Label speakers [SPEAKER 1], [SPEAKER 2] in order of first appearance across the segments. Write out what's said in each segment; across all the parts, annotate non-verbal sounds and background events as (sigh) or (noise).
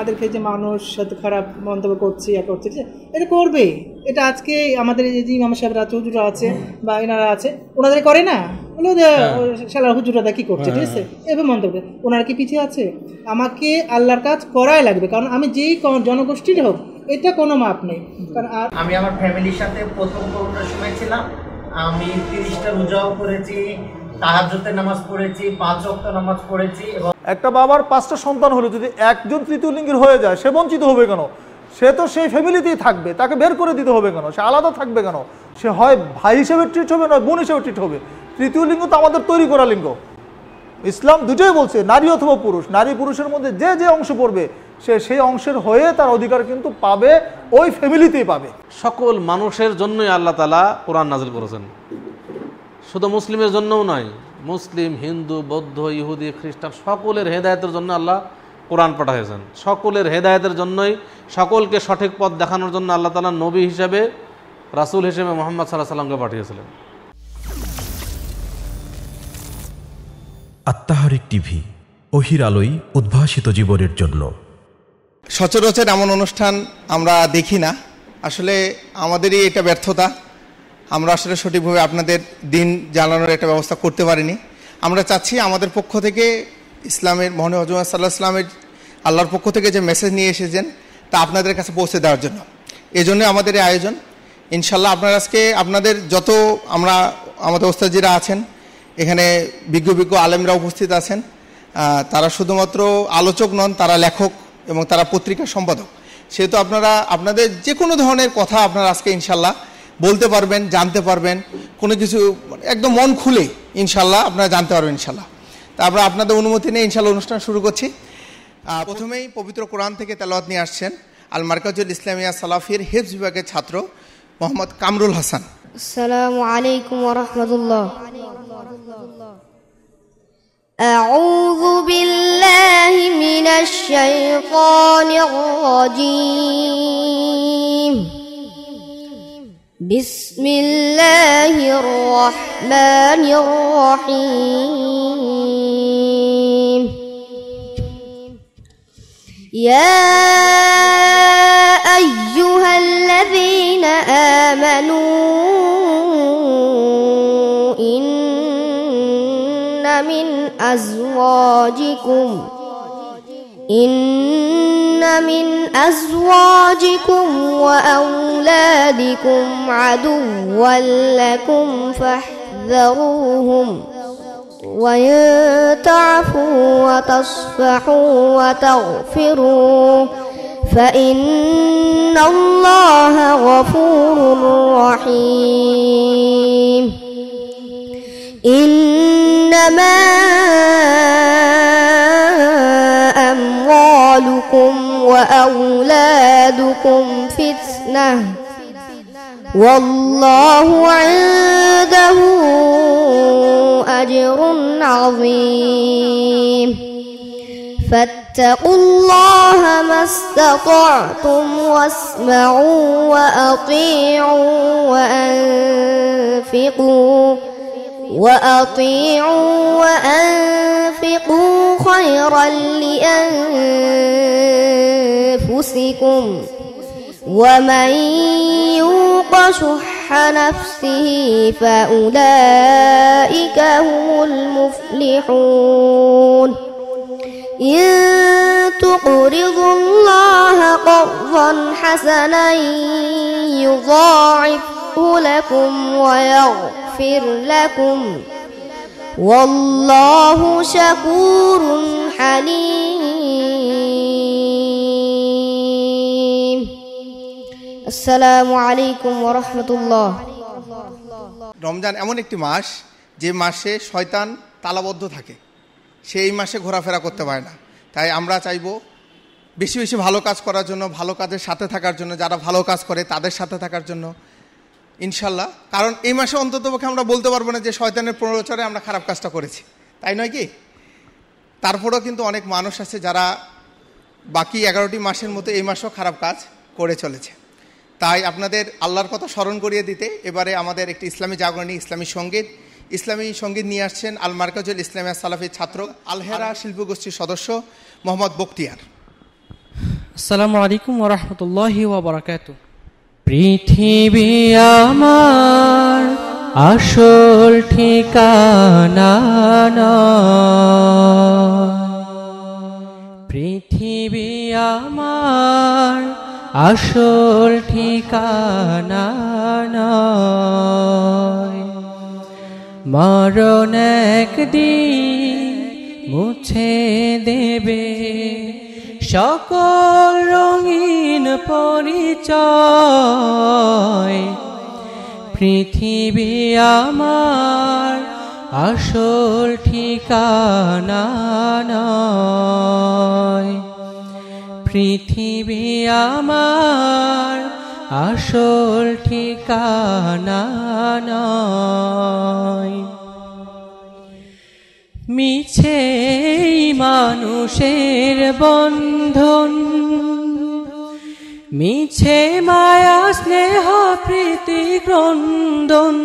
[SPEAKER 1] তাদেরকে যে মানুষ সাথে খারাপ মন্তব্য করছে ইয়া করছে এটা করবে এটা আজকে আমাদের এই যে ইমাম সাহেবরা চৌধুরা আছে বা এনারা আছে ওনাদের করে না বলো যে হ্যাঁ। শালা হুজুরাদা কি করছে হ্যাঁ, ঠিক আছে হ্যাঁ। এভাবে মন্তব্য ওনারা কি পিছিয়ে আছে আমাকে আল্লাহর কাজ করাই লাগবে কারণ আমি যেই জনগোষ্ঠীর হোক এটা কোনো মাপ নেই কারণ
[SPEAKER 2] আমি আমার ফ্যামিলির সাথে প্রথম করোনার সময় ছিলাম আমি তিরিশটা রোজাও করেছি নামাজ পড়েছি পাঁচ নামাজ পড়েছি
[SPEAKER 3] এবং একটা বাবার পাঁচটা সন্তান হলো যদি একজন তৃতীয় লিঙ্গের হয়ে যায় সে বঞ্চিত হবে কেন সে তো সেই ফ্যামিলিতেই থাকবে তাকে বের করে দিতে হবে কেন সে আলাদা থাকবে কেন সে হয় ভাই হিসেবে ট্রিট হবে নয় বোন হিসেবে ট্রিট হবে তৃতীয় লিঙ্গ তো আমাদের তৈরি করা লিঙ্গ ইসলাম দুটোই বলছে নারী অথবা পুরুষ নারী পুরুষের মধ্যে যে যে অংশ পড়বে সে সেই অংশের হয়ে তার অধিকার কিন্তু পাবে ওই ফ্যামিলিতেই পাবে সকল মানুষের জন্যই আল্লাহ তালা কোরআন নাজিল করেছেন
[SPEAKER 4] শুধু মুসলিমের জন্যও নয় মুসলিম হিন্দু বৌদ্ধ ইহুদি খ্রিস্টান সকলের হেদায়তের জন্য আল্লাহ কোরআন পাঠাইয়েছেন সকলের হেদায়তের জন্যই সকলকে সঠিক পথ দেখানোর জন্য আল্লাহ তালা নবী হিসেবে রাসুল হিসেবে মোহাম্মদ সাল্লাহ সাল্লামকে পাঠিয়েছিলেন
[SPEAKER 3] আত্মাহারিক টিভি অহির আলোই উদ্ভাসিত জীবনের জন্য
[SPEAKER 5] সচরাচর এমন অনুষ্ঠান আমরা দেখি না আসলে আমাদেরই এটা ব্যর্থতা আমরা আসলে সঠিকভাবে আপনাদের দিন জানানোর একটা ব্যবস্থা করতে পারিনি আমরা চাচ্ছি আমাদের পক্ষ থেকে ইসলামের মহান হজমা সাল্লাহ ইসলামের আল্লাহর পক্ষ থেকে যে মেসেজ নিয়ে এসেছেন তা আপনাদের কাছে পৌঁছে দেওয়ার জন্য এজন্য আমাদের এই আয়োজন ইনশাল্লাহ আপনার আজকে আপনাদের যত আমরা আমাদের ওস্তাজিরা আছেন এখানে বিজ্ঞ বিজ্ঞ আলেমরা উপস্থিত আছেন তারা শুধুমাত্র আলোচক নন তারা লেখক এবং তারা পত্রিকার সম্পাদক সেহেতু আপনারা আপনাদের যে কোনো ধরনের কথা আপনারা আজকে ইনশাল্লাহ বলতে পারবেন জানতে পারবেন কোনো কিছু একদম মন খুলে ইনশাল্লাহ আপনারা জানতে পারবেন ইনশাল্লাহ তারপরে আপনাদের অনুমতি নিয়ে ইনশাল্লাহ অনুষ্ঠান শুরু করছি প্রথমেই পবিত্র কোরআন থেকে তেলাওয়াত নিয়ে আসছেন আল মার্কাজুল ইসলামিয়া সালাফির হেফজ বিভাগের ছাত্র মোহাম্মদ
[SPEAKER 6] কামরুল হাসান আলাইকুম রহমতুল্লাহ أعوذ بالله من الشيطان الرجيم بسم الله الرحمن الرحيم يا أيها الذين آمنوا إن من أزواجكم إن من أزواجكم وأولادكم عدوا لكم فاحذروهم وإن تعفوا وتصفحوا وتغفروا فإن الله غفور رحيم إنما أموالكم وأولادكم فتنة والله عنده أجر عظيم فاتقوا الله ما استطعتم واسمعوا وأطيعوا وأنفقوا وأطيعوا وأنفقوا خيرا لأنفسكم ومن يوق شح نفسه فأولئك هم المفلحون إن تقرضوا الله قرضا حسنا يضاعفه لكم ويغفر لكم والله شكور حليم السلام عليكم ورحمة الله
[SPEAKER 5] রমজান এমন একটি মাস যে মাসে শয়তান তালাবদ্ধ থাকে সে এই মাসে ঘোরাফেরা করতে পারে না তাই আমরা চাইব বেশি বেশি ভালো কাজ করার জন্য ভালো কাজের সাথে থাকার জন্য যারা ভালো কাজ করে তাদের সাথে থাকার জন্য ইনশাল্লাহ কারণ এই মাসে অন্ততপক্ষে আমরা বলতে পারবো না যে শয়তানের প্ররোচনে আমরা খারাপ কাজটা করেছি তাই নয় কি তারপরেও কিন্তু অনেক মানুষ আছে যারা বাকি এগারোটি মাসের মতো এই মাসেও খারাপ কাজ করে চলেছে তাই আপনাদের আল্লাহর কথা স্মরণ করিয়ে দিতে এবারে আমাদের একটি ইসলামী জাগরণী ইসলামী সঙ্গীত ইসলামী সঙ্গীত নিয়ে আসছেন আল মার্কাজুল ইসলামিয়া সালাফি ছাত্র আলহেরা শিল্পগোষ্ঠীর সদস্য মোহাম্মদ বক্তিয়ার
[SPEAKER 7] আসসালামু আলাইকুম ওরহমতুল্লাহি ওবরাকাত পৃথিবী আমার আসল ঠিকানা পৃথিবী আমার আসল ঠিকানা নয় মরণ একদিন মুছে দেবে সকল রঙিন পরিচয় পৃথিবী আমার আসল ঠিকানা পৃথিবী আমার আসল ঠিকানা মিছে মানুষের বন্ধন মিছে মায়া স্নেহ প্রীতি ক্রন্দন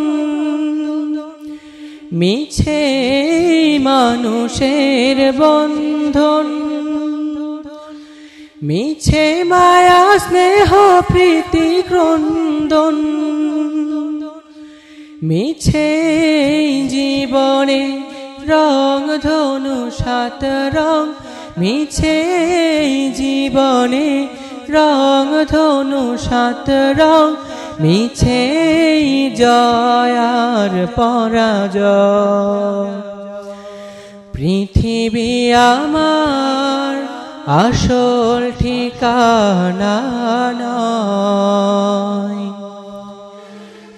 [SPEAKER 7] মিছে মানুষের বন্ধন মিছে মায়া স্নেহ প্রীতি ক্রন্দন মিছে জীবনে রং ধনু সাত রং মিছে জীবনে রং ধনু সাত রং মিছে জয়ার পরাজ পৃথিবী আমার আসল ঠিকানা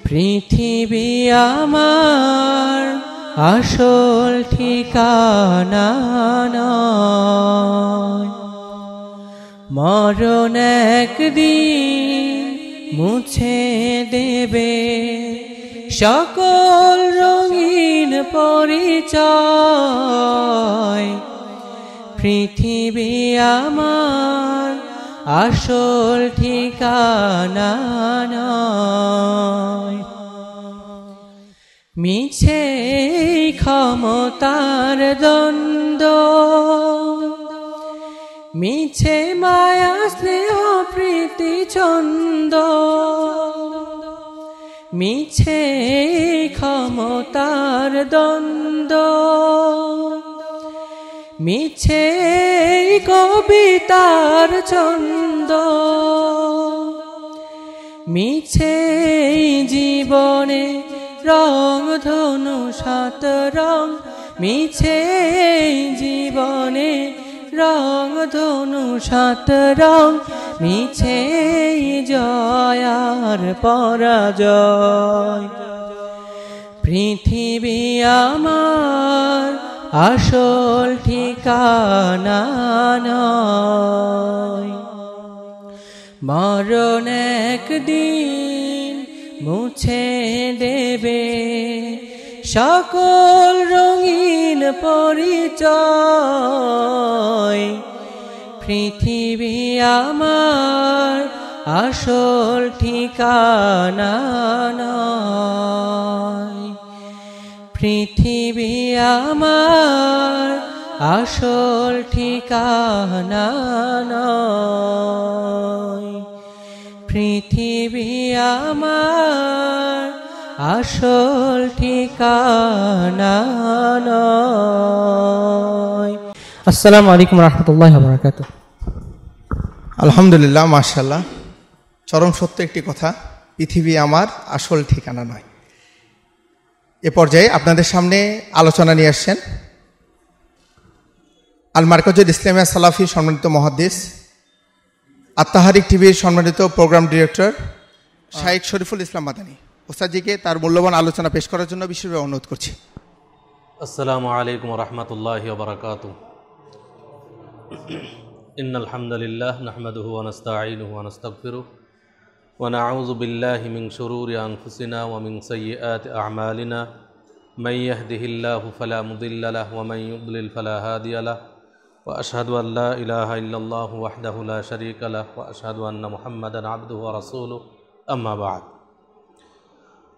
[SPEAKER 7] পৃথিবী আমার আসল ঠিকানা মরণ একদিন মুছে দেবে সকল রঙিন পরিচয় পৃথিবী আমার আসল ঠিকানা মিছে ক্ষমতার দ্বন্দ্ব মিছে মায়া স্নেহ প্রীতি ছন্দ মিছে ক্ষমতার দ্বন্দ্ব মিছে কবিতার ছন্দ মিছে জীবনে রং ধনু সাত রং মিছে জীবনে রং ধনু সাত রং মিছে জয়ার পরাজয় পৃথিবী আমার আসল ঠিকানা মরণ একদিন মুছে দেবে সকল রঙিন পরিচয় পৃথিবী আমার আসল ঠিকানা নয় পৃথিবী আমার আসল ঠিকানা নয় পৃথিবী আমার আসল ঠিকানা নয় আসসালামু আলাইকুম রহমতুল্লাহ বরাকাত
[SPEAKER 5] আলহামদুলিল্লাহ মাশাল্লাহ চরম সত্য একটি কথা পৃথিবী আমার আসল ঠিকানা নয় এ পর্যায়ে আপনাদের সামনে আলোচনা নিয়ে আসছেন আল মার্কজুল ইসলামিয়া সালাফি সম্মানিত মহাদ্দিস আত্মাহারিক টিভির সম্মানিত প্রোগ্রাম ডিরেক্টর শাহেক শরীফুল ইসলাম মাদানী ওস্তাদজিকে তার মূল্যবান আলোচনা পেশ করার জন্য বিশেষভাবে অনুরোধ করছি
[SPEAKER 4] আসসালামু আলাইকুম রহমতুল্লাহ বারকাত ইন্নাল হামদুলিল্লাহ নাহমাদুহু ওয়া আনস্তাগফিরুহু ونعوذ بالله من شرور أنفسنا ومن سيئات أعمالنا من يهده الله فلا مضل له ومن يضلل فلا هادي له وأشهد أن لا إله إلا الله وحده لا شريك له وأشهد أن محمد عبده ورسوله أما بعد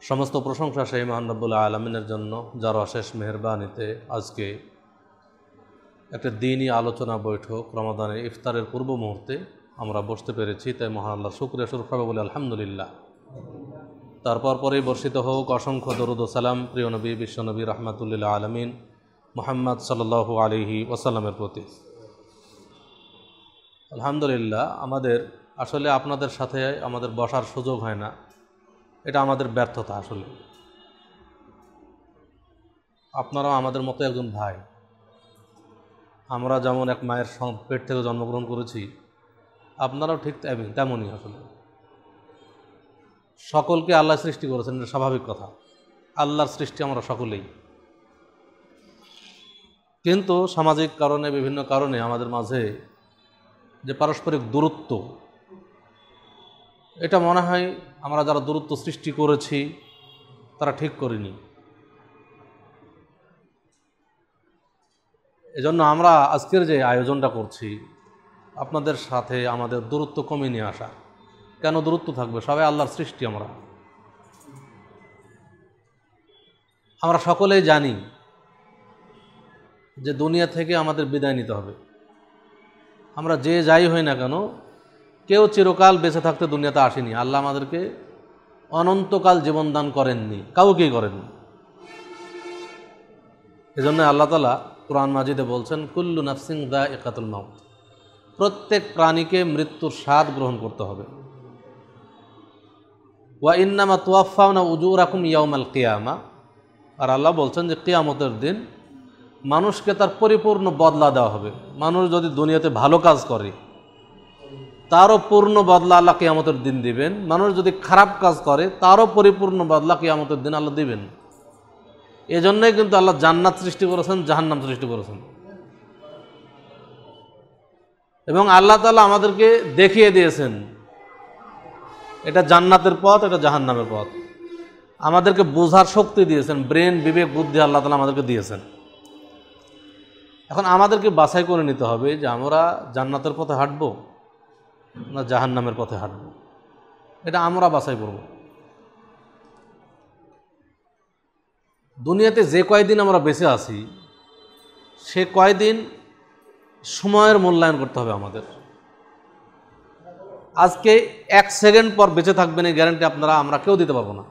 [SPEAKER 4] সমস্ত প্রশংসা সেই মহান রব্বুল আলমিনের জন্য যার অশেষ মেহরবানিতে আজকে একটা দিনই আলোচনা বৈঠক রমাদানের ইফতারের পূর্ব মুহূর্তে আমরা বসতে পেরেছি তাই মহান আল্লাহ শুক্রিয়া সুরফাবে বলে আলহামদুলিল্লাহ তারপর পরেই বর্ষিত হোক অসংখ্য দরুদ সালাম প্রিয় নবী বিশ্বনবী রহমাতুল্লিল্লা আলমিন মোহাম্মদ সাল্লু আলিহি ওসাল্লামের প্রতি আলহামদুলিল্লাহ আমাদের আসলে আপনাদের সাথে আমাদের বসার সুযোগ হয় না এটা আমাদের ব্যর্থতা আসলে আপনারাও আমাদের মতো একজন ভাই আমরা যেমন এক মায়ের পেট থেকে জন্মগ্রহণ করেছি আপনারাও ঠিক তেমনই আসলে সকলকে আল্লাহ সৃষ্টি করেছেন এটা স্বাভাবিক কথা আল্লাহর সৃষ্টি আমরা সকলেই কিন্তু সামাজিক কারণে বিভিন্ন কারণে আমাদের মাঝে যে পারস্পরিক দূরত্ব এটা মনে হয় আমরা যারা দূরত্ব সৃষ্টি করেছি তারা ঠিক করিনি এজন্য আমরা আজকের যে আয়োজনটা করছি আপনাদের সাথে আমাদের দূরত্ব কমিয়ে নিয়ে আসা কেন দূরত্ব থাকবে সবাই আল্লাহর সৃষ্টি আমরা আমরা সকলেই জানি যে দুনিয়া থেকে আমাদের বিদায় নিতে হবে আমরা যে যাই হই না কেন কেউ চিরকাল বেঁচে থাকতে দুনিয়াতে আসেনি আল্লাহ আমাদেরকে অনন্তকাল জীবন দান করেননি কাউকেই করেননি এজন্য আল্লাহ তালা কোরআন মাজিদে বলছেন কুল্লু নাফসিং দা একাতুল মাউথ প্রত্যেক প্রাণীকে মৃত্যুর স্বাদ গ্রহণ করতে হবে ওয়া ইন্নামা তোয়াফাউনা উজু রাকুম ইয়াউমাল কিয়ামা আর আল্লাহ বলছেন যে কিয়ামতের দিন মানুষকে তার পরিপূর্ণ বদলা দেওয়া হবে মানুষ যদি দুনিয়াতে ভালো কাজ করে তারও পূর্ণ বদলা আল্লাহ কিয়ামতের দিন দিবেন মানুষ যদি খারাপ কাজ করে তারও পরিপূর্ণ বদলা কিয়ামতের দিন আল্লাহ দিবেন এজন্যই কিন্তু আল্লাহ জান্নাত সৃষ্টি করেছেন জাহান্নাম সৃষ্টি করেছেন এবং আল্লাহ তালা আমাদেরকে দেখিয়ে দিয়েছেন এটা জান্নাতের পথ এটা জাহান্নামের পথ আমাদেরকে বোঝার শক্তি দিয়েছেন ব্রেন বিবেক বুদ্ধি আল্লাহ তালা আমাদেরকে দিয়েছেন এখন আমাদেরকে বাছাই করে নিতে হবে যে আমরা জান্নাতের পথে হাঁটব না জাহান্নামের পথে হাঁটব এটা আমরা বাছাই করব দুনিয়াতে যে কয়দিন আমরা বেঁচে আছি সে কয়দিন সময়ের মূল্যায়ন করতে হবে আমাদের আজকে এক সেকেন্ড পর বেঁচে থাকবেন এই গ্যারান্টি আপনারা আমরা কেউ দিতে পারবো না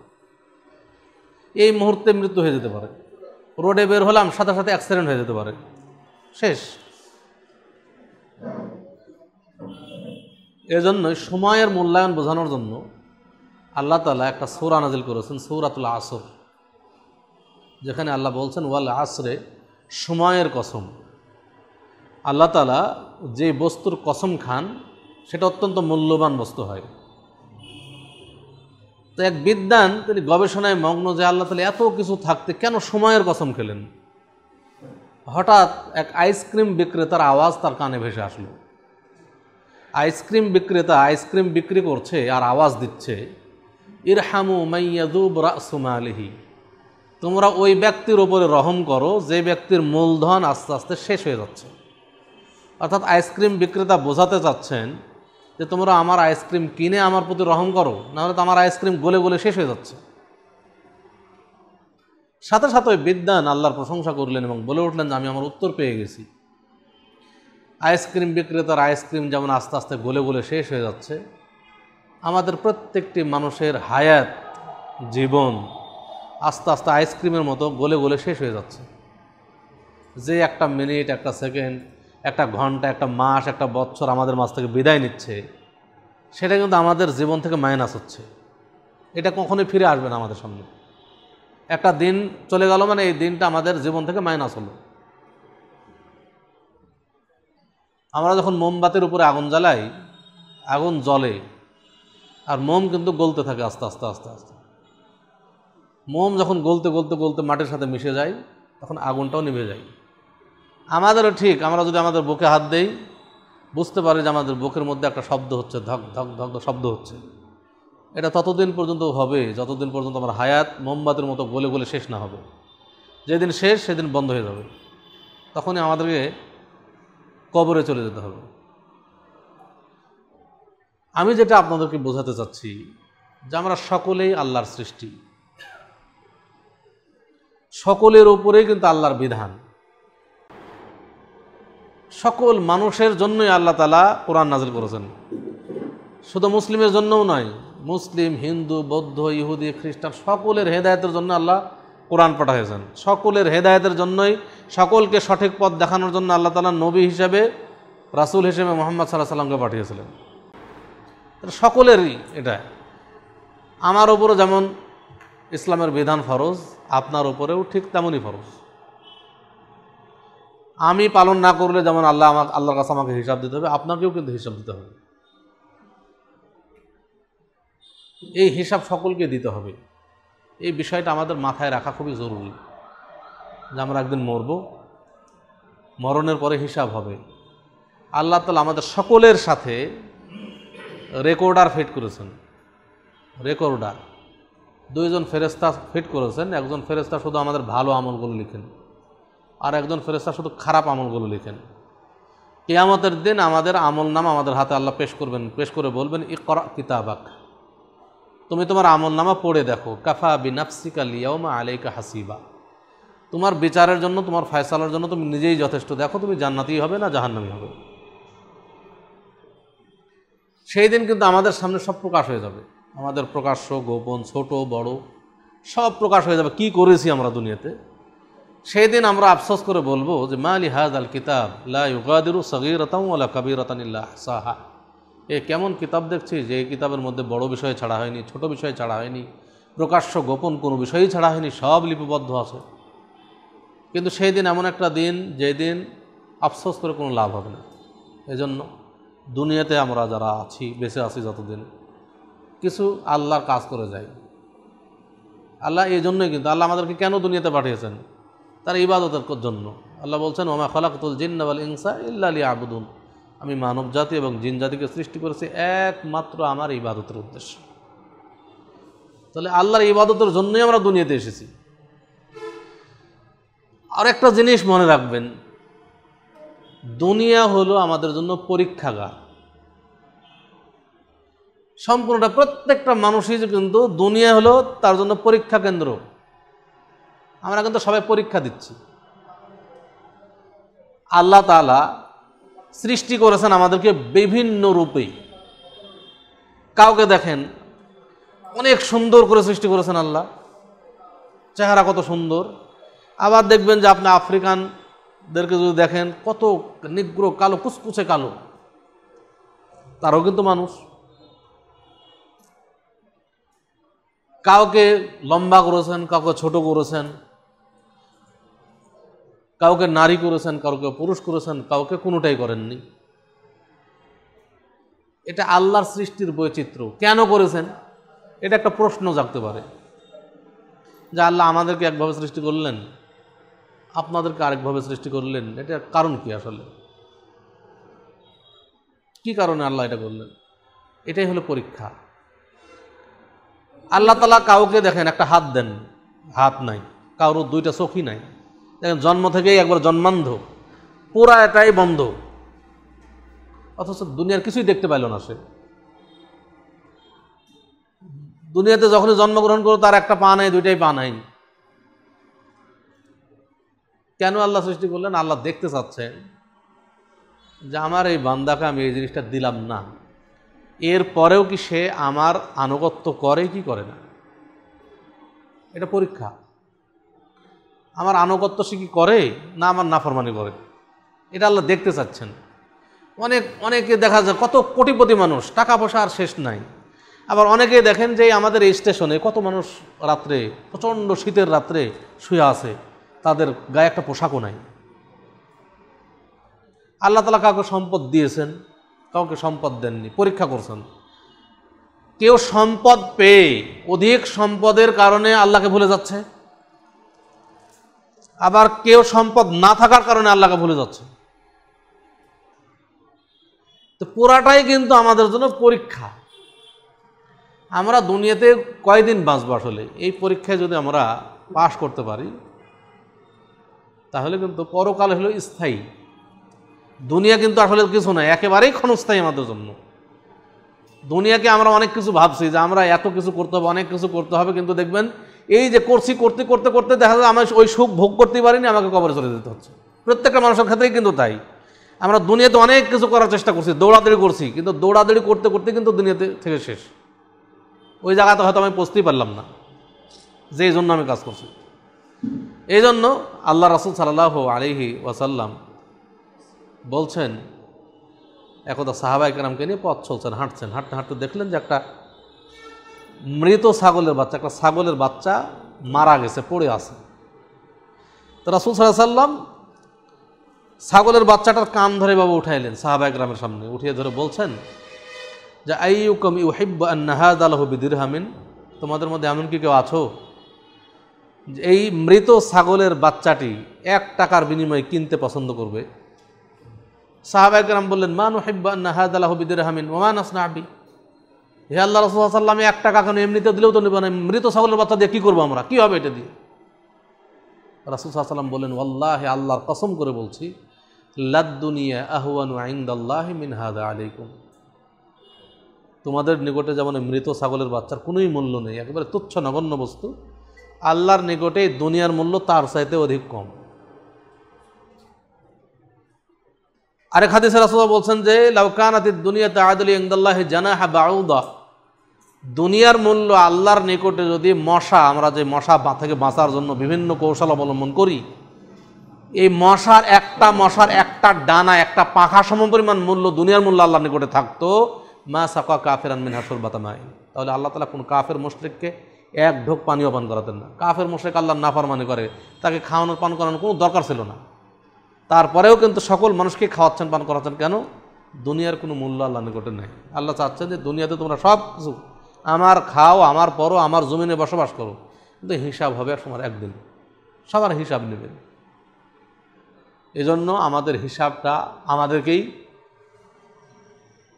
[SPEAKER 4] এই মুহূর্তে মৃত্যু হয়ে যেতে পারে রোডে বের হলাম সাথে সাথে অ্যাক্সিডেন্ট হয়ে যেতে পারে শেষ এজন্যই সময়ের মূল্যায়ন বোঝানোর জন্য আল্লাহ তালা একটা সৌরা নাজিল করেছেন সৌরাতুল আসর যেখানে আল্লাহ বলছেন ওয়াল আসরে সময়ের কসম আল্লাহ তালা যে বস্তুর কসম খান সেটা অত্যন্ত মূল্যবান বস্তু হয় তো এক বিদ্যান তিনি গবেষণায় মগ্ন যে আল্লাহ তালা এত কিছু থাকতে কেন সময়ের কসম খেলেন হঠাৎ এক আইসক্রিম বিক্রেতার আওয়াজ তার কানে ভেসে আসলো আইসক্রিম বিক্রেতা আইসক্রিম বিক্রি করছে আর আওয়াজ দিচ্ছে ইরহামু মাইয়াদুব আলিহি তোমরা ওই ব্যক্তির ওপরে রহম করো যে ব্যক্তির মূলধন আস্তে আস্তে শেষ হয়ে যাচ্ছে অর্থাৎ আইসক্রিম বিক্রেতা বোঝাতে চাচ্ছেন যে তোমরা আমার আইসক্রিম কিনে আমার প্রতি রহম করো নাহলে তো আমার আইসক্রিম গলে গলে শেষ হয়ে যাচ্ছে সাথে সাথে ওই বিদ্যান আল্লাহর প্রশংসা করলেন এবং বলে উঠলেন যে আমি আমার উত্তর পেয়ে গেছি আইসক্রিম বিক্রেতার আইসক্রিম যেমন আস্তে আস্তে গলে গলে শেষ হয়ে যাচ্ছে আমাদের প্রত্যেকটি মানুষের হায়াত জীবন আস্তে আস্তে আইসক্রিমের মতো গলে গলে শেষ হয়ে যাচ্ছে যে একটা মিনিট একটা সেকেন্ড একটা ঘন্টা একটা মাস একটা বছর আমাদের মাছ থেকে বিদায় নিচ্ছে সেটা কিন্তু আমাদের জীবন থেকে মাইনাস হচ্ছে এটা কখনোই ফিরে আসবে না আমাদের সামনে একটা দিন চলে গেল মানে এই দিনটা আমাদের জীবন থেকে মাইনাস হলো আমরা যখন মোমবাতির উপরে আগুন জ্বালাই আগুন জ্বলে আর মোম কিন্তু গলতে থাকে আস্তে আস্তে আস্তে আস্তে মোম যখন গলতে গলতে গলতে মাটির সাথে মিশে যায় তখন আগুনটাও নিভে যায় আমাদেরও ঠিক আমরা যদি আমাদের বুকে হাত দেই বুঝতে পারি যে আমাদের বুকের মধ্যে একটা শব্দ হচ্ছে ধক ধক ধক শব্দ হচ্ছে এটা ততদিন পর্যন্ত হবে যতদিন পর্যন্ত আমার হায়াত মোমবাতির মতো গলে গলে শেষ না হবে যেদিন শেষ সেদিন বন্ধ হয়ে যাবে তখনই আমাদেরকে কবরে চলে যেতে হবে আমি যেটা আপনাদেরকে বোঝাতে চাচ্ছি যে আমরা সকলেই আল্লাহর সৃষ্টি সকলের ওপরেই কিন্তু আল্লাহর বিধান সকল মানুষের জন্যই আল্লাহ তালা কোরআন নাজিল করেছেন শুধু মুসলিমের জন্যও নয় মুসলিম হিন্দু বৌদ্ধ ইহুদি খ্রিস্টান সকলের হেদায়তের জন্য আল্লাহ কোরআন পাঠাইয়েছেন সকলের হেদায়তের জন্যই সকলকে সঠিক পথ দেখানোর জন্য আল্লাহ তালা নবী হিসেবে রাসুল হিসেবে মোহাম্মদ সাল্লাহ সাল্লামকে পাঠিয়েছিলেন সকলেরই এটা আমার ওপরও যেমন ইসলামের বিধান ফরজ আপনার ওপরেও ঠিক তেমনই ফরজ আমি পালন না করলে যেমন আল্লাহ আমাকে আল্লাহর কাছে আমাকে হিসাব দিতে হবে আপনাকেও কিন্তু হিসাব দিতে হবে এই হিসাব সকলকে দিতে হবে এই বিষয়টা আমাদের মাথায় রাখা খুবই জরুরি যে আমরা একদিন মরব মরণের পরে হিসাব হবে আল্লাহ তালা আমাদের সকলের সাথে রেকর্ডার ফিট করেছেন রেকর্ডার দুইজন ফেরেস্তা ফিট করেছেন একজন ফেরেস্তা শুধু আমাদের ভালো আমলগুলো লিখেন আর একজন ফেরেস্তা শুধু খারাপ আমলগুলো লিখেন কেয়ামতের দিন আমাদের আমল নাম আমাদের হাতে আল্লাহ পেশ করবেন পেশ করে বলবেন ই করা কিতাবাক তুমি তোমার আমল নামা পড়ে দেখো কাফা বিনাফসিকা লিয়াউমা আলাইকা হাসিবা তোমার বিচারের জন্য তোমার ফয়সালার জন্য তুমি নিজেই যথেষ্ট দেখো তুমি জান্নাতি হবে না জাহান্নামি হবে সেই দিন কিন্তু আমাদের সামনে সব প্রকাশ হয়ে যাবে আমাদের প্রকাশ্য গোপন ছোট বড় সব প্রকাশ হয়ে যাবে কি করেছি আমরা দুনিয়াতে সেই দিন আমরা আফসোস করে বলবো যে আলি হাজ আল কিতাব লাগাদিরু সগিরতামলা কবিরতানিল্লা সাহা এ কেমন কিতাব দেখছি যে কিতাবের মধ্যে বড় বিষয় ছাড়া হয়নি ছোট বিষয় ছাড়া হয়নি প্রকাশ্য গোপন কোনো বিষয়ই ছাড়া হয়নি সব লিপিবদ্ধ আছে কিন্তু সেই দিন এমন একটা দিন যেদিন আফসোস করে কোনো লাভ হবে না এজন্য দুনিয়াতে আমরা যারা আছি বেঁচে আছি যতদিন কিছু আল্লাহর কাজ করে যাই আল্লাহ এই জন্যই কিন্তু আল্লাহ আমাদেরকে কেন দুনিয়াতে পাঠিয়েছেন তার ইবাদতের জন্য আল্লাহ বলছেন ওমা খলাকতুল জিন্নাবাল ইনসা ইল্লা আবুদুন আমি মানব জাতি এবং জিন জাতিকে সৃষ্টি করেছি একমাত্র আমার ইবাদতের উদ্দেশ্য তাহলে আল্লাহর ইবাদতের জন্যই আমরা দুনিয়াতে এসেছি আর একটা জিনিস মনে রাখবেন দুনিয়া হলো আমাদের জন্য পরীক্ষাগার সম্পূর্ণটা প্রত্যেকটা মানুষই কিন্তু দুনিয়া হলো তার জন্য পরীক্ষা কেন্দ্র আমরা কিন্তু সবাই পরীক্ষা দিচ্ছি আল্লাহ তালা সৃষ্টি করেছেন আমাদেরকে বিভিন্ন রূপে কাউকে দেখেন অনেক সুন্দর করে সৃষ্টি করেছেন আল্লাহ চেহারা কত সুন্দর আবার দেখবেন যে আপনি আফ্রিকানদেরকে যদি দেখেন কত নিগ্র কালো কুচকুচে কালো তারও কিন্তু মানুষ কাউকে লম্বা করেছেন কাউকে ছোট করেছেন কাউকে নারী করেছেন কাউকে পুরুষ করেছেন কাউকে কোনোটাই করেননি এটা আল্লাহর সৃষ্টির বৈচিত্র্য কেন করেছেন এটা একটা প্রশ্ন জাগতে পারে যে আল্লাহ আমাদেরকে একভাবে সৃষ্টি করলেন আপনাদেরকে আরেকভাবে সৃষ্টি করলেন এটা কারণ কি আসলে কি কারণে আল্লাহ এটা করলেন এটাই হলো পরীক্ষা আল্লাহ তালা কাউকে দেখেন একটা হাত দেন হাত নাই কারোর দুইটা চোখই নাই দেখেন জন্ম থেকেই একবার জন্মান্ধ পুরা এটাই বন্ধ অথচ দুনিয়ার কিছুই দেখতে পাইল না সে দুনিয়াতে যখনই জন্মগ্রহণ করো তার একটা পা নাই দুইটাই পা নাই কেন আল্লাহ সৃষ্টি করলেন আল্লাহ দেখতে চাচ্ছেন যে আমার এই বান্দাকে আমি এই জিনিসটা দিলাম না এর পরেও কি সে আমার আনুগত্য করে কি করে না এটা পরীক্ষা আমার আনুগত্য সে কি করে না আমার নাফরমানি করে এটা আল্লাহ দেখতে চাচ্ছেন অনেক অনেকে দেখা যায় কত কোটিপতি মানুষ টাকা পয়সা আর শেষ নাই আবার অনেকে দেখেন যে আমাদের এই স্টেশনে কত মানুষ রাত্রে প্রচণ্ড শীতের রাত্রে শুয়ে আছে তাদের গায়ে একটা পোশাকও নাই আল্লাহ তালা কাউকে সম্পদ দিয়েছেন কাউকে সম্পদ দেননি পরীক্ষা করছেন কেউ সম্পদ পেয়ে অধিক সম্পদের কারণে আল্লাহকে ভুলে যাচ্ছে আবার কেউ সম্পদ না থাকার কারণে আল্লাহকে ভুলে যাচ্ছে তো পুরাটাই কিন্তু আমাদের জন্য পরীক্ষা আমরা দুনিয়াতে কয়দিন বাঁচবো আসলে এই পরীক্ষায় যদি আমরা পাশ করতে পারি তাহলে কিন্তু পরকাল হলো স্থায়ী দুনিয়া কিন্তু আসলে কিছু নয় একেবারেই ক্ষণস্থায়ী আমাদের জন্য দুনিয়াকে আমরা অনেক কিছু ভাবছি যে আমরা এত কিছু করতে হবে অনেক কিছু করতে হবে কিন্তু দেখবেন এই যে করছি করতে করতে করতে দেখা যায় আমি ওই সুখ ভোগ করতে পারিনি আমাকে কবরে চলে যেতে হচ্ছে প্রত্যেকটা মানুষের ক্ষেত্রেই কিন্তু তাই আমরা দুনিয়াতে অনেক কিছু করার চেষ্টা করছি দৌড়াদৌড়ি করছি কিন্তু দৌড়াদৌড়ি করতে করতে কিন্তু দুনিয়াতে থেকে শেষ ওই জায়গাতে হয়তো আমি পৌঁছতেই পারলাম না যে এই জন্য আমি কাজ করছি এই জন্য আল্লাহ রাসুল সাল্লাহ আলিহি ওয়াসাল্লাম বলছেন একদা সাহাবাই কারামকে নিয়ে পথ চলছেন হাঁটছেন হাঁটতে হাঁটতে দেখলেন যে একটা মৃত ছাগলের বাচ্চা একটা ছাগলের বাচ্চা মারা গেছে পড়ে আছে তো রাসুল সাল্লাম ছাগলের বাচ্চাটার কান ধরে বাবা উঠাইলেন সাহাবা গ্রামের সামনে উঠিয়ে ধরে বলছেন যে আইউকম ইউ হিব্বা নাহাদ আলহ বিদির হামিন তোমাদের মধ্যে এমন কি কেউ আছো এই মৃত ছাগলের বাচ্চাটি এক টাকার বিনিময়ে কিনতে পছন্দ করবে সাহাবায় গ্রাম বললেন মান হিব্বা নাহাদ আলহ বিদির হামিন ওমান আসনা আবি হে আল্লাহ রসুল্লাহ এক টাকা কেন এমনিতে দিলেও তো নেবেন মৃত ছাগলের বাচ্চা দিয়ে কী করবো আমরা কী হবে এটা দিয়ে রাসুল সাল্লাম বলেন আল্লাহ আল্লাহর কসম করে বলছি লাদ্দুনিয়া আহওয়ানু আইন্দাল্লাহ মিনহাদা আলাইকুম তোমাদের নিকটে যেমন মৃত ছাগলের বাচ্চার কোনোই মূল্য নেই একেবারে তুচ্ছ নগণ্য বস্তু আল্লাহর নিকটে দুনিয়ার মূল্য তার চাইতে অধিক কম আরেক হাদিসের রাসুল বলছেন যে লাউকানাতি দুনিয়াতে আদলি ইন্দাল্লাহ জানা হা বাউদা দুনিয়ার মূল্য আল্লাহর নিকটে যদি মশা আমরা যে মশা থেকে বাঁচার জন্য বিভিন্ন কৌশল অবলম্বন করি এই মশার একটা মশার একটা ডানা একটা পাখা সম পরিমাণ মূল্য দুনিয়ার মূল্য আল্লাহর নিকটে থাকতো মা সাকা কাফের আনমিন হাসুর বাতামাই তাহলে আল্লাহ তালা কোনো কাফের মুশ্রিককে এক ঢোক পানি পান করাতেন না কাফের মুশ্রিক আল্লাহ মানে করে তাকে খাওয়ানোর পান করানোর কোনো দরকার ছিল না তারপরেও কিন্তু সকল মানুষকে খাওয়াচ্ছেন পান করাচ্ছেন কেন দুনিয়ার কোনো মূল্য আল্লাহ নিকটে নেই আল্লাহ চাচ্ছেন যে দুনিয়াতে তোমরা সব কিছু আমার খাও আমার পরো আমার জমিনে বসবাস করো কিন্তু হিসাব হবে সময় একদিন সবার হিসাব নেবেন এজন্য আমাদের হিসাবটা আমাদেরকেই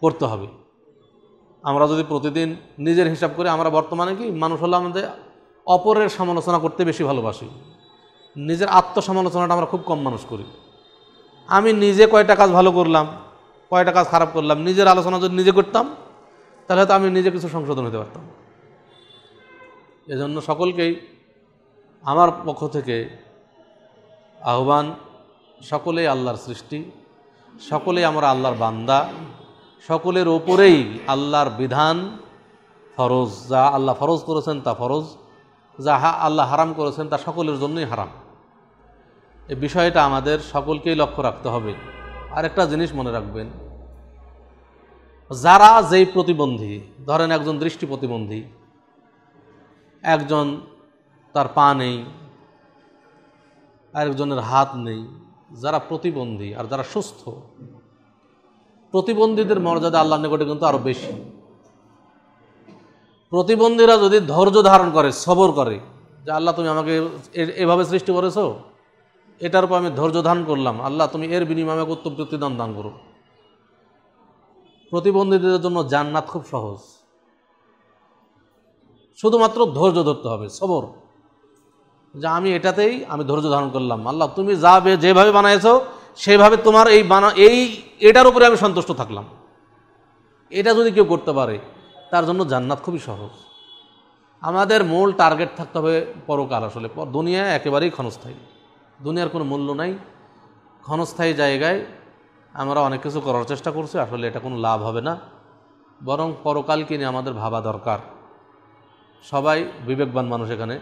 [SPEAKER 4] করতে হবে আমরা যদি প্রতিদিন নিজের হিসাব করি আমরা বর্তমানে কি মানুষ হলে আমাদের অপরের সমালোচনা করতে বেশি ভালোবাসি নিজের আত্মসমালোচনাটা আমরা খুব কম মানুষ করি আমি নিজে কয়টা কাজ ভালো করলাম কয়টা কাজ খারাপ করলাম নিজের আলোচনা যদি নিজে করতাম তাহলে তো আমি নিজে কিছু সংশোধন হতে পারতাম এজন্য সকলকেই আমার পক্ষ থেকে আহ্বান সকলেই আল্লাহর সৃষ্টি সকলেই আমরা আল্লাহর বান্দা সকলের ওপরেই আল্লাহর বিধান ফরজ যা আল্লাহ ফরজ করেছেন তা ফরজ যা আল্লাহ হারাম করেছেন তা সকলের জন্যই হারাম এই বিষয়টা আমাদের সকলকেই লক্ষ্য রাখতে হবে আর একটা জিনিস মনে রাখবেন যারা যেই প্রতিবন্ধী ধরেন একজন দৃষ্টি প্রতিবন্ধী একজন তার পা নেই আরেকজনের হাত নেই যারা প্রতিবন্ধী আর যারা সুস্থ প্রতিবন্ধীদের মর্যাদা আল্লাহ নিকটে কিন্তু আরও বেশি প্রতিবন্ধীরা যদি ধৈর্য ধারণ করে সবর করে যে আল্লাহ তুমি আমাকে এভাবে সৃষ্টি করেছো এটার উপর আমি ধৈর্য ধারণ করলাম আল্লাহ তুমি এর বিনিময়ে আমাকে উত্তম প্রতিদান দান করো প্রতিবন্ধীদের জন্য জান্নাত খুব সহজ শুধুমাত্র ধৈর্য ধরতে হবে সবর যে আমি এটাতেই আমি ধৈর্য ধারণ করলাম আল্লাহ তুমি যা যেভাবে বানাইছো সেভাবে তোমার এই বানা এই এটার উপরে আমি সন্তুষ্ট থাকলাম এটা যদি কেউ করতে পারে তার জন্য জান্নাত খুবই সহজ আমাদের মূল টার্গেট থাকতে হবে পরকাল আসলে দুনিয়া একেবারেই ক্ষণস্থায়ী দুনিয়ার কোনো মূল্য নাই ক্ষণস্থায়ী জায়গায় আমরা অনেক কিছু করার চেষ্টা করছি আসলে এটা কোনো লাভ হবে না বরং পরকালকে নিয়ে আমাদের ভাবা দরকার সবাই বিবেকবান মানুষ এখানে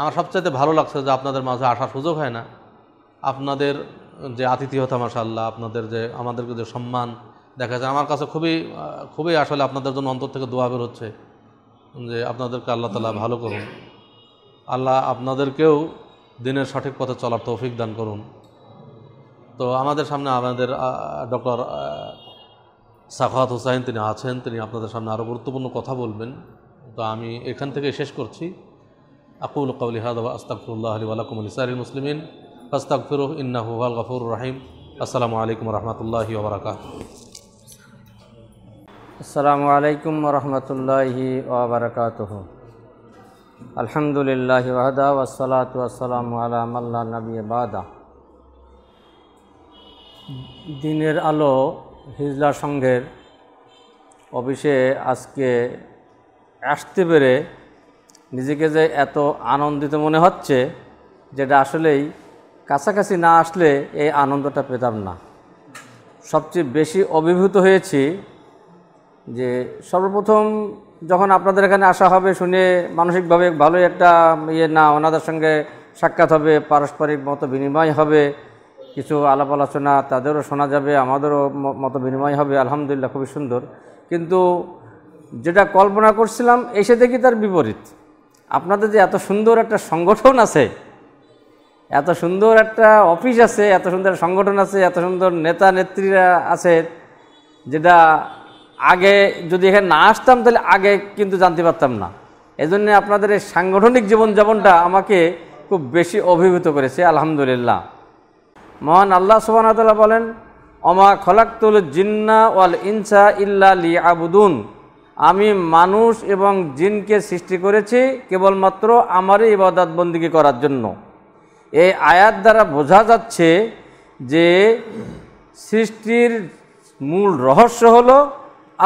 [SPEAKER 4] আমার সবচাইতে ভালো লাগছে যে আপনাদের মাঝে আসার সুযোগ হয় না আপনাদের যে আতিথিয়তা মাসাল্লাহ আপনাদের যে আমাদেরকে যে সম্মান দেখা যায় আমার কাছে খুবই খুবই আসলে আপনাদের জন্য অন্তর থেকে দোয়া বের হচ্ছে যে আপনাদেরকে আল্লাহ তালা ভালো করুন আল্লাহ আপনাদেরকেও দিনের সঠিক পথে চলার তৌফিক দান করুন তো আমাদের সামনে আমাদের ডক্টর সাখাত হুসাইন তিনি আছেন তিনি আপনাদের সামনে আরও গুরুত্বপূর্ণ কথা বলবেন তো আমি এখান থেকে শেষ করছি আকুল কবলিহাদ আস্তাকুল্লাহ আলী আলাকুম আলিসারি মুসলিমিন ফির ইন্না হুয়াল গফুর রাহিম আসসালামু আলাইকুম রহমতুল্লাহি ওবরাকাত আসসালামু
[SPEAKER 8] আলাইকুম রহমতুল্লাহি ওবরাকাতহ আলহামদুলিল্লাহ ওয়াহদা ওয়াসালাত ওয়াসালামু আলাম আল্লাহ নবী বাদা দিনের আলো হিজলা সংঘের অফিসে আজকে আসতে পেরে নিজেকে যে এত আনন্দিত মনে হচ্ছে যেটা আসলেই কাছাকাছি না আসলে এই আনন্দটা পেতাম না সবচেয়ে বেশি অভিভূত হয়েছি যে সর্বপ্রথম যখন আপনাদের এখানে আসা হবে শুনে মানসিকভাবে ভালোই একটা ইয়ে না ওনাদের সঙ্গে সাক্ষাৎ হবে পারস্পরিক মত বিনিময় হবে কিছু আলাপ আলোচনা তাদেরও শোনা যাবে আমাদেরও মত বিনিময় হবে আলহামদুলিল্লাহ খুবই সুন্দর কিন্তু যেটা কল্পনা করছিলাম এসে দেখি তার বিপরীত আপনাদের যে এত সুন্দর একটা সংগঠন আছে এত সুন্দর একটা অফিস আছে এত সুন্দর সংগঠন আছে এত সুন্দর নেতা নেত্রীরা আছে যেটা আগে যদি এখানে না আসতাম তাহলে আগে কিন্তু জানতে পারতাম না এজন্য আপনাদের এই সাংগঠনিক জীবনযাপনটা আমাকে খুব বেশি অভিভূত করেছে আলহামদুলিল্লাহ মহান আল্লাহ সুবাহতাল্লাহ বলেন অমা খলাক্তুল জিন্না ওয়াল ইনসা ইল্লা লি আবুদুন আমি মানুষ এবং জিনকে সৃষ্টি করেছি কেবলমাত্র আমারই ইবাদত বন্দিকে করার জন্য এই আয়াত দ্বারা বোঝা যাচ্ছে যে সৃষ্টির মূল রহস্য হল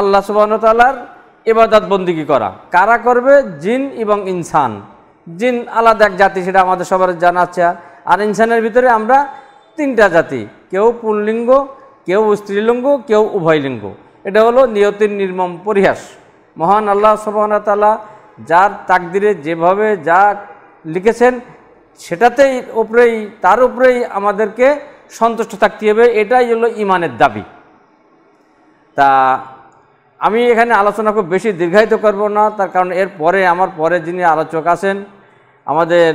[SPEAKER 8] আল্লাহ সুবাহতালার ইবাদত বন্দিগি করা কারা করবে জিন এবং ইনসান জিন আলাদা এক জাতি সেটা আমাদের সবার জানা আছে আর ইনসানের ভিতরে আমরা তিনটা জাতি কেউ পুনলিঙ্গ কেউ স্ত্রীলিঙ্গ কেউ উভয়লিঙ্গ এটা হলো নিয়তির নির্মম পরিহাস মহান আল্লাহ সবাহতালা যার তাকদিরে যেভাবে যা লিখেছেন সেটাতেই উপরেই তার উপরেই আমাদেরকে সন্তুষ্ট থাকতে হবে এটাই হলো ইমানের দাবি তা আমি এখানে আলোচনা খুব বেশি দীর্ঘায়িত করব না তার কারণ এর পরে আমার পরে যিনি আলোচক আছেন আমাদের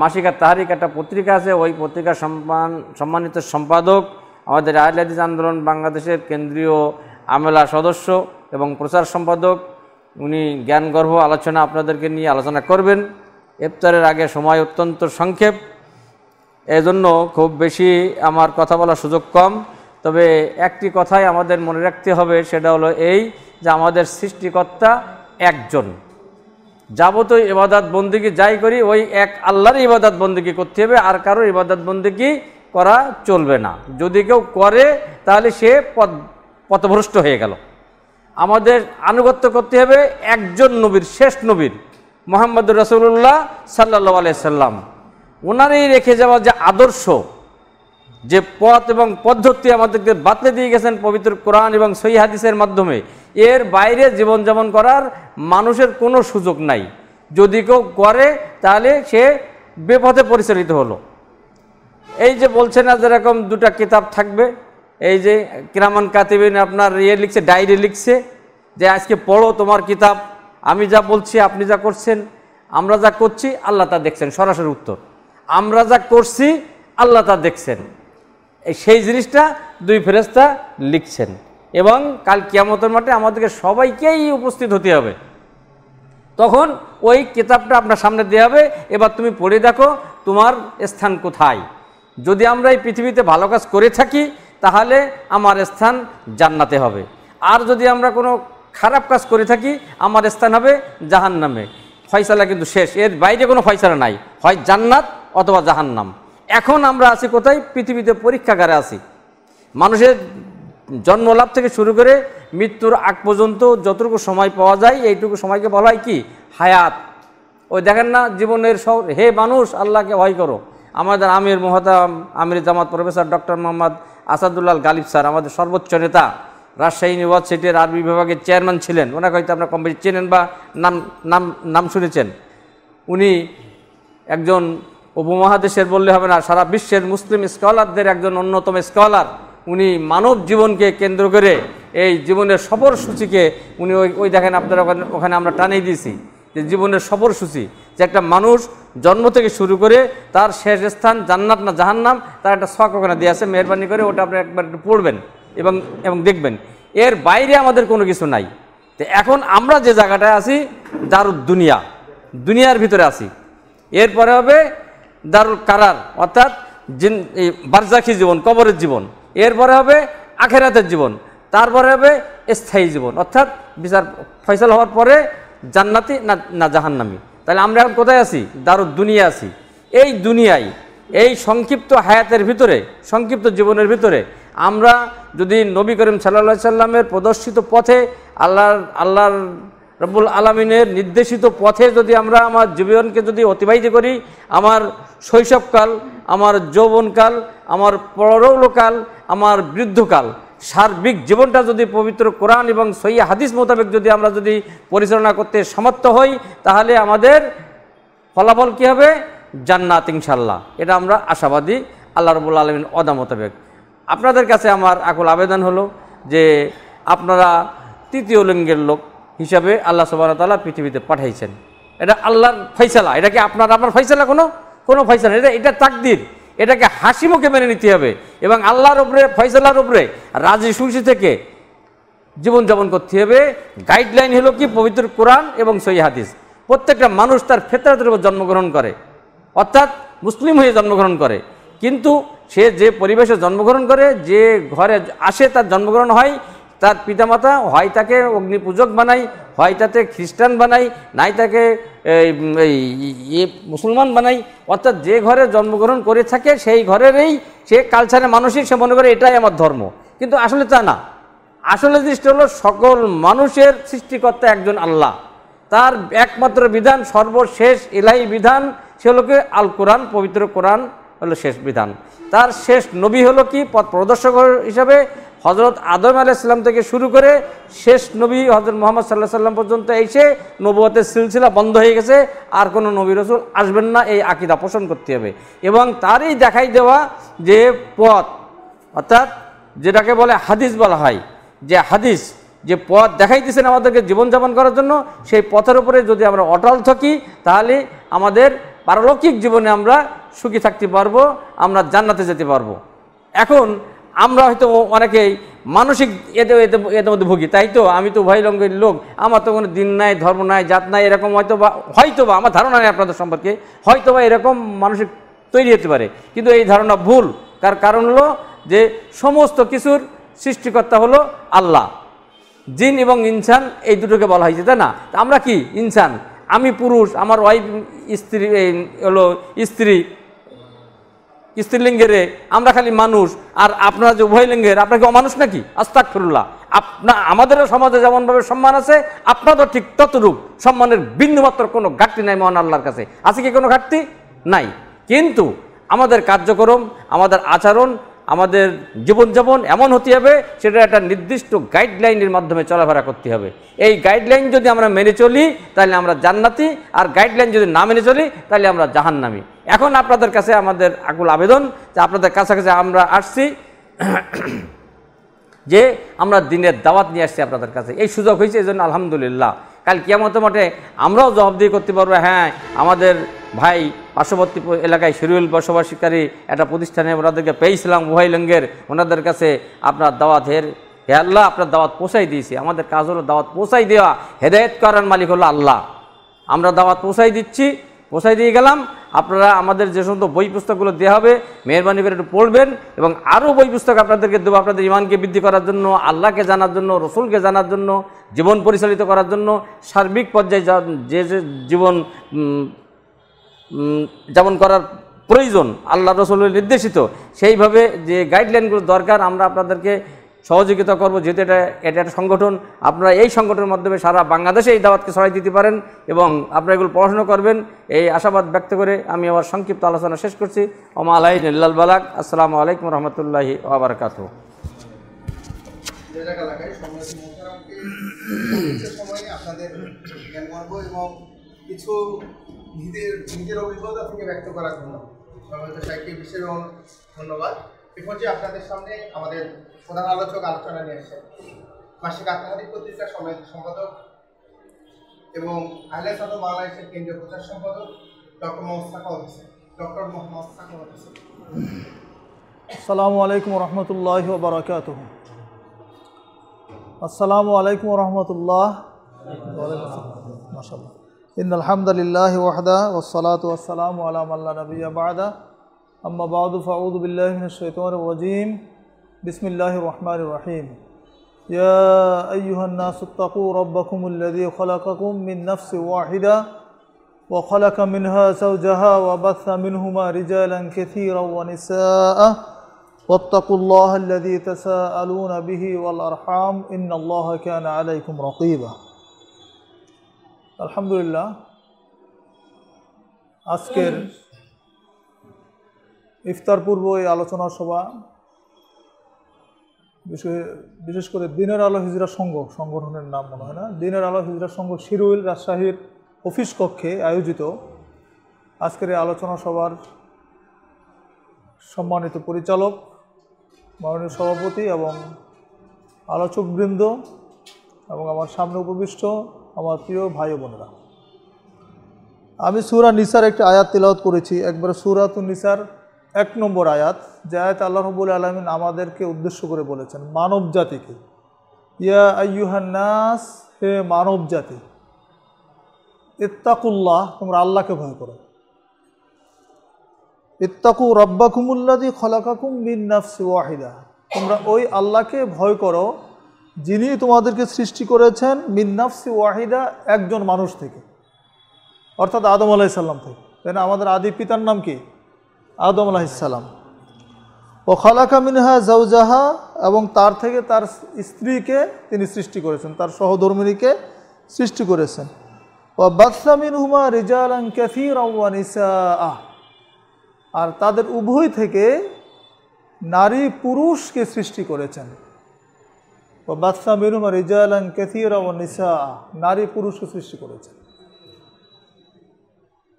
[SPEAKER 8] মাসিকা তাহারিক একটা পত্রিকা আছে ওই পত্রিকার সম্মান সম্মানিত সম্পাদক আমাদের আহলাদিস আন্দোলন বাংলাদেশের কেন্দ্রীয় আমেলা সদস্য এবং প্রচার সম্পাদক উনি জ্ঞানগর্ভ আলোচনা আপনাদেরকে নিয়ে আলোচনা করবেন ইফতারের আগে সময় অত্যন্ত সংক্ষেপ এজন্য খুব বেশি আমার কথা বলার সুযোগ কম তবে একটি কথাই আমাদের মনে রাখতে হবে সেটা হলো এই যে আমাদের সৃষ্টিকর্তা একজন যাবতীয় ইবাদত বন্দিকে যাই করি ওই এক আল্লাহর ইবাদত বন্দিকে করতে হবে আর কারোর ইবাদত বন্দিকে করা চলবে না যদি কেউ করে তাহলে সে পথ পথভ্রষ্ট হয়ে গেল আমাদের আনুগত্য করতে হবে একজন নবীর শেষ নবীর মোহাম্মদ রসুল্লাহ সাল্লা সাল্লাম ওনারই রেখে যাওয়া যে আদর্শ যে পথ এবং পদ্ধতি আমাদেরকে বাতলে দিয়ে গেছেন পবিত্র কোরআন এবং সই হাদিসের মাধ্যমে এর বাইরে জীবনযাপন করার মানুষের কোনো সুযোগ নাই যদি কেউ করে তাহলে সে বেপথে পরিচালিত হলো এই যে বলছে না যেরকম দুটা কিতাব থাকবে এই যে কিরামান কাতিবিন আপনার ইয়ে লিখছে ডায়েরি লিখছে যে আজকে পড়ো তোমার কিতাব আমি যা বলছি আপনি যা করছেন আমরা যা করছি আল্লাহ তা দেখছেন সরাসরি উত্তর আমরা যা করছি আল্লাহ তা দেখছেন সেই জিনিসটা দুই ফেরেস্তা লিখছেন এবং কাল কিয়ামতের মাঠে আমাদেরকে সবাইকেই উপস্থিত হতে হবে তখন ওই কিতাবটা আপনার সামনে দেওয়া হবে এবার তুমি পড়ে দেখো তোমার স্থান কোথায় যদি আমরা এই পৃথিবীতে ভালো কাজ করে থাকি তাহলে আমার স্থান জান্নাতে হবে আর যদি আমরা কোনো খারাপ কাজ করে থাকি আমার স্থান হবে জাহান্নামে ফয়সালা কিন্তু শেষ এর বাইরে কোনো ফয়সালা নাই হয় জান্নাত অথবা জাহান্নাম এখন আমরা আছি কোথায় পৃথিবীতে পরীক্ষাগারে আছি মানুষের জন্মলাভ থেকে শুরু করে মৃত্যুর আগ পর্যন্ত যতটুকু সময় পাওয়া যায় এইটুকু সময়কে বলা হয় কি হায়াত ওই দেখেন না জীবনের সব হে মানুষ আল্লাহকে ভয় করো আমাদের আমির মোহতাম আমির জামাত professor doctor Mohammad Asadullah Ghalib sir আমাদের সর্বোচ্চ নেতা রাজশাহী ইউনিভার্সিটির আরবি বিভাগের চেয়ারম্যান ছিলেন ওনাকে হয়তো আপনার কম্পিটি চেনেন বা নাম নাম নাম শুনেছেন উনি একজন উপমহাদেশের বললে হবে না সারা বিশ্বের মুসলিম স্কলারদের একজন অন্যতম স্কলার উনি মানব জীবনকে কেন্দ্র করে এই জীবনের সফর সূচিকে উনি ওই ওই দেখেন আপনারা ওখানে ওখানে আমরা টানিয়ে দিয়েছি যে জীবনের সফর সূচি যে একটা মানুষ জন্ম থেকে শুরু করে তার শেষ স্থান জান্নাত না জাহান্নাম তার একটা শখ ওখানে দিয়ে আছে মেহরবানি করে ওটা আপনি একবার একটু পড়বেন এবং এবং দেখবেন এর বাইরে আমাদের কোনো কিছু নাই তো এখন আমরা যে জায়গাটায় আছি দারুদ দুনিয়া দুনিয়ার ভিতরে আছি এরপরে হবে দারুল কারার অর্থাৎ বার্জাখী জীবন কবরের জীবন এরপরে হবে আখেরাতের জীবন তারপরে হবে স্থায়ী জীবন অর্থাৎ বিচার ফয়সাল হওয়ার পরে জান্নাতি না না জাহান্নামি তাহলে আমরা এখন কোথায় আছি দারুল দুনিয়া আছি এই দুনিয়ায় এই সংক্ষিপ্ত হায়াতের ভিতরে সংক্ষিপ্ত জীবনের ভিতরে আমরা যদি নবী করিম সাল্লা সাল্লামের প্রদর্শিত পথে আল্লাহর আল্লাহর রব্বুল আলমিনের নির্দেশিত পথে যদি আমরা আমার জীবনকে যদি অতিবাহিত করি আমার শৈশবকাল আমার যৌবনকাল আমার পরৌলকাল আমার বৃদ্ধকাল সার্বিক জীবনটা যদি পবিত্র কোরআন এবং সই হাদিস মোতাবেক যদি আমরা যদি পরিচালনা করতে সমর্থ হই তাহলে আমাদের ফলাফল কী হবে জান্নাত ইনশাল্লাহ এটা আমরা আশাবাদী আল্লাহ রবুল আলমিন অদা মোতাবেক আপনাদের কাছে আমার আকুল আবেদন হলো যে আপনারা তৃতীয় লিঙ্গের লোক হিসাবে আল্লাহ তালা পৃথিবীতে পাঠাইছেন এটা আল্লাহর ফাইসালা এটাকে আপনার আমার ফয়সালা কোনো কোনো ফয়সালা এটা এটা তাকদির এটাকে হাসি মুখে মেনে নিতে হবে এবং আল্লাহর উপরে ফয়সালার উপরে রাজি সুশি থেকে জীবনযাপন করতে হবে গাইডলাইন হলো কি পবিত্র কোরআন এবং সই হাদিস প্রত্যেকটা মানুষ তার ফেতরাতের উপর জন্মগ্রহণ করে অর্থাৎ মুসলিম হয়ে জন্মগ্রহণ করে কিন্তু সে যে পরিবেশে জন্মগ্রহণ করে যে ঘরে আসে তার জন্মগ্রহণ হয় তার পিতামাতা হয় তাকে অগ্নিপূজক বানাই হয় তাতে খ্রিস্টান বানাই নাই তাকে এই মুসলমান বানাই অর্থাৎ যে ঘরে জন্মগ্রহণ করে থাকে সেই ঘরেরই সে কালচারের মানুষই সে মনে করে এটাই আমার ধর্ম কিন্তু আসলে তা না আসলে দৃষ্টি হলো সকল মানুষের সৃষ্টিকর্তা একজন আল্লাহ তার একমাত্র বিধান সর্বশেষ এলাহি বিধান সে কি আল কোরআন পবিত্র কোরআন হলো শেষ বিধান তার শেষ নবী হলো কি পথ প্রদর্শক হিসাবে হজরত আদম আলাইসাল্লাম থেকে শুরু করে শেষ নবী হজরত মোহাম্মদ সাল্লাহ সাল্লাম পর্যন্ত এসে নবুয়তের সিলসিলা বন্ধ হয়ে গেছে আর কোনো নবী রসুল আসবেন না এই আকিদা পোষণ করতে হবে এবং তারই দেখাই দেওয়া যে পথ অর্থাৎ যেটাকে বলে হাদিস বলা হয় যে হাদিস যে পথ দেখাইতেছেন আমাদেরকে জীবনযাপন করার জন্য সেই পথের উপরে যদি আমরা অটল থাকি তাহলে আমাদের পারলৌকিক জীবনে আমরা সুখী থাকতে পারবো আমরা জান্নাতে যেতে পারবো এখন আমরা হয়তো অনেকেই মানসিক এতে এতে এতে মধ্যে ভুগি তাই তো আমি তো রঙ্গের লোক আমার তো কোনো দিন নাই ধর্ম নাই জাত নাই এরকম হয়তো বা হয়তো বা আমার ধারণা নেই আপনাদের সম্পর্কে হয়তো বা এরকম মানসিক তৈরি হতে পারে কিন্তু এই ধারণা ভুল তার কারণ হলো যে সমস্ত কিছুর সৃষ্টিকর্তা হলো আল্লাহ জিন এবং ইনসান এই দুটোকে বলা হয়েছে তাই না আমরা কি ইনসান আমি পুরুষ আমার ওয়াইফ স্ত্রী হলো স্ত্রী স্ত্রীলিঙ্গের আমরা খালি মানুষ আর আপনারা যে উভয় লিঙ্গের আপনার কি অমানুষ নাকি আস্তাক ফিরুল্লাহ আপনা আমাদেরও সমাজে যেমনভাবে সম্মান আছে আপনাদের ঠিক ততরূপ সম্মানের বিন্দুমাত্র কোনো ঘাটতি নাই মহান আল্লাহর কাছে আছে কি কোনো ঘাটতি নাই কিন্তু আমাদের কার্যক্রম আমাদের আচরণ আমাদের জীবনযাপন এমন হতে হবে সেটা একটা নির্দিষ্ট গাইডলাইনের মাধ্যমে চলাফেরা করতে হবে এই গাইডলাইন যদি আমরা মেনে চলি তাহলে আমরা জান্নাতি আর গাইডলাইন যদি না মেনে চলি তাহলে আমরা জাহান্নামি এখন আপনাদের কাছে আমাদের আকুল আবেদন যে আপনাদের কাছাকাছি আমরা আসছি (clears throat) যে আমরা দিনের দাওয়াত নিয়ে আসছি আপনাদের কাছে এই সুযোগ হয়েছে এই জন্য আলহামদুলিল্লাহ কাল কিয়ামত মাঠে আমরাও জবাবদিহি করতে পারবো হ্যাঁ আমাদের ভাই পার্শ্ববর্তী এলাকায় শিরুল বসবাসীকারী একটা প্রতিষ্ঠানে ওনাদেরকে পেয়েছিলাম লঙ্গের ওনাদের কাছে আপনার দাওয়াত হের হে আল্লাহ আপনার দাওয়াত পোষাই দিয়েছি আমাদের কাজ হলো দাওয়াত পোষাই দেওয়া হেদায়ত করার মালিক হলো আল্লাহ আমরা দাওয়াত পৌঁছাই দিচ্ছি পৌঁছাই দিয়ে গেলাম আপনারা আমাদের যে সমস্ত বই পুস্তকগুলো দেওয়া হবে মেহরবানি করে একটু পড়বেন এবং আরও বই পুস্তক আপনাদেরকে দেবো আপনাদের ইমানকে বৃদ্ধি করার জন্য আল্লাহকে জানার জন্য রসুলকে জানার জন্য জীবন পরিচালিত করার জন্য সার্বিক পর্যায়ে যে যে জীবন যেমন করার প্রয়োজন আল্লাহ রসুল নির্দেশিত সেইভাবে যে গাইডলাইনগুলো দরকার আমরা আপনাদেরকে সহযোগিতা করব যেহেতু এটা এটা একটা সংগঠন আপনারা এই সংগঠনের মাধ্যমে সারা বাংলাদেশে এই দাওয়াতকে ছড়াই দিতে পারেন এবং আপনারা এগুলো পড়াশোনা করবেন এই আশাবাদ ব্যক্ত করে আমি আমার সংক্ষিপ্ত আলোচনা শেষ করছি ওমা আলাই নিল্লাল বালাক আসসালামু আলাইকুম রহমতুল্লাহি আবরকাত
[SPEAKER 5] ধন্যবাদ যে আপনাদের সামনে আমাদের প্রধান আলোচক আলোচনা নিয়ে আসেন মাসিক আত্মঘাতিক পত্রিকার সময় সম্পাদক এবং আহলে সাদু বাংলাদেশের কেন্দ্রীয় প্রচার সম্পাদক ডক্টর মোস্তাফা হোসেন ডক্টর মোস্তাফা হোসেন
[SPEAKER 3] আসসালামু আলাইকুম রহমতুল্লাহ বারাকাত আসসালামু আলাইকুম রহমতুল্লাহ মাসাল্লাহ ইন আলহামদুলিল্লাহ ওয়াহদা ওসলাত ওসালাম আলাম আল্লাহ নবী বাদা আম্মা বাউদু ফাউদ বিল্লাহ শৈতর ওয়াজিম بسم الله الرحمن الرحيم يا أيها الناس اتقوا ربكم الذي خلقكم من نفس واحدة وخلق منها زوجها وبث منهما رجالا كثيرا ونساء واتقوا الله الذي تساءلون به والأرحام إن الله كان عليكم رقيبا الحمد لله أسكر إفتر بربوي على আলোচনা شباب বিশেষ করে দিনের আলো হিজরা সংঘ সংগঠনের নাম মনে হয় না দিনের আলো হিজরা সংঘ শিরুইল রাজশাহীর অফিস কক্ষে আয়োজিত আজকের এই আলোচনা সভার সম্মানিত পরিচালক মাননীয় সভাপতি এবং আলোচকবৃন্দ এবং আমার সামনে উপবিষ্ট আমার প্রিয় ভাই বোনেরা আমি সুরা নিসার একটি আয়াত তেলাওত করেছি একবার সুরাত নিসার এক নম্বর আয়াত যে আয়াত আল্লাহ রবুল আলমিন আমাদেরকে উদ্দেশ্য করে বলেছেন মানব জাতিকে ইয়া আয়ুহান্নাস হে মানব জাতি ইত্তাকুল্লাহ তোমরা আল্লাহকে ভয় করো ইত্তাকু রব্বাকুমুল্লাদি খলাকাকুম মিন নাফসি ওয়াহিদা তোমরা ওই আল্লাহকে ভয় করো যিনি তোমাদেরকে সৃষ্টি করেছেন মিন নাফসি ওয়াহিদা একজন মানুষ থেকে অর্থাৎ আদম আলাইসাল্লাম থেকে তাই না আমাদের আদি পিতার নাম কি আদম আলাহিসাল্লাম ও খালাকা মিনহা জাউজাহা এবং তার থেকে তার স্ত্রীকে তিনি সৃষ্টি করেছেন তার সহধর্মিনীকে সৃষ্টি করেছেন ও বাদসামিন হুমা রিজাল ক্যাফির আর তাদের উভয় থেকে নারী পুরুষকে সৃষ্টি করেছেন ও বাদসামিন হুমা রিজাল ক্যাথির নারী পুরুষকে সৃষ্টি করেছেন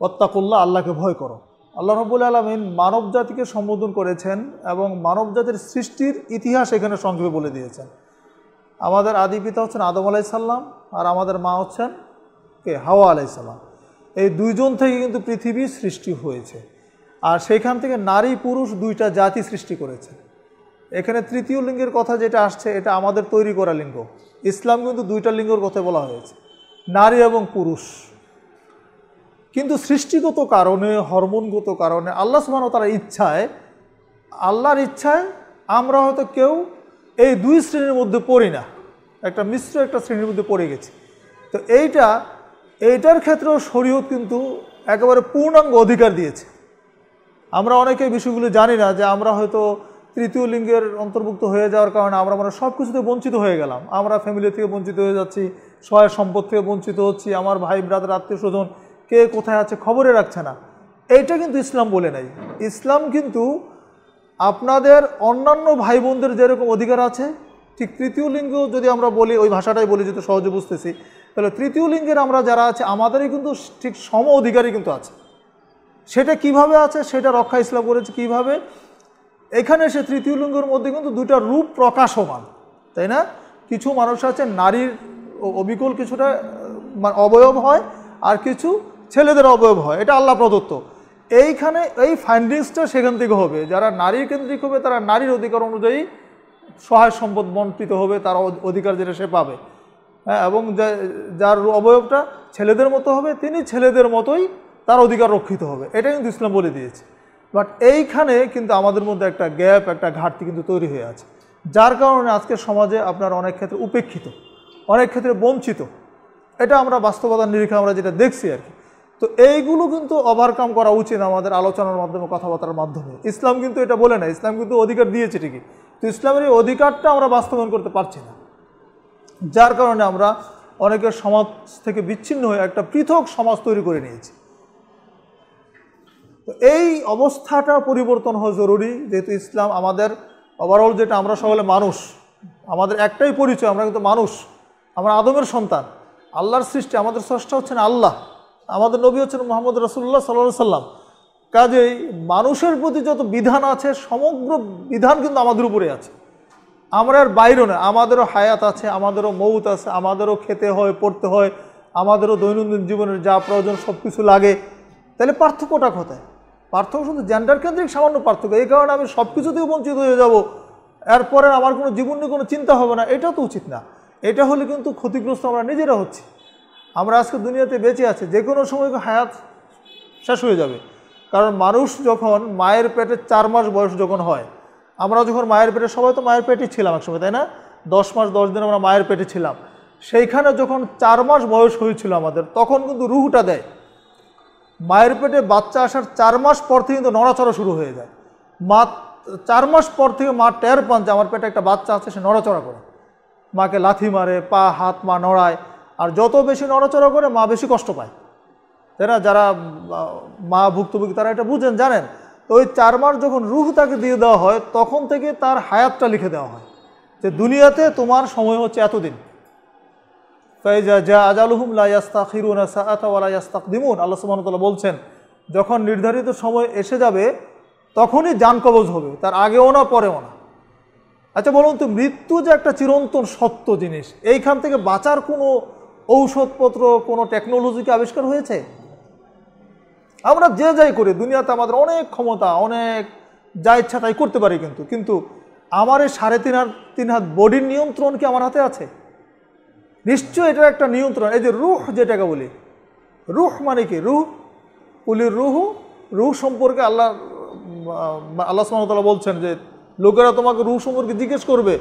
[SPEAKER 3] অত্যাকুল্লা আল্লাহকে ভয় করো আল্লাহ রবুল আলমিন মানব জাতিকে সম্বোধন করেছেন এবং মানব জাতির সৃষ্টির ইতিহাস এখানে সংক্ষেপে বলে দিয়েছেন আমাদের আদি পিতা হচ্ছেন আদম আলাইসাল্লাম আর আমাদের মা হচ্ছেন কে হাওয়া আলাইসাল্লাম এই দুইজন থেকে কিন্তু পৃথিবী সৃষ্টি হয়েছে আর সেইখান থেকে নারী পুরুষ দুইটা জাতি সৃষ্টি করেছে এখানে তৃতীয় লিঙ্গের কথা যেটা আসছে এটা আমাদের তৈরি করা লিঙ্গ ইসলাম কিন্তু দুইটা লিঙ্গর কথা বলা হয়েছে নারী এবং পুরুষ কিন্তু সৃষ্টিগত কারণে হরমোনগত কারণে আল্লাহ সুমান তারা ইচ্ছায় আল্লাহর ইচ্ছায় আমরা হয়তো কেউ এই দুই শ্রেণীর মধ্যে পড়ি না একটা মিশ্র একটা শ্রেণীর মধ্যে পড়ে গেছি তো এইটা এইটার ক্ষেত্রেও শরীয়ত কিন্তু একেবারে পূর্ণাঙ্গ অধিকার দিয়েছে আমরা অনেকে বিষয়গুলো জানি না যে আমরা হয়তো তৃতীয় লিঙ্গের অন্তর্ভুক্ত হয়ে যাওয়ার কারণে আমরা মানে সব কিছুতে বঞ্চিত হয়ে গেলাম আমরা ফ্যামিলি থেকে বঞ্চিত হয়ে যাচ্ছি সহায় সম্পদ থেকে বঞ্চিত হচ্ছি আমার ভাই ব্রাদার আত্মীয় স্বজন কে কোথায় আছে খবরে রাখছে না এইটা কিন্তু ইসলাম বলে নাই ইসলাম কিন্তু আপনাদের অন্যান্য ভাই বোনদের যেরকম অধিকার আছে ঠিক তৃতীয় লিঙ্গ যদি আমরা বলি ওই ভাষাটাই বলি যেহেতু সহজে বুঝতেছি তাহলে তৃতীয় লিঙ্গের আমরা যারা আছে আমাদেরই কিন্তু ঠিক সম অধিকারই কিন্তু আছে সেটা কিভাবে আছে সেটা রক্ষা ইসলাম করেছে কিভাবে এখানে সে তৃতীয় লিঙ্গের মধ্যে কিন্তু দুটা রূপ প্রকাশমান তাই না কিছু মানুষ আছে নারীর অবিকল কিছুটা মানে অবয়ব হয় আর কিছু ছেলেদের অবয়ব হয় এটা আল্লাহ প্রদত্ত এইখানে এই ফাইন্ডিংসটা সেখান থেকে হবে যারা নারী কেন্দ্রিক হবে তারা নারীর অধিকার অনুযায়ী সহায় সম্পদ বন্টিত হবে তার অধিকার যেটা সে পাবে হ্যাঁ এবং যার অবয়বটা ছেলেদের মতো হবে তিনি ছেলেদের মতোই তার অধিকার রক্ষিত হবে এটা কিন্তু ইসলাম বলে দিয়েছে বাট এইখানে কিন্তু আমাদের মধ্যে একটা গ্যাপ একটা ঘাটতি কিন্তু তৈরি হয়ে আছে যার কারণে আজকে সমাজে আপনার অনেক ক্ষেত্রে উপেক্ষিত অনেক ক্ষেত্রে বঞ্চিত এটা আমরা বাস্তবতার নিরিখে আমরা যেটা দেখছি আর কি তো এইগুলো কিন্তু ওভারকাম করা উচিত আমাদের আলোচনার মাধ্যমে কথাবার্তার মাধ্যমে ইসলাম কিন্তু এটা বলে না ইসলাম কিন্তু অধিকার দিয়েছে ঠিকই তো ইসলামের এই অধিকারটা আমরা বাস্তবায়ন করতে পারছি না যার কারণে আমরা অনেকের সমাজ থেকে বিচ্ছিন্ন হয়ে একটা পৃথক সমাজ তৈরি করে নিয়েছি তো এই অবস্থাটা পরিবর্তন হওয়া জরুরি যেহেতু ইসলাম আমাদের ওভারঅল যেটা আমরা সকলে মানুষ আমাদের একটাই পরিচয় আমরা কিন্তু মানুষ আমরা আদমের সন্তান আল্লাহর সৃষ্টি আমাদের স্রষ্টা হচ্ছেন আল্লাহ আমাদের নবী হচ্ছেন মোহাম্মদ রসুল্লাহ সাল্লাহ সাল্লাম কাজেই মানুষের প্রতি যত বিধান আছে সমগ্র বিধান কিন্তু আমাদের উপরে আছে আমরা আর বাইরেও না আমাদেরও হায়াত আছে আমাদেরও মৌত আছে আমাদেরও খেতে হয় পড়তে হয় আমাদেরও দৈনন্দিন জীবনের যা প্রয়োজন সব কিছু লাগে তাহলে পার্থক্যটা কোথায় পার্থক্য শুধু জেন্ডার কেন্দ্রিক সামান্য পার্থক্য এই কারণে আমি সব কিছু থেকে বঞ্চিত হয়ে যাবো এরপরে আমার কোনো জীবন নিয়ে কোনো চিন্তা হবে না এটা তো উচিত না এটা হলে কিন্তু ক্ষতিগ্রস্ত আমরা নিজেরা হচ্ছি আমরা আজকে দুনিয়াতে বেঁচে আছে যে কোনো সময় হায়াত শেষ হয়ে যাবে কারণ মানুষ যখন মায়ের পেটে চার মাস বয়স যখন হয় আমরা যখন মায়ের পেটে সবাই তো মায়ের পেটে ছিলাম একসময় তাই না দশ মাস দশ দিন আমরা মায়ের পেটে ছিলাম সেইখানে যখন চার মাস বয়স হয়েছিল আমাদের তখন কিন্তু রুহুটা দেয় মায়ের পেটে বাচ্চা আসার চার মাস পর থেকে কিন্তু নড়াচড়া শুরু হয়ে যায় মা চার মাস পর থেকে মা টের পান যে আমার পেটে একটা বাচ্চা আছে সে নড়াচড়া করে মাকে লাথি মারে পা হাত মা নড়ায় আর যত বেশি নড়াচড়া করে মা বেশি কষ্ট পায় তাই না যারা মা ভুক্তভোগী তারা এটা বুঝেন জানেন তো ওই চার মাস যখন রুহ তাকে দিয়ে দেওয়া হয় তখন থেকে তার হায়াতটা লিখে দেওয়া হয় যে দুনিয়াতে তোমার সময় হচ্ছে এতদিন তাই যা আজালুহুম লাইয়াস্তাকিরুনা সাআতাওয়ালাইয়াস্তাকদিমুন আল্লাহ সুবহানাহু বলছেন যখন নির্ধারিত সময় এসে যাবে তখনই যান কবজ হবে তার আগেও না পরেও না আচ্ছা বলুন তো মৃত্যু যে একটা চিরন্তন সত্য জিনিস এইখান থেকে বাঁচার কোনো ঔষধপত্র কোনো কি আবিষ্কার হয়েছে আমরা যে যাই করি দুনিয়াতে আমাদের অনেক ক্ষমতা অনেক যা ইচ্ছা তাই করতে পারি কিন্তু কিন্তু আমার এই সাড়ে তিন হাত তিন হাত বডির নিয়ন্ত্রণ কি আমার হাতে আছে নিশ্চয় এটা একটা নিয়ন্ত্রণ এই যে রুহ যেটাকে বলি রুহ মানে কি রুহ পুলির রুহু রুহ সম্পর্কে আল্লাহ আল্লাহ সামতলা বলছেন যে লোকেরা তোমাকে রুহ সম্পর্কে জিজ্ঞেস করবে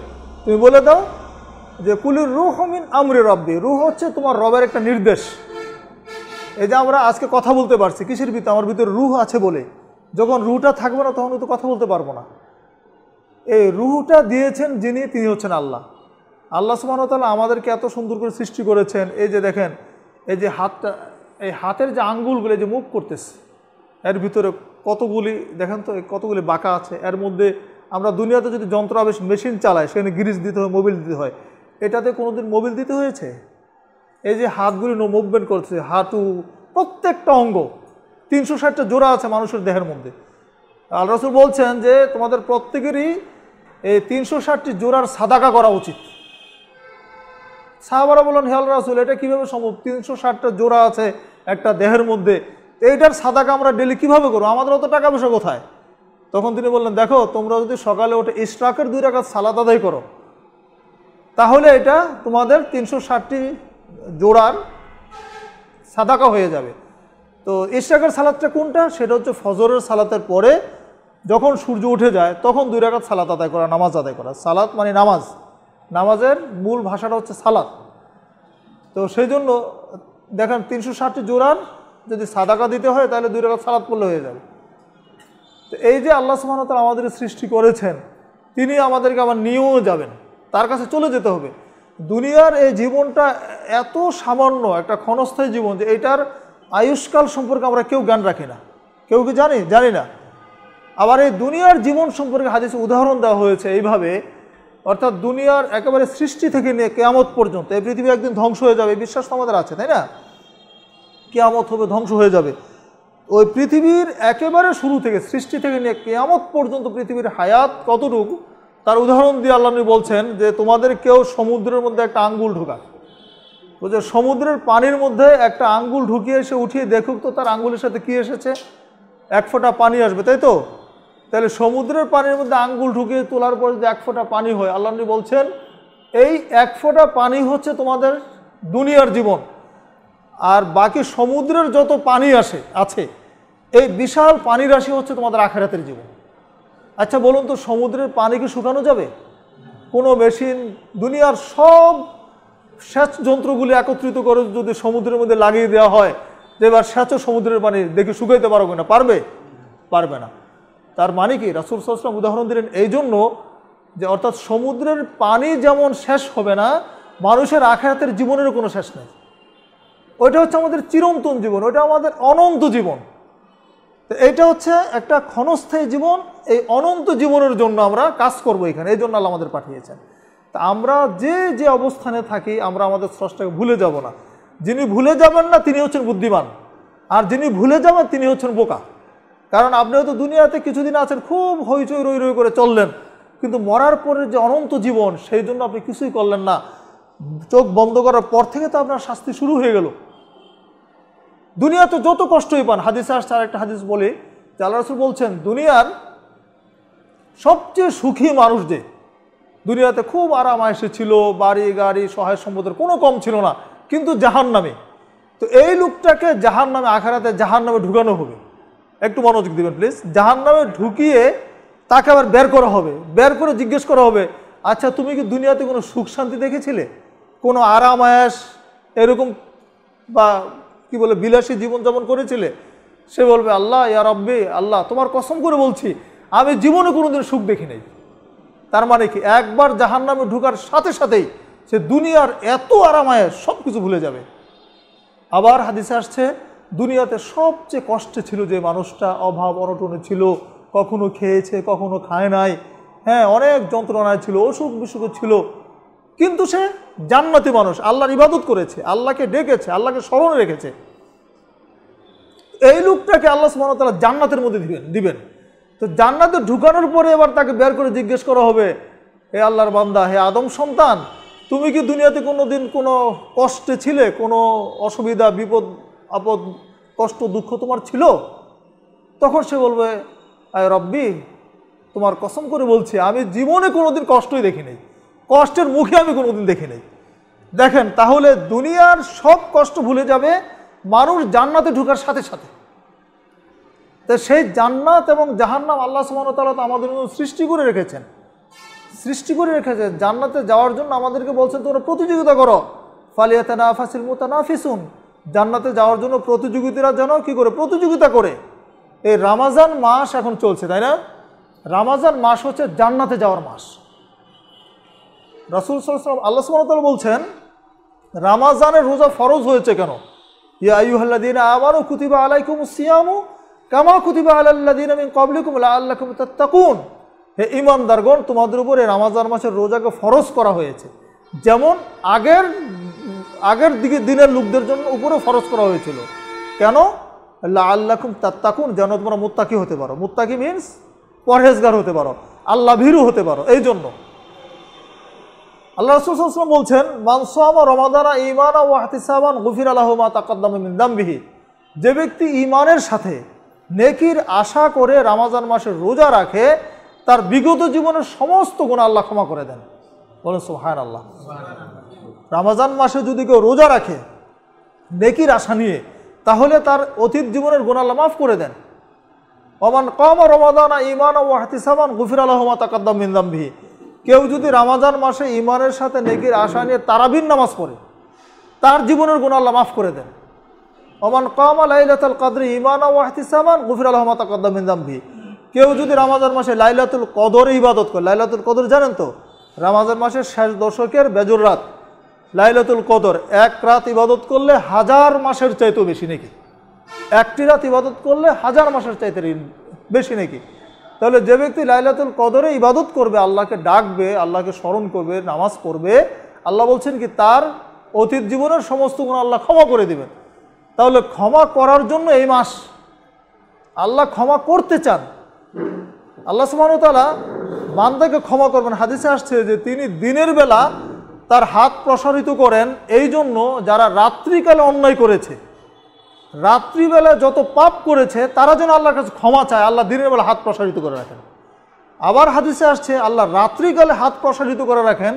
[SPEAKER 3] তুমি বলে দাও যে কুলির রুহ মিন আমরি রব্বি রুহ হচ্ছে তোমার রবের একটা নির্দেশ এই যে আমরা আজকে কথা বলতে পারছি কিসের ভিতরে আমার ভিতরে রুহ আছে বলে যখন রুহটা থাকবে না তখন তো কথা বলতে পারবো না এই রুহটা দিয়েছেন যিনি তিনি হচ্ছেন আল্লাহ আল্লাহ সুবাহতাল্লাহ আমাদেরকে এত সুন্দর করে সৃষ্টি করেছেন এই যে দেখেন এই যে হাতটা এই হাতের যে আঙ্গুলগুলো যে মুভ করতেছে এর ভিতরে কতগুলি দেখেন তো কতগুলি বাঁকা আছে এর মধ্যে আমরা দুনিয়াতে যদি যন্ত্র আবেশ মেশিন চালাই সেখানে গ্রিজ দিতে হয় মোবিল দিতে হয় এটাতে কোনোদিন মোবিল দিতে হয়েছে এই যে হাতগুলি নো মুভমেন্ট করছে হাঁটু প্রত্যেকটা অঙ্গ তিনশো ষাটটা জোড়া আছে মানুষের দেহের মধ্যে আল রসুল বলছেন যে তোমাদের প্রত্যেকেরই এই তিনশো ষাটটি জোড়ার সাদাকা করা উচিত সাহাবারা বলেন হেয়াল রাসুল এটা কীভাবে সম্ভব তিনশো ষাটটা জোড়া আছে একটা দেহের মধ্যে এইটার সাদাকা আমরা ডেলি কীভাবে করো আমাদের অত টাকা পয়সা কোথায় তখন তিনি বললেন দেখো তোমরা যদি সকালে ওঠে ইস্ট্রাকের দুই টাকা সালাদ আদায় করো তাহলে এটা তোমাদের তিনশো ষাটটি জোড়ার সাদাকা হয়ে যাবে তো ইশাকের সালাদটা কোনটা সেটা হচ্ছে ফজরের সালাতের পরে যখন সূর্য উঠে যায় তখন দুই রাখার সালাত আদায় করা নামাজ আদায় করা সালাত মানে নামাজ নামাজের মূল ভাষাটা হচ্ছে সালাত তো সেই জন্য দেখেন তিনশো ষাটটি জোড়ার যদি সাদাকা দিতে হয় তাহলে দুই রাকাত সালাত পড়লে হয়ে যাবে তো এই যে আল্লাহ সুহানতাল আমাদের সৃষ্টি করেছেন তিনি আমাদেরকে আবার নিয়েও যাবেন তার কাছে চলে যেতে হবে দুনিয়ার এই জীবনটা এত সামান্য একটা ক্ষণস্থায়ী জীবন যে এটার আয়ুষ্কাল সম্পর্কে আমরা কেউ জ্ঞান রাখি না কেউ কি জানি জানি না আবার এই দুনিয়ার জীবন সম্পর্কে হাদিসে উদাহরণ দেওয়া হয়েছে এইভাবে অর্থাৎ দুনিয়ার একেবারে সৃষ্টি থেকে নিয়ে কেয়ামত পর্যন্ত এই পৃথিবী একদিন ধ্বংস হয়ে যাবে বিশ্বাস তো আমাদের আছে তাই না কেয়ামত হবে ধ্বংস হয়ে যাবে ওই পৃথিবীর একেবারে শুরু থেকে সৃষ্টি থেকে নিয়ে কেয়ামত পর্যন্ত পৃথিবীর হায়াত কতটুকু তার উদাহরণ দিয়ে আল্লাহ বলছেন যে তোমাদের কেউ সমুদ্রের মধ্যে একটা আঙ্গুল ঢুকা বলছে সমুদ্রের পানির মধ্যে একটা আঙ্গুল ঢুকিয়ে এসে উঠিয়ে দেখুক তো তার আঙ্গুলের সাথে কি এসেছে এক ফোঁটা পানি আসবে তাই তো তাহলে সমুদ্রের পানির মধ্যে আঙ্গুল ঢুকিয়ে তোলার পর যদি এক ফোঁটা পানি হয় আল্লাহ বলছেন এই এক ফোঁটা পানি হচ্ছে তোমাদের দুনিয়ার জীবন আর বাকি সমুদ্রের যত পানি আসে আছে এই বিশাল পানি রাশি হচ্ছে তোমাদের আখেরাতের জীবন আচ্ছা বলুন তো সমুদ্রের পানি কি শুকানো যাবে কোনো মেশিন দুনিয়ার সব সেচ যন্ত্রগুলি একত্রিত করে যদি সমুদ্রের মধ্যে লাগিয়ে দেওয়া হয় যে এবার সেচও সমুদ্রের পানি দেখে শুকাইতে পারো কিনা পারবে পারবে না তার মানে কি রাসুল সাল্লাম উদাহরণ দিলেন এই জন্য যে অর্থাৎ সমুদ্রের পানি যেমন শেষ হবে না মানুষের আখেরাতের জীবনেরও কোনো শেষ নেই ওইটা হচ্ছে আমাদের চিরন্তন জীবন ওইটা আমাদের অনন্ত জীবন তো এইটা হচ্ছে একটা ক্ষণস্থায়ী জীবন এই অনন্ত জীবনের জন্য আমরা কাজ করব এখানে এই জন্য আমাদের পাঠিয়েছেন তা আমরা যে যে অবস্থানে থাকি আমরা আমাদের স্রষ্টাকে ভুলে যাব না যিনি ভুলে যাবেন না তিনি হচ্ছেন বুদ্ধিমান আর যিনি ভুলে যাবেন তিনি হচ্ছেন বোকা কারণ আপনি হয়তো দুনিয়াতে কিছুদিন আছেন খুব হইচই রই রই করে চললেন কিন্তু মরার পরে যে অনন্ত জীবন সেই জন্য আপনি কিছুই করলেন না চোখ বন্ধ করার পর থেকে তো আপনার শাস্তি শুরু হয়ে গেল দুনিয়াতে যত কষ্টই পান হাদিস আসছে আর একটা হাদিস বলি যে আল্লাহ রসুল বলছেন দুনিয়ার সবচেয়ে সুখী মানুষ যে দুনিয়াতে খুব আরাম আয়সে ছিল বাড়ি গাড়ি সহায় সম্পদের কোনো কম ছিল না কিন্তু জাহান নামে তো এই লোকটাকে জাহান নামে আখারাতে জাহান নামে ঢুকানো হবে একটু মনোযোগ দেবেন প্লিজ জাহান নামে ঢুকিয়ে তাকে আবার বের করা হবে বের করে জিজ্ঞেস করা হবে আচ্ছা তুমি কি দুনিয়াতে কোনো সুখ শান্তি দেখেছিলে কোনো আরাম আয়াস এরকম বা কি বলে বিলাসী জীবনযাপন করেছিলে সে বলবে আল্লাহ ইয়া রব্বে আল্লাহ তোমার কসম করে বলছি আমি জীবনে কোনোদিন সুখ দেখি নাই তার মানে কি একবার জাহান নামে ঢুকার সাথে সাথেই সে দুনিয়ার এত আরামায় সব কিছু ভুলে যাবে আবার হাদিসে আসছে দুনিয়াতে সবচেয়ে কষ্টে ছিল যে মানুষটা অভাব অনটনে ছিল কখনো খেয়েছে কখনো খায় নাই হ্যাঁ অনেক যন্ত্রণায় ছিল অসুখ বিসুখ ছিল কিন্তু সে জান্নাতি মানুষ আল্লাহর ইবাদত করেছে আল্লাহকে ডেকেছে আল্লাহকে স্মরণ রেখেছে এই লোকটাকে আল্লাহ সুমানো তারা জান্নাতের মধ্যে দিবেন দিবেন তো জান্নাতে ঢুকানোর পরে এবার তাকে বের করে জিজ্ঞেস করা হবে হে আল্লাহর বান্দা হে আদম সন্তান তুমি কি দুনিয়াতে কোনো দিন কোনো কষ্টে ছিলে কোনো অসুবিধা বিপদ আপদ কষ্ট দুঃখ তোমার ছিল তখন সে বলবে আয় রব্বি তোমার কসম করে বলছি আমি জীবনে কোনো দিন কষ্টই দেখিনি কষ্টের মুখে আমি কোনোদিন দেখি নেই দেখেন তাহলে দুনিয়ার সব কষ্ট ভুলে যাবে মানুষ জান্নাতে ঢুকার সাথে সাথে তো সেই জান্নাত এবং জাহান্নাম আল্লাহ সুমনতালা তো আমাদের সৃষ্টি করে রেখেছেন সৃষ্টি করে রেখেছে জান্নাতে যাওয়ার জন্য আমাদেরকে বলছেন তোমরা প্রতিযোগিতা করো না ফাসিল না ফিসুন জান্নাতে যাওয়ার জন্য প্রতিযোগিতারা যেন কী করে প্রতিযোগিতা করে এই রামাজান মাস এখন চলছে তাই না রামাজান মাস হচ্ছে জান্নাতে যাওয়ার মাস রাসুল সাল্লাম আল্লাহ সুমতাল বলছেন রামাজানের রোজা ফরজ হয়েছে কেন ইয়া আয়ুহাল্লাদিন আমারও কুতিবা আলাইকুম সিয়ামু কামা কুতিবা আল্লাদিন আমি কবলিকুম আল্লাহকুম তাত্তাকুন হে ইমানদারগণ তোমাদের উপরে রামাজান মাসের রোজাকে ফরজ করা হয়েছে যেমন আগের আগের দিকে দিনের লোকদের জন্য উপরে ফরজ করা হয়েছিল কেন আল্লাহ আল্লাহকুম তাত্তাকুন যেন তোমরা মুত্তাকি হতে পারো মুত্তাকি মিনস পরহেজগার হতে পারো আল্লাহ ভীরু হতে পারো এই জন্য আল্লাহ রসুলাম বলছেন মানসামা রমাদানা ইমান ও হাতিসাবান গুফির আলহমা তাকাদ্দামিহি যে ব্যক্তি ইমানের সাথে নেকির আশা করে রামাজান মাসে রোজা রাখে তার বিগত জীবনের সমস্ত গুণ আল্লাহ ক্ষমা করে দেন বলেন সোহান আল্লাহ রামাজান মাসে যদি কেউ রোজা রাখে নেকির আশা নিয়ে তাহলে তার অতীত জীবনের গুণ আল্লাহ মাফ করে দেন অমান কম রমাদানা ইমান ও হাতিসাবান গুফির আলহমা তাকাদ্দামিহি কেউ যদি রামাজান মাসে ইমানের সাথে নেকির আশা নিয়ে তারাবির নামাজ পড়ে তার জীবনের গুণ আল্লাহ মাফ করে দেন ওমান কামা লাইলাতুল কাদরি ইমান ওয়াহতিসামান গুফির আলহমা তাকদ্দামিনদাম্ভি কেউ যদি রামাজান মাসে লাইলাতুল কদরে ইবাদত করে লাইলাতুল কদর জানেন তো রামাজান মাসের শেষ দশকের বেজর রাত লাইলাতুল কদর এক রাত ইবাদত করলে হাজার মাসের চাইতেও বেশি নাকি একটি রাত ইবাদত করলে হাজার মাসের চাইতে বেশি নাকি তাহলে যে ব্যক্তি লাইলাতুল কদরে ইবাদত করবে আল্লাহকে ডাকবে আল্লাহকে স্মরণ করবে নামাজ পড়বে আল্লাহ বলছেন কি তার অতীত জীবনের সমস্ত গুণ আল্লাহ ক্ষমা করে দিবেন তাহলে ক্ষমা করার জন্য এই মাস আল্লাহ ক্ষমা করতে চান আল্লাহ সুমানতালা বান্দাকে ক্ষমা করবেন হাদিসে আসছে যে তিনি দিনের বেলা তার হাত প্রসারিত করেন এই জন্য যারা রাত্রিকালে অন্যায় করেছে রাত্রিবেলা যত পাপ করেছে তারা যেন আল্লাহর কাছে ক্ষমা চায় আল্লাহ দিনের বেলা হাত প্রসারিত করে রাখেন আবার হাদিসে আসছে আল্লাহ রাত্রিকালে হাত প্রসারিত করে রাখেন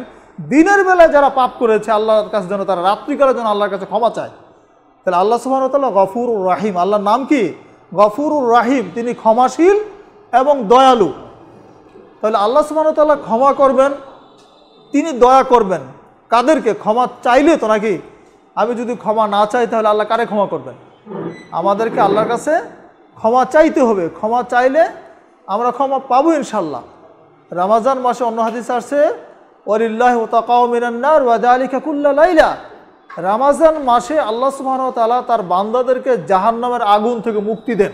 [SPEAKER 3] দিনের বেলায় যারা পাপ করেছে আল্লাহর কাছে যেন তারা রাত্রিকালে যেন আল্লাহর কাছে ক্ষমা চায় তাহলে আল্লাহ সুবাহতাল্লাহ গফুরুর রাহিম আল্লাহর নাম কি গফুরুর রাহিম তিনি ক্ষমাশীল এবং দয়ালু তাহলে আল্লাহ তাল্লাহ ক্ষমা করবেন তিনি দয়া করবেন কাদেরকে ক্ষমা চাইলে তো নাকি আমি যদি ক্ষমা না চাই তাহলে আল্লাহ কারে ক্ষমা করবেন আমাদেরকে আল্লাহর কাছে ক্ষমা চাইতে হবে ক্ষমা চাইলে আমরা ক্ষমা পাবো ইনশাল্লাহ রামাজান মাসে অন্য হাদিস আসছে ওরিল্লাহ ওতাকাউমিনান্নার ওয়াদা আলী খাকুল্লা লাইলা রামাজান মাসে আল্লাহ সুবাহতালা তার বান্দাদেরকে জাহান্নামের আগুন থেকে মুক্তি দেন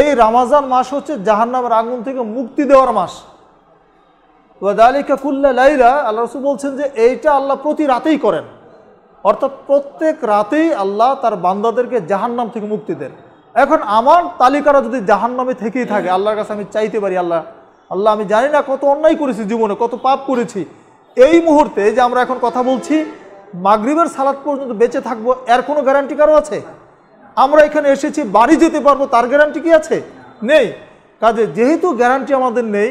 [SPEAKER 3] এই রামাজান মাস হচ্ছে জাহান্নামের আগুন থেকে মুক্তি দেওয়ার মাস ওয়াদা আলী খাকুল্লা লাইলা আল্লাহ রসুল বলছেন যে এইটা আল্লাহ প্রতি রাতেই করেন অর্থাৎ প্রত্যেক রাতেই আল্লাহ তার বান্দাদেরকে জাহান্নাম থেকে মুক্তি দেন এখন আমার তালিকাটা যদি জাহান্নামে থেকেই থাকে আল্লাহর কাছে আমি চাইতে পারি আল্লাহ আল্লাহ আমি জানি না কত অন্যায় করেছি জীবনে কত পাপ করেছি এই মুহূর্তে যে আমরা এখন কথা বলছি মাগরীবের সালাদ পর্যন্ত বেঁচে থাকবো এর কোনো গ্যারান্টি কারো আছে আমরা এখানে এসেছি বাড়ি যেতে পারবো তার গ্যারান্টি কি আছে নেই কাজে যেহেতু গ্যারান্টি আমাদের নেই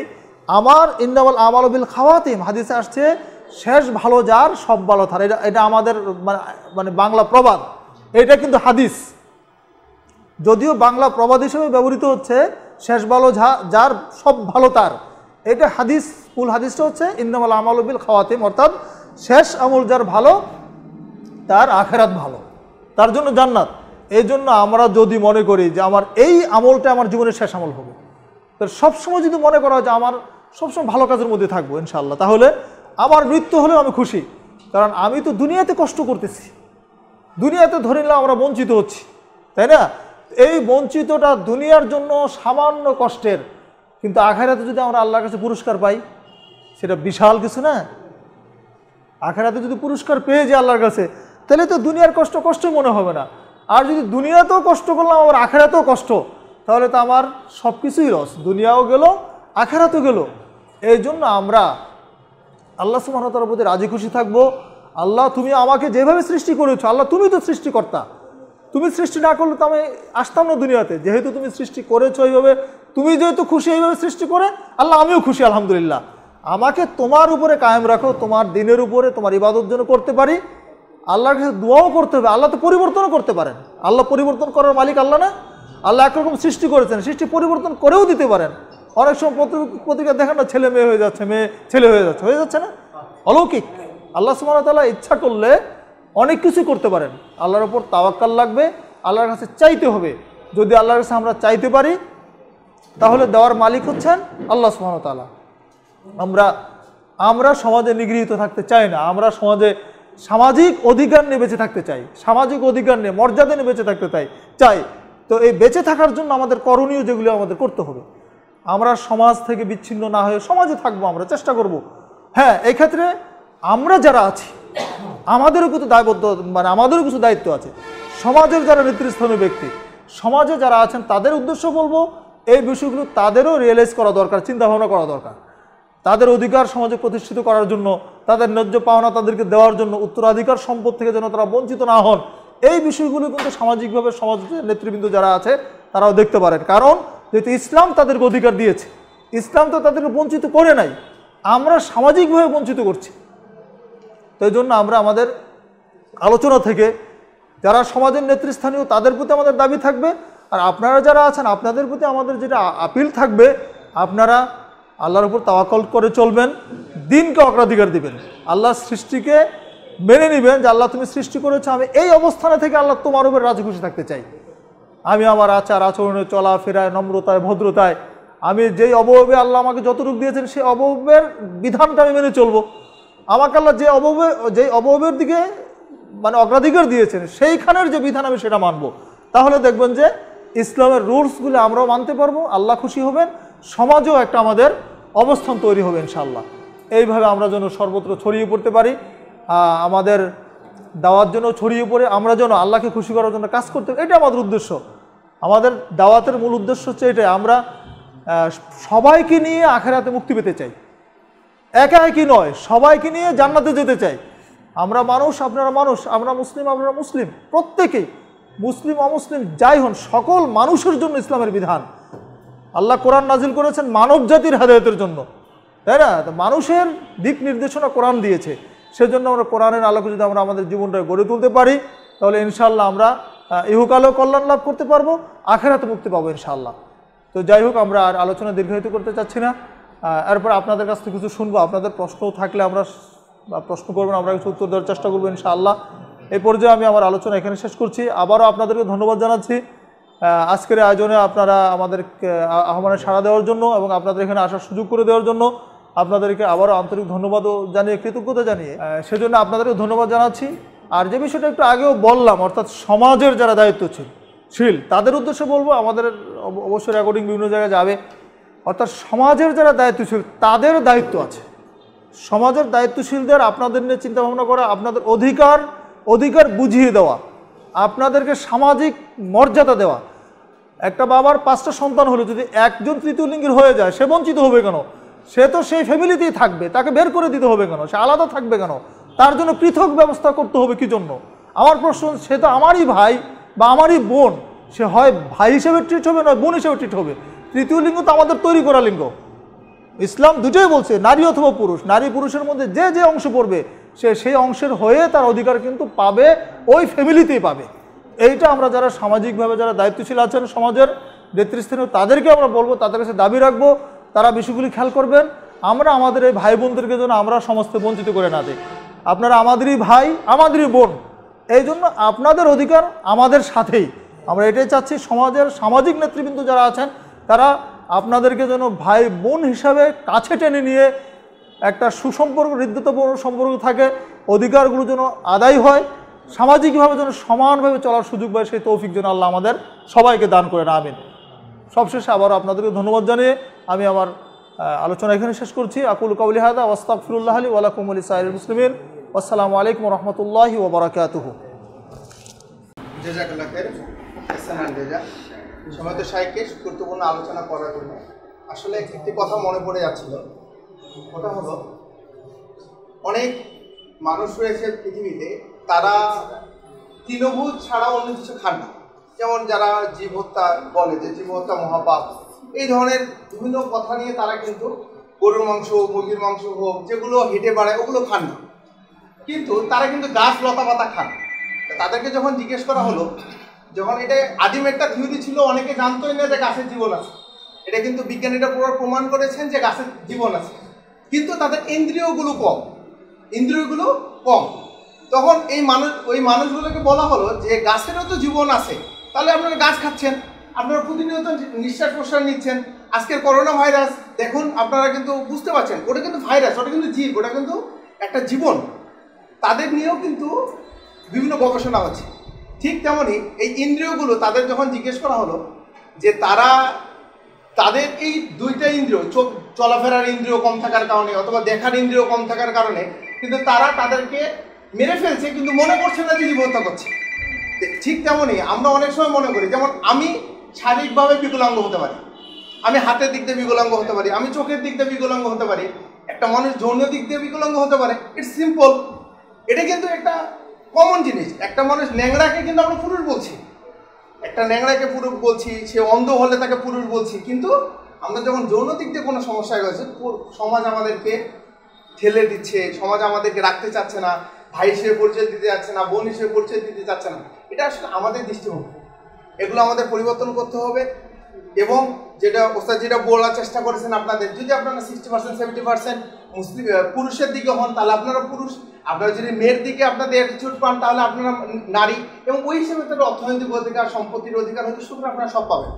[SPEAKER 3] আমার ইন্দাবল আমালবিল খাওয়াতিম হাদিসে আসছে শেষ ভালো যার সব ভালো তার এটা এটা আমাদের মানে-, মানে বাংলা প্রবাদ এটা কিন্তু হাদিস যদিও বাংলা প্রবাদ হিসেবে ব্যবহৃত হচ্ছে শেষ ভালো যার সব ভালো তার এটা হাদিস ফুল হাদিসটা হচ্ছে ইন্দামাল আমলবিল খাওয়াতিম অর্থাৎ শেষ আমল যার ভালো তার আখেরাত ভালো তার জন্য জান্নাত এই জন্য আমরা যদি মনে করি যে আমার এই আমলটা আমার জীবনের শেষ আমল হবে সবসময় যদি মনে করা হয় যে আমার সবসময় ভালো কাজের মধ্যে থাকবো ইনশাল্লাহ তাহলে আমার মৃত্যু হলেও আমি খুশি কারণ আমি তো দুনিয়াতে কষ্ট করতেছি দুনিয়াতে ধরে নিলাম আমরা বঞ্চিত হচ্ছি তাই না এই বঞ্চিতটা দুনিয়ার জন্য সামান্য কষ্টের কিন্তু আখেরাতে যদি আমরা আল্লাহর কাছে পুরস্কার পাই সেটা বিশাল কিছু না আখেরাতে যদি পুরস্কার পেয়ে যায় আল্লাহর কাছে তাহলে তো দুনিয়ার কষ্ট কষ্ট মনে হবে না আর যদি দুনিয়াতেও কষ্ট করলাম আমার আখেরাতেও কষ্ট তাহলে তো আমার সব কিছুই রস দুনিয়াও গেল আখেরাতেও গেল এই জন্য আমরা আল্লাহ সুমানতার প্রতি রাজি খুশি থাকবো আল্লাহ তুমি আমাকে যেভাবে সৃষ্টি করেছো আল্লাহ তুমি তো সৃষ্টিকর্তা তুমি সৃষ্টি না করলে তো আমি আসতাম না দুনিয়াতে যেহেতু তুমি সৃষ্টি করেছো এইভাবে তুমি যেহেতু খুশি এইভাবে সৃষ্টি করে আল্লাহ আমিও খুশি আলহামদুলিল্লাহ আমাকে তোমার উপরে কায়েম রাখো তোমার দিনের উপরে তোমার ইবাদত জন্য করতে পারি আল্লাহর কাছে দোয়াও করতে হবে আল্লাহ তো পরিবর্তনও করতে পারেন আল্লাহ পরিবর্তন করার মালিক আল্লাহ না আল্লাহ একরকম সৃষ্টি করেছেন সৃষ্টি পরিবর্তন করেও দিতে পারেন অনেক সময় পত্রিকা দেখেন না ছেলে মেয়ে হয়ে যাচ্ছে মেয়ে ছেলে হয়ে যাচ্ছে হয়ে যাচ্ছে না অলৌকিক আল্লাহ সুমনতালা ইচ্ছা করলে অনেক কিছু করতে পারেন আল্লাহর ওপর তাওয়াক্কাল লাগবে আল্লাহর কাছে চাইতে হবে যদি আল্লাহর কাছে আমরা চাইতে পারি তাহলে দেওয়ার মালিক হচ্ছেন আল্লাহ সুমনতালা আমরা আমরা সমাজে নিগৃহীত থাকতে চাই না আমরা সমাজে সামাজিক অধিকার নিয়ে বেঁচে থাকতে চাই সামাজিক অধিকার নিয়ে মর্যাদা নিয়ে বেঁচে থাকতে চাই চাই তো এই বেঁচে থাকার জন্য আমাদের করণীয় যেগুলো আমাদের করতে হবে আমরা সমাজ থেকে বিচ্ছিন্ন না হয়ে সমাজে থাকবো আমরা চেষ্টা করব। হ্যাঁ এক্ষেত্রে আমরা যারা আছি আমাদেরও কিছু দায়বদ্ধ মানে আমাদেরও কিছু দায়িত্ব আছে সমাজের যারা নেতৃস্থানীয় ব্যক্তি সমাজে যারা আছেন তাদের উদ্দেশ্য বলবো এই বিষয়গুলো তাদেরও রিয়েলাইজ করা দরকার চিন্তাভাবনা করা দরকার তাদের অধিকার সমাজে প্রতিষ্ঠিত করার জন্য তাদের ন্যায্য পাওনা তাদেরকে দেওয়ার জন্য উত্তরাধিকার সম্পদ থেকে যেন তারা বঞ্চিত না হন এই বিষয়গুলো কিন্তু সামাজিকভাবে সমাজ নেতৃবৃন্দ যারা আছে তারাও দেখতে পারেন কারণ যেহেতু ইসলাম তাদেরকে অধিকার দিয়েছে ইসলাম তো তাদেরকে বঞ্চিত করে নাই আমরা সামাজিকভাবে বঞ্চিত করছি তাই জন্য আমরা আমাদের আলোচনা থেকে যারা সমাজের নেতৃস্থানীয় তাদের প্রতি আমাদের দাবি থাকবে আর আপনারা যারা আছেন আপনাদের প্রতি আমাদের যেটা আপিল থাকবে আপনারা আল্লাহর উপর তাওয়াকল করে চলবেন দিনকে অগ্রাধিকার দিবেন আল্লাহ সৃষ্টিকে মেনে নেবেন যে আল্লাহ তুমি সৃষ্টি করেছো আমি এই অবস্থানে থেকে আল্লাহ তোমার উপর রাজি খুশি থাকতে চাই আমি আমার আচার আচরণে চলাফেরায় নম্রতায় ভদ্রতায় আমি যেই অবয়বে আল্লাহ আমাকে যতটুকু দিয়েছেন সেই অবয়বের বিধানটা আমি মেনে চলবো আমাকে আল্লাহ যে অবয়বে যেই অবয়বের দিকে মানে অগ্রাধিকার দিয়েছেন সেইখানের যে বিধান আমি সেটা মানব তাহলে দেখবেন যে ইসলামের রুলসগুলো আমরাও মানতে পারবো আল্লাহ খুশি হবেন সমাজেও একটা আমাদের অবস্থান তৈরি হবে ইনশাল্লাহ এইভাবে আমরা যেন সর্বত্র ছড়িয়ে পড়তে পারি আমাদের দাওয়ার জন্য ছড়িয়ে পড়ে আমরা যেন আল্লাহকে খুশি করার জন্য কাজ করতে এটা আমাদের উদ্দেশ্য আমাদের দাওয়াতের মূল উদ্দেশ্য হচ্ছে এটাই আমরা সবাইকে নিয়ে আখেরাতে মুক্তি পেতে চাই একা একই নয় সবাইকে নিয়ে জান্নাতে যেতে চাই আমরা মানুষ আপনারা মানুষ আমরা মুসলিম আপনারা মুসলিম প্রত্যেকেই মুসলিম অমুসলিম যাই হন সকল মানুষের জন্য ইসলামের বিধান আল্লাহ কোরআন নাজিল করেছেন মানব জাতির হাদায়তের জন্য তাই না মানুষের দিক নির্দেশনা কোরআন দিয়েছে সেজন্য আমরা কোরআনের আলোকে যদি আমরা আমাদের জীবনটা গড়ে তুলতে পারি তাহলে ইনশাল্লাহ আমরা ইহুকালেও কল্যাণ লাভ করতে পারবো আখেরাতে মুক্তি পাবো ইনশাল্লাহ তো যাই হোক আমরা আর আলোচনা দীর্ঘায়িত করতে চাচ্ছি না এরপর আপনাদের কাছ থেকে কিছু শুনবো আপনাদের প্রশ্ন থাকলে আমরা প্রশ্ন করবেন আমরা কিছু উত্তর দেওয়ার চেষ্টা করবো ইনশাআল্লাহ এই পর্যায়ে আমি আমার আলোচনা এখানে শেষ করছি আবারও আপনাদেরকে ধন্যবাদ জানাচ্ছি আজকের আয়োজনে আপনারা আমাদের আহ্বানে সাড়া দেওয়ার জন্য এবং আপনাদের এখানে আসার সুযোগ করে দেওয়ার জন্য আপনাদেরকে আবারও আন্তরিক ধন্যবাদও জানিয়ে কৃতজ্ঞতা জানিয়ে সেজন্য আপনাদেরকে ধন্যবাদ জানাচ্ছি আর যে বিষয়টা একটু আগেও বললাম অর্থাৎ সমাজের যারা দায়িত্বশীল শীল তাদের উদ্দেশ্যে বলবো আমাদের অবশ্যই রেকর্ডিং বিভিন্ন জায়গায় যাবে অর্থাৎ সমাজের যারা দায়িত্বশীল তাদের দায়িত্ব আছে সমাজের দায়িত্বশীলদের আপনাদের নিয়ে চিন্তাভাবনা করা আপনাদের অধিকার অধিকার বুঝিয়ে দেওয়া আপনাদেরকে সামাজিক মর্যাদা দেওয়া একটা বাবার পাঁচটা সন্তান হলে যদি একজন তৃতীয় লিঙ্গের হয়ে যায় সে বঞ্চিত হবে কেন সে তো সেই ফ্যামিলিতেই থাকবে তাকে বের করে দিতে হবে কেন সে আলাদা থাকবে কেন তার জন্য পৃথক ব্যবস্থা করতে হবে কি জন্য আমার প্রশ্ন সে তো আমারই ভাই বা আমারই বোন সে হয় ভাই হিসেবে ট্রিট হবে নয় বোন হিসেবে ট্রিট হবে তৃতীয় লিঙ্গ তো আমাদের তৈরি করা লিঙ্গ ইসলাম দুটোই বলছে নারী অথবা পুরুষ নারী পুরুষের মধ্যে যে যে অংশ পড়বে সে সেই অংশের হয়ে তার অধিকার কিন্তু পাবে ওই ফ্যামিলিতেই পাবে এইটা আমরা যারা সামাজিকভাবে যারা দায়িত্বশীল আছেন সমাজের নেতৃস্থানীয় তাদেরকে আমরা বলবো তাদের কাছে দাবি রাখবো তারা বিষয়গুলি খেয়াল করবেন আমরা আমাদের এই ভাই বোনদেরকে যেন আমরা সমস্ত বঞ্চিত করে না দিই আপনারা আমাদেরই ভাই আমাদেরই বোন এই জন্য আপনাদের অধিকার আমাদের সাথেই আমরা এটাই চাচ্ছি সমাজের সামাজিক নেতৃবৃন্দ যারা আছেন তারা আপনাদেরকে যেন ভাই বোন হিসাবে কাছে টেনে নিয়ে একটা সুসম্পর্ক হৃদ্যতপূর্ণ সম্পর্ক থাকে অধিকারগুলো যেন আদায় হয় সামাজিকভাবে যেন সমানভাবে চলার সুযোগ পায় সেই তৌফিক যেন আল্লাহ আমাদের সবাইকে দান করে না আমিন সবশেষে আবারও আপনাদেরকে ধন্যবাদ জানিয়ে আমি আমার আলোচনা এখানে শেষ করছি আকুল হাদা ওয়াস্তাকফিরুল্লাহ আলী ওয়ালাকুমুল সাহির মুসলিমিন আসসালামু আলাইকুম রহমতুল্লাহি ওবরাকাতুহ
[SPEAKER 5] সময় তো সাইকে গুরুত্বপূর্ণ আলোচনা করার জন্য আসলে একটি কথা মনে পড়ে যাচ্ছিল ওটা হলো অনেক মানুষ রয়েছে পৃথিবীতে তারা তৃণভূত ছাড়া অন্য কিছু খান না যেমন যারা জীব হত্যা বলে যে জীব হত্যা মহাপাপ এই ধরনের বিভিন্ন কথা নিয়ে তারা কিন্তু গরুর মাংস মুরগির মাংস হোক যেগুলো হেঁটে বাড়ায় ওগুলো খান না কিন্তু তারা কিন্তু গাছ লতা পাতা খান তাদেরকে যখন জিজ্ঞেস করা হলো যখন এটা আদিম একটা থিওরি ছিল অনেকে জানতোই না যে গাছের জীবন আছে এটা কিন্তু বিজ্ঞানীরা পুরো প্রমাণ করেছেন যে গাছের জীবন আছে কিন্তু তাদের ইন্দ্রিয়গুলো কম ইন্দ্রিয়গুলো কম তখন এই মানুষ ওই মানুষগুলোকে বলা হলো যে গাছেরও তো জীবন আছে তাহলে আপনারা গাছ খাচ্ছেন আপনারা প্রতিনিয়ত নিঃশ্বাস প্রশ্বাস নিচ্ছেন আজকের করোনা ভাইরাস দেখুন আপনারা কিন্তু বুঝতে পারছেন ওটা কিন্তু ভাইরাস ওটা কিন্তু জীব ওটা কিন্তু একটা জীবন তাদের নিয়েও কিন্তু বিভিন্ন গবেষণা হচ্ছে ঠিক তেমনই এই ইন্দ্রিয়গুলো তাদের যখন জিজ্ঞেস করা হলো যে তারা তাদের এই দুইটা ইন্দ্রিয় চোখ চলাফেরার ইন্দ্রিয় কম থাকার কারণে অথবা দেখার ইন্দ্রিয় কম থাকার কারণে কিন্তু তারা তাদেরকে মেরে ফেলছে কিন্তু মনে করছে না যে জীবনতা করছে ঠিক তেমনই আমরা অনেক সময় মনে করি যেমন আমি শারীরিকভাবে বিকলাঙ্গ হতে পারি আমি হাতের দিক দিয়ে বিকলাঙ্গ হতে পারি আমি চোখের দিক দিয়ে বিকলাঙ্গ হতে পারি একটা মানুষ যৌন দিক দিয়ে বিকলাঙ্গ হতে পারে ইটস সিম্পল এটা কিন্তু একটা কমন জিনিস একটা মানুষ ন্যাংরাকে কিন্তু আমরা পুরুষ বলছি একটা ন্যাংরাকে পুরুষ বলছি সে অন্ধ হলে তাকে পুরুষ বলছি কিন্তু আমরা যখন যৌন দিক দিয়ে কোনো সমস্যায় হয়েছে সমাজ আমাদেরকে ঠেলে দিচ্ছে সমাজ আমাদেরকে রাখতে চাচ্ছে না ভাই হিসেবে পরিচয় দিতে চাচ্ছে না বোন হিসেবে পরিচয় দিতে চাচ্ছে না এটা আসলে আমাদের দৃষ্টিভঙ্গি এগুলো আমাদের পরিবর্তন করতে হবে এবং যেটা ওস্তাদ যেটা বলার চেষ্টা করেছেন আপনাদের যদি আপনারা সিক্সটি পার্সেন্ট সেভেন্টি পার্সেন্ট মুসলিম পুরুষের দিকে হন তাহলে আপনারা পুরুষ আপনারা যদি মেয়ের দিকে আপনাদের অ্যাটিচিউড পান তাহলে আপনারা নারী এবং ওই হিসেবে তাদের অর্থনৈতিক অধিকার সম্পত্তির অধিকার হয়তো সুতরাং আপনারা সব পাবেন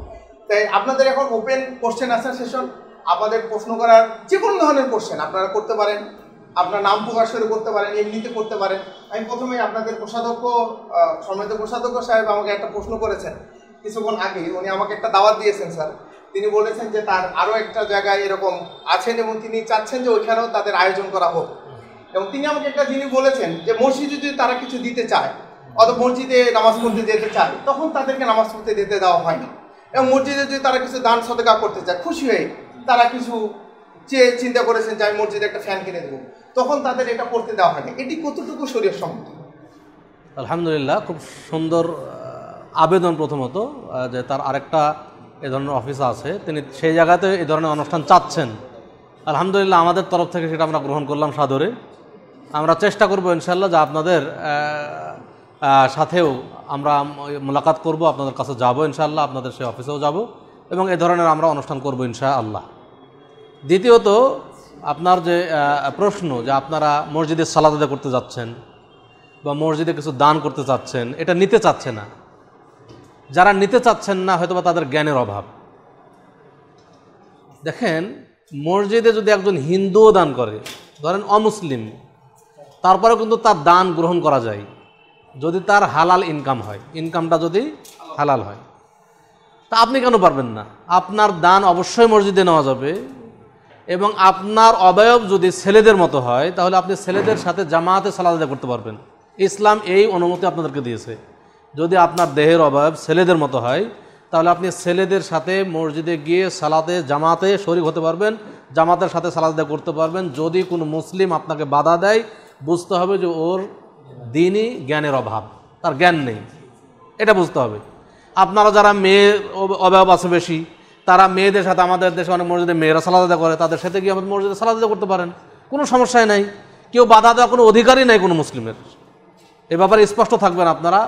[SPEAKER 5] তাই আপনাদের এখন ওপেন কোশ্চেন আসার সেশন আমাদের প্রশ্ন করার যে কোনো ধরনের কোশ্চেন আপনারা করতে পারেন আপনার নাম প্রকাশ করে করতে পারেন এমনিতে করতে পারেন আমি প্রথমেই আপনাদের কোষাধ্যক্ষ সম্মানিত কোষাধ্যক্ষ সাহেব আমাকে একটা প্রশ্ন করেছেন কিছুক্ষণ আগে উনি আমাকে একটা দাওয়াত দিয়েছেন স্যার তিনি বলেছেন যে তার আরও একটা জায়গায় এরকম আছেন এবং তিনি চাচ্ছেন যে ওইখানেও তাদের আয়োজন করা হোক এবং তিনি আমাকে একটা জিনিস বলেছেন যে মসজিদে যদি তারা কিছু দিতে চায় অত মসজিদে নামাজ পড়তে যেতে চায় তখন তাদেরকে নামাজ পড়তে যেতে দেওয়া হয় না এবং মসজিদে যদি তারা কিছু দান সদকা করতে চায় খুশি হয়ে তারা কিছু চেয়ে চিন্তা করেছেন যে আমি মসজিদে একটা ফ্যান কিনে দেবো তখন তাদের এটা করতে দেওয়া হয় না এটি কতটুকু শরীর সম্মত
[SPEAKER 4] আলহামদুলিল্লাহ খুব সুন্দর আবেদন প্রথমত যে তার আরেকটা এ ধরনের অফিস আছে তিনি সেই জায়গাতে এ ধরনের অনুষ্ঠান চাচ্ছেন আলহামদুলিল্লাহ আমাদের তরফ থেকে সেটা আমরা গ্রহণ করলাম সাদরে আমরা চেষ্টা করব ইনশাল্লাহ যে আপনাদের সাথেও আমরা মোলাকাত করব আপনাদের কাছে যাব ইনশাল্লাহ আপনাদের সেই অফিসেও যাব এবং এ ধরনের আমরা অনুষ্ঠান করব আল্লাহ দ্বিতীয়ত আপনার যে প্রশ্ন যে আপনারা মসজিদে সালাদা করতে যাচ্ছেন বা মসজিদে কিছু দান করতে চাচ্ছেন এটা নিতে চাচ্ছে না যারা নিতে চাচ্ছেন না হয়তো বা তাদের জ্ঞানের অভাব দেখেন মসজিদে যদি একজন হিন্দুও দান করে ধরেন অমুসলিম তারপরে কিন্তু তার দান গ্রহণ করা যায় যদি তার হালাল ইনকাম হয় ইনকামটা যদি হালাল হয় তা আপনি কেন পারবেন না আপনার দান অবশ্যই মসজিদে নেওয়া যাবে এবং আপনার অবয়ব যদি ছেলেদের মতো হয় তাহলে আপনি ছেলেদের সাথে জামাতে আদায় করতে পারবেন ইসলাম এই অনুমতি আপনাদেরকে দিয়েছে যদি আপনার দেহের অবয়ব ছেলেদের মতো হয় তাহলে আপনি ছেলেদের সাথে মসজিদে গিয়ে সালাতে জামাতে শরিক হতে পারবেন জামাতের সাথে আদায় করতে পারবেন যদি কোনো মুসলিম আপনাকে বাধা দেয় বুঝতে হবে যে ওর দিনই জ্ঞানের অভাব তার জ্ঞান নেই এটা বুঝতে হবে আপনারা যারা মেয়ের অবয়ব আছে বেশি তারা মেয়েদের সাথে আমাদের দেশে অনেক মসজিদে মেয়েরা সালাদা করে তাদের সাথে গিয়ে আমাদের মসজিদে সালাদা করতে পারেন কোনো সমস্যাই নাই কেউ বাধা দেওয়া কোনো অধিকারই নাই কোনো মুসলিমের এ ব্যাপারে স্পষ্ট থাকবেন আপনারা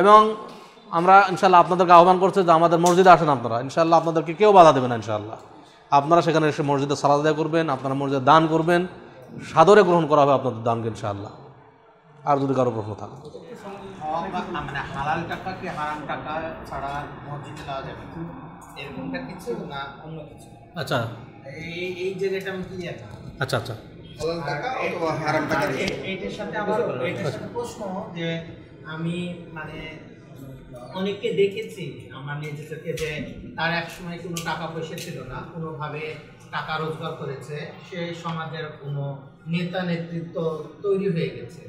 [SPEAKER 4] এবং আমরা ইনশাল্লাহ আপনাদেরকে আহ্বান করছি যে আমাদের মসজিদে আসেন আপনারা ইনশাল্লাহ আপনাদেরকে কেউ বাধা দেবেন ইনশাল্লাহ আপনারা সেখানে এসে মসজিদে সালাদা করবেন আপনারা মসজিদে দান করবেন সাদরে গ্রহণ করা হবে আপনাদের দানকে ইনশাআল্লাহ আর যদি কারো প্রশ্ন থাকে
[SPEAKER 2] মানে হালাল টাকা কি হারাম টাকা ছাড়া মসজিদে যাবে এরকমটা কিছু না অন্য কিছু আচ্ছা এই এই আমি ক্লিয়ার না আচ্ছা আচ্ছা, আচ্ছা। মানে, অনেককে দেখেছি আমার যে তার কোনো টাকা পয়সা ছিল না টাকা রোজগার করেছে সে সমাজের কোনো নেতা নেতৃত্ব তৈরি হয়ে গেছে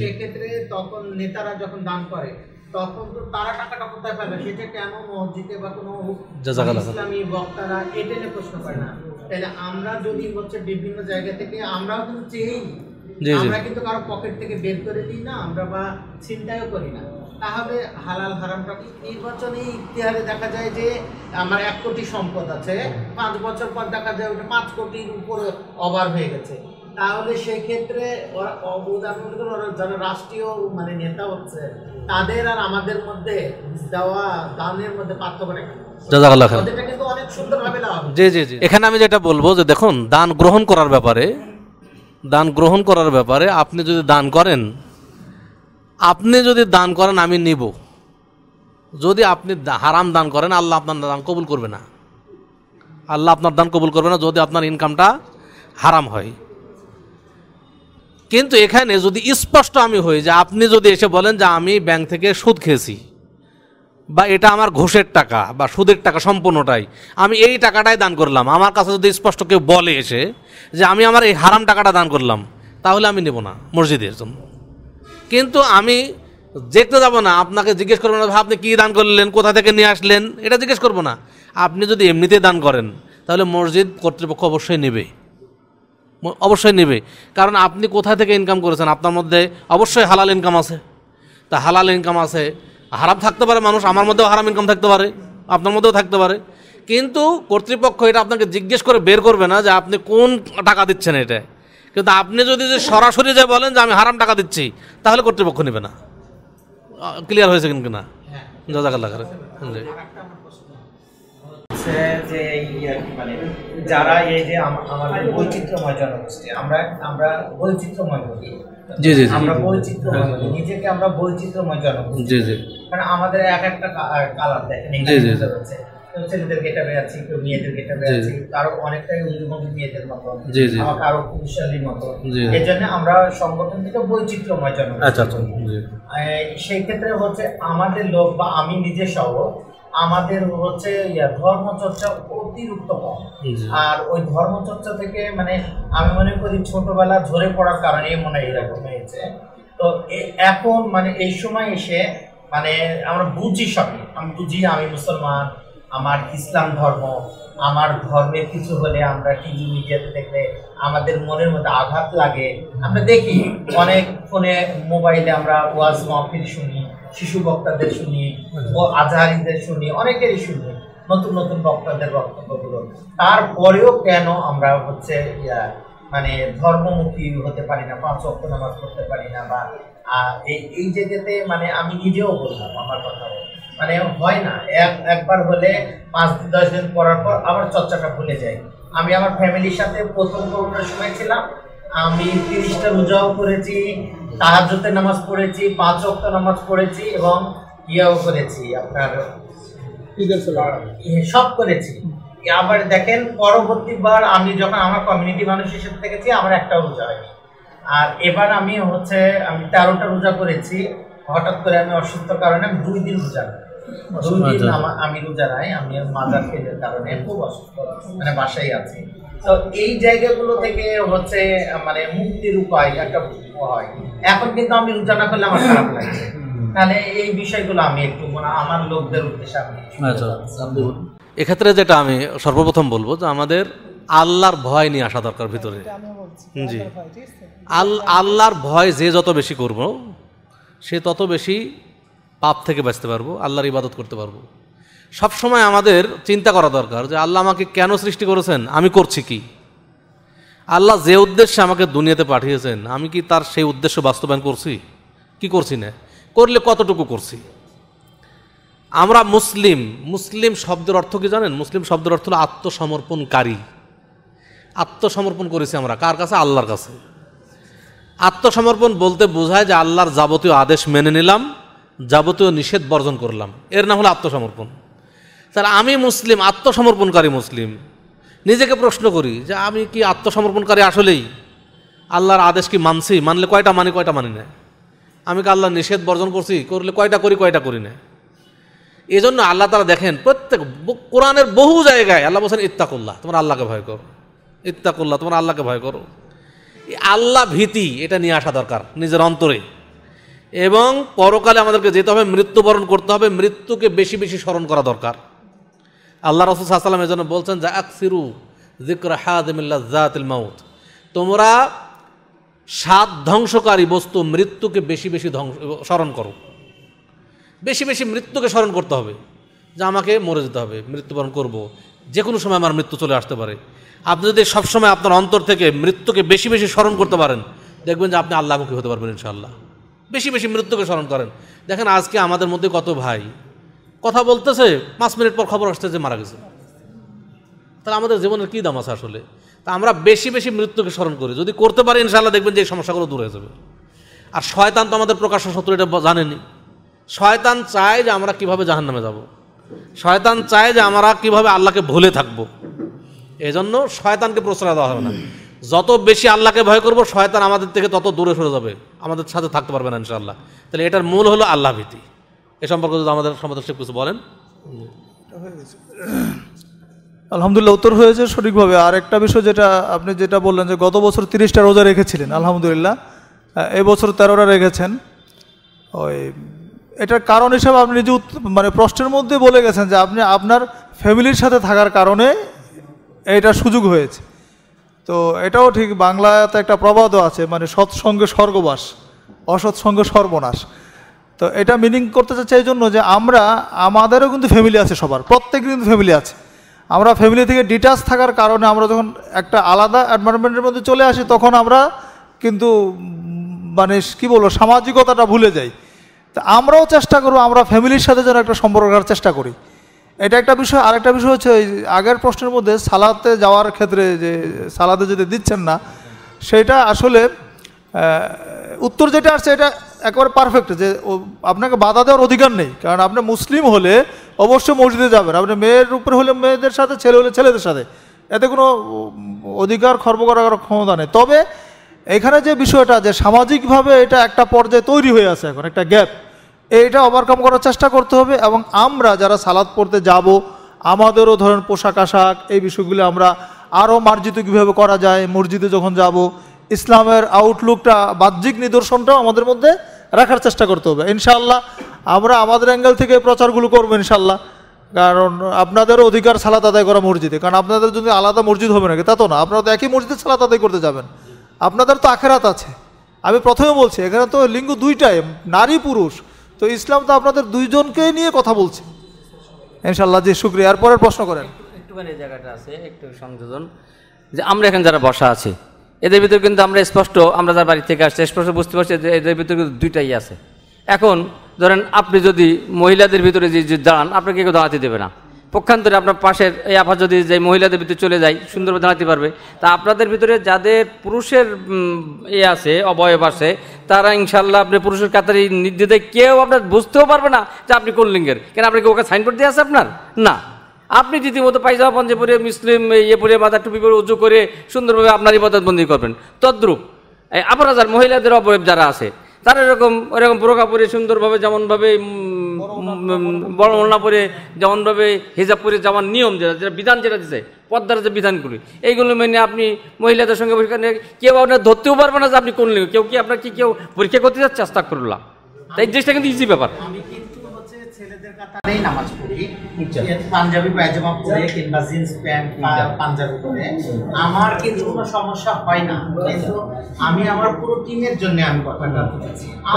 [SPEAKER 2] সেক্ষেত্রে তখন নেতারা যখন দান করে তখন তো তারা টাকাটা কোথায় পাবে সেটা কেন মসজিদে বা কোনো ইসলামী বক্তারা প্রশ্ন করে না তাহলে আমরা যদি হচ্ছে বিভিন্ন জায়গা থেকে আমরাও কিন্তু চেয়েই আমরা কিন্তু কারো পকেট থেকে বের করে দিই না আমরা বা চিন্তাও করি না তাহলে হালাল ইতিহারে দেখা যায় যে আমার এক কোটি সম্পদ আছে পাঁচ বছর পর দেখা যায় ওটা পাঁচ কোটির উপরে অভার হয়ে গেছে তাহলে সেক্ষেত্রে ওরা অবদান যারা রাষ্ট্রীয় মানে নেতা হচ্ছে তাদের আর আমাদের মধ্যে দেওয়া দানের মধ্যে পার্থক্য
[SPEAKER 4] জি জি জি এখানে আমি যেটা বলবো যে দেখুন দান গ্রহণ করার ব্যাপারে দান গ্রহণ করার ব্যাপারে আপনি যদি দান করেন আপনি যদি দান করেন আমি নিব যদি আপনি হারাম দান করেন আল্লাহ আপনার দান কবুল করবে না আল্লাহ আপনার দান কবুল করবে না যদি আপনার ইনকামটা হারাম হয় কিন্তু এখানে যদি স্পষ্ট আমি হই যে আপনি যদি এসে বলেন যে আমি ব্যাংক থেকে সুদ খেয়েছি বা এটা আমার ঘোষের টাকা বা সুদের টাকা সম্পূর্ণটাই আমি এই টাকাটাই দান করলাম আমার কাছে যদি স্পষ্ট কেউ বলে এসে যে আমি আমার এই হারাম টাকাটা দান করলাম তাহলে আমি নেব না মসজিদের জন্য কিন্তু আমি দেখতে যাব না আপনাকে জিজ্ঞেস করবো না আপনি কী দান করলেন কোথা থেকে নিয়ে আসলেন এটা জিজ্ঞেস করবো না আপনি যদি এমনিতে দান করেন তাহলে মসজিদ কর্তৃপক্ষ অবশ্যই নেবে অবশ্যই নেবে কারণ আপনি কোথা থেকে ইনকাম করেছেন আপনার মধ্যে অবশ্যই হালাল ইনকাম আছে তা হালাল ইনকাম আছে হারাম থাকতে পারে মানুষ আমার মধ্যেও হারাম ইনকাম থাকতে পারে আপনার মধ্যেও থাকতে পারে কিন্তু কর্তৃপক্ষ এটা আপনাকে জিজ্ঞেস করে বের করবে না যে আপনি কোন টাকা দিচ্ছেন এটা কিন্তু আপনি যদি যে সরাসরি যে বলেন যে আমি হারাম টাকা দিচ্ছি তাহলে কর্তৃপক্ষ নেবে না ক্লিয়ার হয়েছে কিন্তু না যা করে
[SPEAKER 2] যে মানে যারা এই যে আমাদের বৈচিত্র্যময় জনগোষ্ঠী আমরা আমরা বৈচিত্র্যময় বলি আমরা বৈচিত্র্যময় নিজেকে আমরা বৈচিত্র্যময় জনগোষ্ঠী কারণ আমাদের এক একটা কালার দেখেন কেউ মেয়েদের কারো অনেকটাই মেয়েদের কারো মতো জন্য আমরা সংগঠন থেকে বৈচিত্র্যময় জনগোষ্ঠী আচ্ছা, আচ্ছা। সেই ক্ষেত্রে হচ্ছে আমাদের লোক বা আমি নিজে সহ আমাদের হচ্ছে ধর্মচর্চা অতিরিক্ত কম আর ওই ধর্মচর্চা থেকে মানে আমি মনে করি ছোটবেলা ঝরে পড়ার কারণে মনে হয় এরকম হয়েছে তো এখন মানে এই সময় এসে মানে আমরা বুঝি সবই আমি বুঝি আমি মুসলমান আমার ইসলাম ধর্ম আমার ধর্মে কিছু হলে আমরা টিভি মিডিয়াতে দেখলে আমাদের মনের মধ্যে আঘাত লাগে আমরা দেখি অনেক ফোনে মোবাইলে আমরা ওয়াজ মাহফিল শুনি শিশু বক্তাদের শুনি আচ্ছা। আজহারিদের শুনি অনেকেরই শুনি নতুন নতুন বক্তাদের বক্তব্যগুলো তারপরেও কেন আমরা হচ্ছে মানে ধর্মমুখী হতে পারি না পাঁচ অক্ষ নামাজ করতে পারি না বা এই এই জায়গাতে মানে আমি নিজেও বললাম আমার কথা মানে হয় না এক একবার হলে পাঁচ দশ দিন পড়ার পর আমার চর্চাটা ভুলে যায় আমি আমার ফ্যামিলির সাথে প্রথম করোনার সময় ছিলাম আমি তিরিশটা রোজাও করেছি তাহাজতে নামাজ পড়েছি পাঁচ অক্ট নামাজ পড়েছি এবং ইয়েও করেছি আপনার ইয়ে সব করেছি আবার দেখেন পরবর্তীবার আমি যখন আমার কমিউনিটি মানুষ হিসেবে থেকেছি আমার একটা রোজা হয়নি আর এবার আমি হচ্ছে আমি তেরোটা রোজা করেছি হঠাৎ করে আমি অসুস্থ কারণে আমি দুই দিন রোজা দুই দিন আমি রোজা নাই আমি মাজার কারণে খুব অসুস্থ মানে বাসায় আছি তো এই জায়গাগুলো থেকে হচ্ছে মানে মুক্তির উপায় একটা হয় এখন কিন্তু আমি উচ্চারণা করলে আমার খারাপ লাগছে তাহলে এই বিষয়গুলো আমি একটু মানে আমার লোকদের উদ্দেশ্যে আমি আচ্ছা,
[SPEAKER 4] এক্ষেত্রে যেটা আমি সর্বপ্রথম বলবো যে আমাদের আল্লাহর ভয় নিয়ে আসা দরকার ভিতরে আচ্ছা, জি আল আল্লাহর ভয় যে যত বেশি করব সে তত বেশি পাপ থেকে বাঁচতে পারবো আল্লাহর ইবাদত করতে পারবো সবসময় আমাদের চিন্তা করা দরকার যে আল্লাহ আমাকে কেন সৃষ্টি করেছেন আমি করছি কি আল্লাহ যে উদ্দেশ্যে আমাকে দুনিয়াতে পাঠিয়েছেন আমি কি তার সেই উদ্দেশ্য বাস্তবায়ন করছি কি করছি না করলে কতটুকু করছি আমরা মুসলিম মুসলিম শব্দের অর্থ কি জানেন মুসলিম শব্দের অর্থ হলো আত্মসমর্পণকারী আত্মসমর্পণ করেছি আমরা কার কাছে আল্লাহর কাছে আত্মসমর্পণ বলতে বোঝায় যে আল্লাহর যাবতীয় আদেশ মেনে নিলাম যাবতীয় নিষেধ বর্জন করলাম এর নাম হলো আত্মসমর্পণ তাহলে আমি মুসলিম আত্মসমর্পণকারী মুসলিম নিজেকে প্রশ্ন করি যে আমি কি আত্মসমর্পণকারী আসলেই আল্লাহর আদেশ কি মানছি মানলে কয়টা মানি কয়টা মানি না আমি কি আল্লাহ নিষেধ বর্জন করছি করলে কয়টা করি কয়টা করি না এই জন্য আল্লাহ তারা দেখেন প্রত্যেক কোরআনের বহু জায়গায় আল্লাহ বলছেন ইত্তাকুল্লাহ তোমার আল্লাহকে ভয় করো ইত্তাকুল্লাহ তোমার আল্লাহকে ভয় করো আল্লাহ ভীতি এটা নিয়ে আসা দরকার নিজের অন্তরে এবং পরকালে আমাদেরকে যেতে হবে মৃত্যুবরণ করতে হবে মৃত্যুকে বেশি বেশি স্মরণ করা দরকার আল্লাহ রসুল এর জন্য বলছেন যে আকসিরু জিক্র হাদিমিল্লাজাতিল মাউত তোমরা সাত ধ্বংসকারী বস্তু মৃত্যুকে বেশি বেশি ধ্বংস স্মরণ করো বেশি বেশি মৃত্যুকে স্মরণ করতে হবে যে আমাকে মরে যেতে হবে মৃত্যুবরণ করব। যে কোনো সময় আমার মৃত্যু চলে আসতে পারে আপনি যদি সবসময় আপনার অন্তর থেকে মৃত্যুকে বেশি বেশি স্মরণ করতে পারেন দেখবেন যে আপনি আল্লাহমুখী হতে পারবেন ইনশাআল্লাহ বেশি বেশি মৃত্যুকে স্মরণ করেন দেখেন আজকে আমাদের মধ্যে কত ভাই কথা বলতেছে পাঁচ মিনিট পর খবর আসতেছে যে মারা গেছে তাহলে আমাদের জীবনের কী দাম আছে আসলে তা আমরা বেশি বেশি মৃত্যুকে স্মরণ করি যদি করতে পারি ইনশাল্লাহ দেখবেন যে এই সমস্যাগুলো দূর হয়ে যাবে আর শয়তান তো আমাদের প্রকাশ্য শত্রু এটা জানেনি শয়তান চায় যে আমরা কিভাবে জাহান নামে যাব শয়তান চায় যে আমরা কিভাবে আল্লাহকে ভুলে থাকব এই জন্য শয়তানকে প্রশ্রয় দেওয়া হবে না যত বেশি আল্লাহকে ভয় করব শয়তান আমাদের থেকে তত দূরে সরে যাবে আমাদের সাথে থাকতে পারবে না ইনশাআল্লাহ তাহলে এটার মূল হলো আল্লাহ ভীতি এ সম্পর্কে যদি আমাদের সম্পাদক সাহেব কিছু বলেন
[SPEAKER 3] আলহামদুলিল্লাহ উত্তর হয়েছে সঠিকভাবে আর একটা বিষয় যেটা আপনি যেটা বললেন যে গত বছর তিরিশটা রোজা রেখেছিলেন আলহামদুলিল্লাহ এবছর তেরোটা রেখেছেন ওই এটার কারণ হিসাবে আপনি নিজে মানে প্রশ্নের মধ্যে বলে গেছেন যে আপনি আপনার ফ্যামিলির সাথে থাকার কারণে এটা সুযোগ হয়েছে তো এটাও ঠিক বাংলাতে একটা প্রবাদও আছে মানে সৎসঙ্গে স্বর্গবাস অসৎসঙ্গে সর্বনাশ তো এটা মিনিং করতে চাচ্ছে এই জন্য যে আমরা আমাদেরও কিন্তু ফ্যামিলি আছে সবার প্রত্যেকের কিন্তু ফ্যামিলি আছে আমরা ফ্যামিলি থেকে ডিটাচ থাকার কারণে আমরা যখন একটা আলাদা এনভায়রনমেন্টের মধ্যে চলে আসি তখন আমরা কিন্তু মানে কী বলবো সামাজিকতাটা ভুলে যাই তা আমরাও চেষ্টা করবো আমরা ফ্যামিলির সাথে যেন একটা সম্পর্ক রাখার চেষ্টা করি এটা একটা বিষয় আরেকটা বিষয় হচ্ছে ওই আগের প্রশ্নের মধ্যে সালাতে যাওয়ার ক্ষেত্রে যে সালাদে যদি দিচ্ছেন না সেটা আসলে উত্তর যেটা আসছে এটা একেবারে পারফেক্ট যে আপনাকে বাধা দেওয়ার অধিকার নেই কারণ আপনি মুসলিম হলে অবশ্যই মসজিদে যাবেন আপনি মেয়ের উপরে হলে মেয়েদের সাথে ছেলে হলে ছেলেদের সাথে এতে কোনো অধিকার খর্ব করার ক্ষমতা নেই তবে এখানে যে বিষয়টা যে সামাজিকভাবে এটা একটা পর্যায়ে তৈরি হয়ে আছে এখন একটা গ্যাপ এইটা ওভারকাম করার চেষ্টা করতে হবে এবং আমরা যারা সালাদ পড়তে যাব আমাদেরও ধরেন পোশাক আশাক এই বিষয়গুলো আমরা আরও মার্জিত কীভাবে করা যায় মসজিদে যখন যাব ইসলামের আউটলুকটা বাহ্যিক নিদর্শনটাও আমাদের মধ্যে রাখার চেষ্টা করতে হবে ইনশাআল্লাহ আমরা আমাদের অ্যাঙ্গেল থেকে প্রচারগুলো করবো ইনশাল্লাহ কারণ আপনাদের অধিকার সালাত আদায় করা মসজিদে কারণ আপনাদের যদি আলাদা মসজিদ হবে নাকি তা তো না আপনারা তো একই মসজিদে সালাত আদায় করতে যাবেন আপনাদের তো আখেরাত আছে আমি প্রথমে বলছি এখানে তো লিঙ্গ দুইটাই নারী পুরুষ তো ইসলাম তো আপনাদের দুইজনকেই নিয়ে কথা বলছে ইনশাল্লাহ জি শুক্রিয়া এরপরের প্রশ্ন করেন
[SPEAKER 8] একটুখানি জায়গাটা আছে একটু সংযোজন যে আমরা এখানে যারা বসা আছি
[SPEAKER 3] এদের ভিতরে কিন্তু আমরা স্পষ্ট আমরা
[SPEAKER 8] যার বাড়ি থেকে আসছি স্পষ্ট বুঝতে পারছি এদের ভিতরে কিন্তু দুইটাই আছে এখন ধরেন আপনি যদি মহিলাদের ভিতরে যে যে দাঁড়ান আপনাকে কেউ দাঁড়াতে দেবে না পক্ষান্তরে আপনার পাশের এই আফা যদি যে মহিলাদের ভিতরে চলে যায় সুন্দরভাবে দাঁড়াতে পারবে তা আপনাদের ভিতরে যাদের পুরুষের এ আছে অবয়ব আছে তারা ইনশাল্লাহ আপনি পুরুষের কাতারে নির্দেশে কেউ আপনার বুঝতেও পারবে না যে আপনি কোন লিঙ্গের কেন আপনি কি ওকে সাইনবোর্ড দিয়ে আছে আপনার না আপনি রীতিমতো পায়জামা পঞ্জে পরে মুসলিম ইয়ে পরে মাথার টুপি পরে উজু করে সুন্দরভাবে আপনার ইবাদতবন্দি করবেন তদ্রুপ এই যার মহিলাদের অবরেব যারা আছে তারা এরকম এরকম পুরোকা পরে সুন্দরভাবে যেমনভাবে বড় মল্লা পরে যেমনভাবে হিজাব পরে যাওয়ার নিয়ম যেটা যেটা বিধান যেটা দিতে পদ্মার যে বিধানগুলি এইগুলো মেনে আপনি মহিলাদের সঙ্গে পরীক্ষা কেউ আপনার ধরতেও পারবে না যে আপনি কোন কেউ কি আপনার কি কেউ পরীক্ষা করতে চাচ্ছে আস্তাক করলাম তাই জিনিসটা কিন্তু ইজি ব্যাপার
[SPEAKER 2] কাতারেই নামাজ পড়ি আচ্ছা। পাঞ্জাবি পায়জামা পরে আচ্ছা। কিংবা জিন্স প্যান্ট আচ্ছা। পাঞ্জাবি পরে আমার কিন্তু কোনো সমস্যা হয় না কিন্তু আমি আমার পুরো টিমের জন্য আমি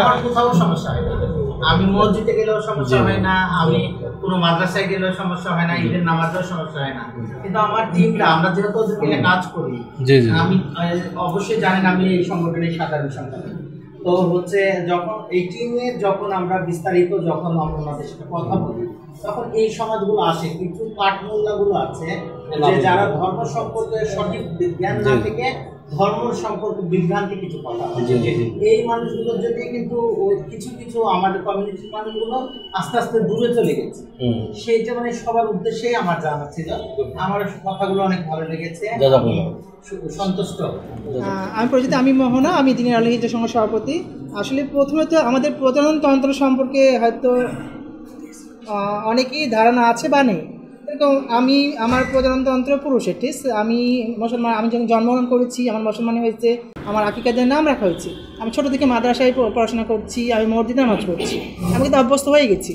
[SPEAKER 2] আমার কোথাও সমস্যা হয় না আমি মসজিদে গেলেও সমস্যা হয় না আমি কোনো মাদ্রাসায় গেলেও সমস্যা হয় না ঈদের নামাজেও সমস্যা হয় না কিন্তু আমার টিমটা আমরা যেহেতু কাজ করি আমি অবশ্যই জানেন আমি এই সংগঠনের সাধারণ সম্পাদক তো হচ্ছে যখন এইটি নিয়ে যখন আমরা বিস্তারিত যখন আমরা ওনাদের সাথে কথা বলি তখন এই সমাজগুলো আসে কিছু কাঠমোল্লাগুলো আছে যে যারা ধর্ম সম্পর্কে সঠিক জ্ঞান না থেকে ধর্ম সম্পর্কে বিভ্রান্তি কিছু কথা এই মানুষগুলোর যদি কিন্তু কিছু কিছু আমাদের কমিউনিটির মানুষগুলো আস্তে আস্তে দূরে চলে গেছে সেইটা মানে সবার উদ্দেশ্যেই আমার জানা ছিল আমার কথাগুলো অনেক ভালো লেগেছে সন্তুষ্ট
[SPEAKER 1] আমি পরিচিত আমি মোহনা আমি দিনের আলী হিজর সংঘ সভাপতি আসলে প্রথমত আমাদের প্রজনন তন্ত্র সম্পর্কে হয়তো অনেকেই ধারণা আছে বা নেই এরকম আমি আমার প্রজাতন্ত্র পুরুষেটিস আমি মুসলমান আমি যখন জন্মগ্রহণ করেছি আমার মুসলমান হয়েছে আমার আকিকাদের নাম রাখা হয়েছে আমি ছোটো থেকে মাদ্রাসায় পড়াশোনা করছি আমি মসজিদে নামাজ করছি আমি কিন্তু অভ্যস্ত হয়ে গেছি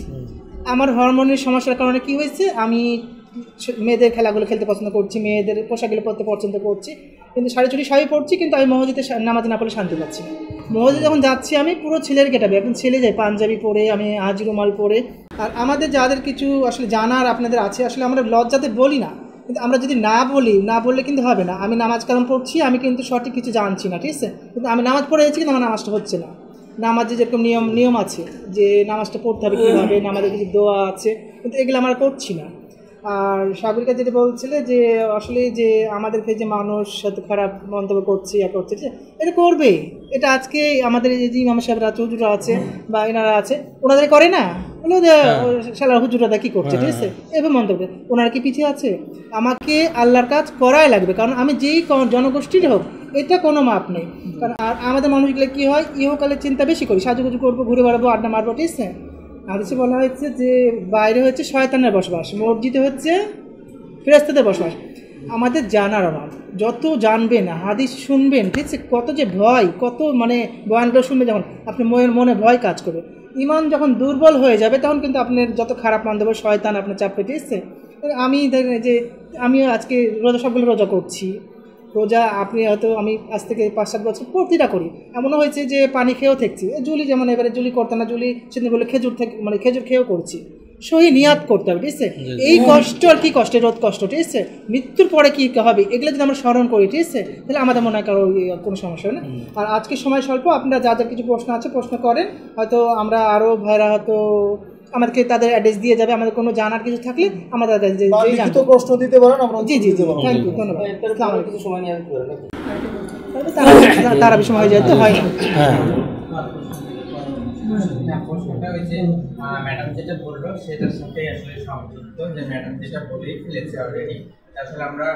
[SPEAKER 1] আমার হরমোনের সমস্যার কারণে কি হয়েছে আমি মেয়েদের খেলাগুলো খেলতে পছন্দ করছি মেয়েদের পোশাকগুলো পরতে পছন্দ করছি কিন্তু শাড়ি ছুটি সবই পড়ছি কিন্তু আমি মসজিদে নামাজ না পড়লে শান্তি পাচ্ছি না মহজে যখন যাচ্ছি আমি পুরো ছেলের গেটাবে একদম ছেলে যাই পাঞ্জাবি পরে আমি আজ রুমাল পরে আর আমাদের যাদের কিছু আসলে জানার আপনাদের আছে আসলে আমরা লজ্জাতে বলি না কিন্তু আমরা যদি না বলি না বললে কিন্তু হবে না আমি নামাজ কালাম পড়ছি আমি কিন্তু সঠিক কিছু জানছি না ঠিক আছে কিন্তু আমি নামাজ পড়ে যাচ্ছি কিন্তু আমার নামাজটা হচ্ছে না নামাজে যেরকম নিয়ম নিয়ম আছে যে নামাজটা পড়তে হবে কীভাবে নামাজের কিছু দোয়া আছে কিন্তু এগুলো আমরা করছি না আর সাগরিকা যেটা বলছিলে যে আসলে যে আমাদের যে মানুষ এত খারাপ মন্তব্য করছে ইয়া করছে এটা করবে এটা আজকে আমাদের এই যে ইমাম সাহেবরা চৌধুরা আছে বা এনারা আছে ওনাদের করে না বলো যে হ্যাঁ। শালা হুজুরাদা কী করছে হ্যাঁ, ঠিক আছে হ্যাঁ। এভাবে মন্তব্য ওনারা কি পিছিয়ে আছে আমাকে আল্লাহর কাজ করাই লাগবে কারণ আমি যেই জনগোষ্ঠীর হোক এটা কোনো মাপ নেই কারণ আর আমাদের মানুষগুলো কী হয় ইহকালের চিন্তা বেশি করি সাজুগুজু করবো ঘুরে বেড়াবো আড্ডা মারবো ঠিক আছে আদেশে বলা হয়েছে যে বাইরে হচ্ছে শয়তানের বসবাস মসজিদে হচ্ছে ফেরাস্তাদের বসবাস আমাদের জানার অভাব যত জানবেন হাদিস শুনবেন ঠিক আছে কত যে ভয় কত মানে বয়ানগুলো শুনবেন যখন আপনি মনের মনে ভয় কাজ করবে ইমান যখন দুর্বল হয়ে যাবে তখন কিন্তু আপনার যত খারাপ মান দেবো শয়তান আপনার চাপে ঠিক আছে আমি যে আমিও আজকে রোজা সবগুলো রোজা করছি রোজা আপনি হয়তো আমি আজ থেকে পাঁচ সাত বছর প্রতিটা করি এমনও হয়েছে যে পানি খেয়েও থেকছি জুলি যেমন এবারে জুলি করতে না জুলি সেদিন বলে খেজুর থেকে মানে খেজুর খেয়েও করছি সহি নিয়াত করতে হবে ঠিক আছে এই কষ্ট আর কি কষ্ট রোদ কষ্ট ঠিক আছে মৃত্যুর পরে কি হবে এগুলো যদি আমরা স্মরণ করি ঠিক আছে তাহলে আমাদের মনে হয় কারো ইয়ে, কোনো সমস্যা হয় না আর আজকে সময় স্বল্প আপনারা যা যা কিছু প্রশ্ন আছে প্রশ্ন করেন হয়তো আমরা আরও ভাইরা হয়তো আমাদেরকে তাদের অ্যাড্রেস দিয়ে যাবে আমাদের কোনো জানার কিছু থাকলে আমাদের প্রশ্ন দিতে পারেন আমরা জি জি জি থ্যাংক ইউ ধন্যবাদ কিছু সময় নিয়ে তারা বিষয় হয়ে যায় তো
[SPEAKER 9] হয় হ্যাঁ যেটা বললো সেটার সাথে আসলে সংযুক্ত যে ম্যাডাম যেটা ফেলেছে অলরেডি আসলে আমরা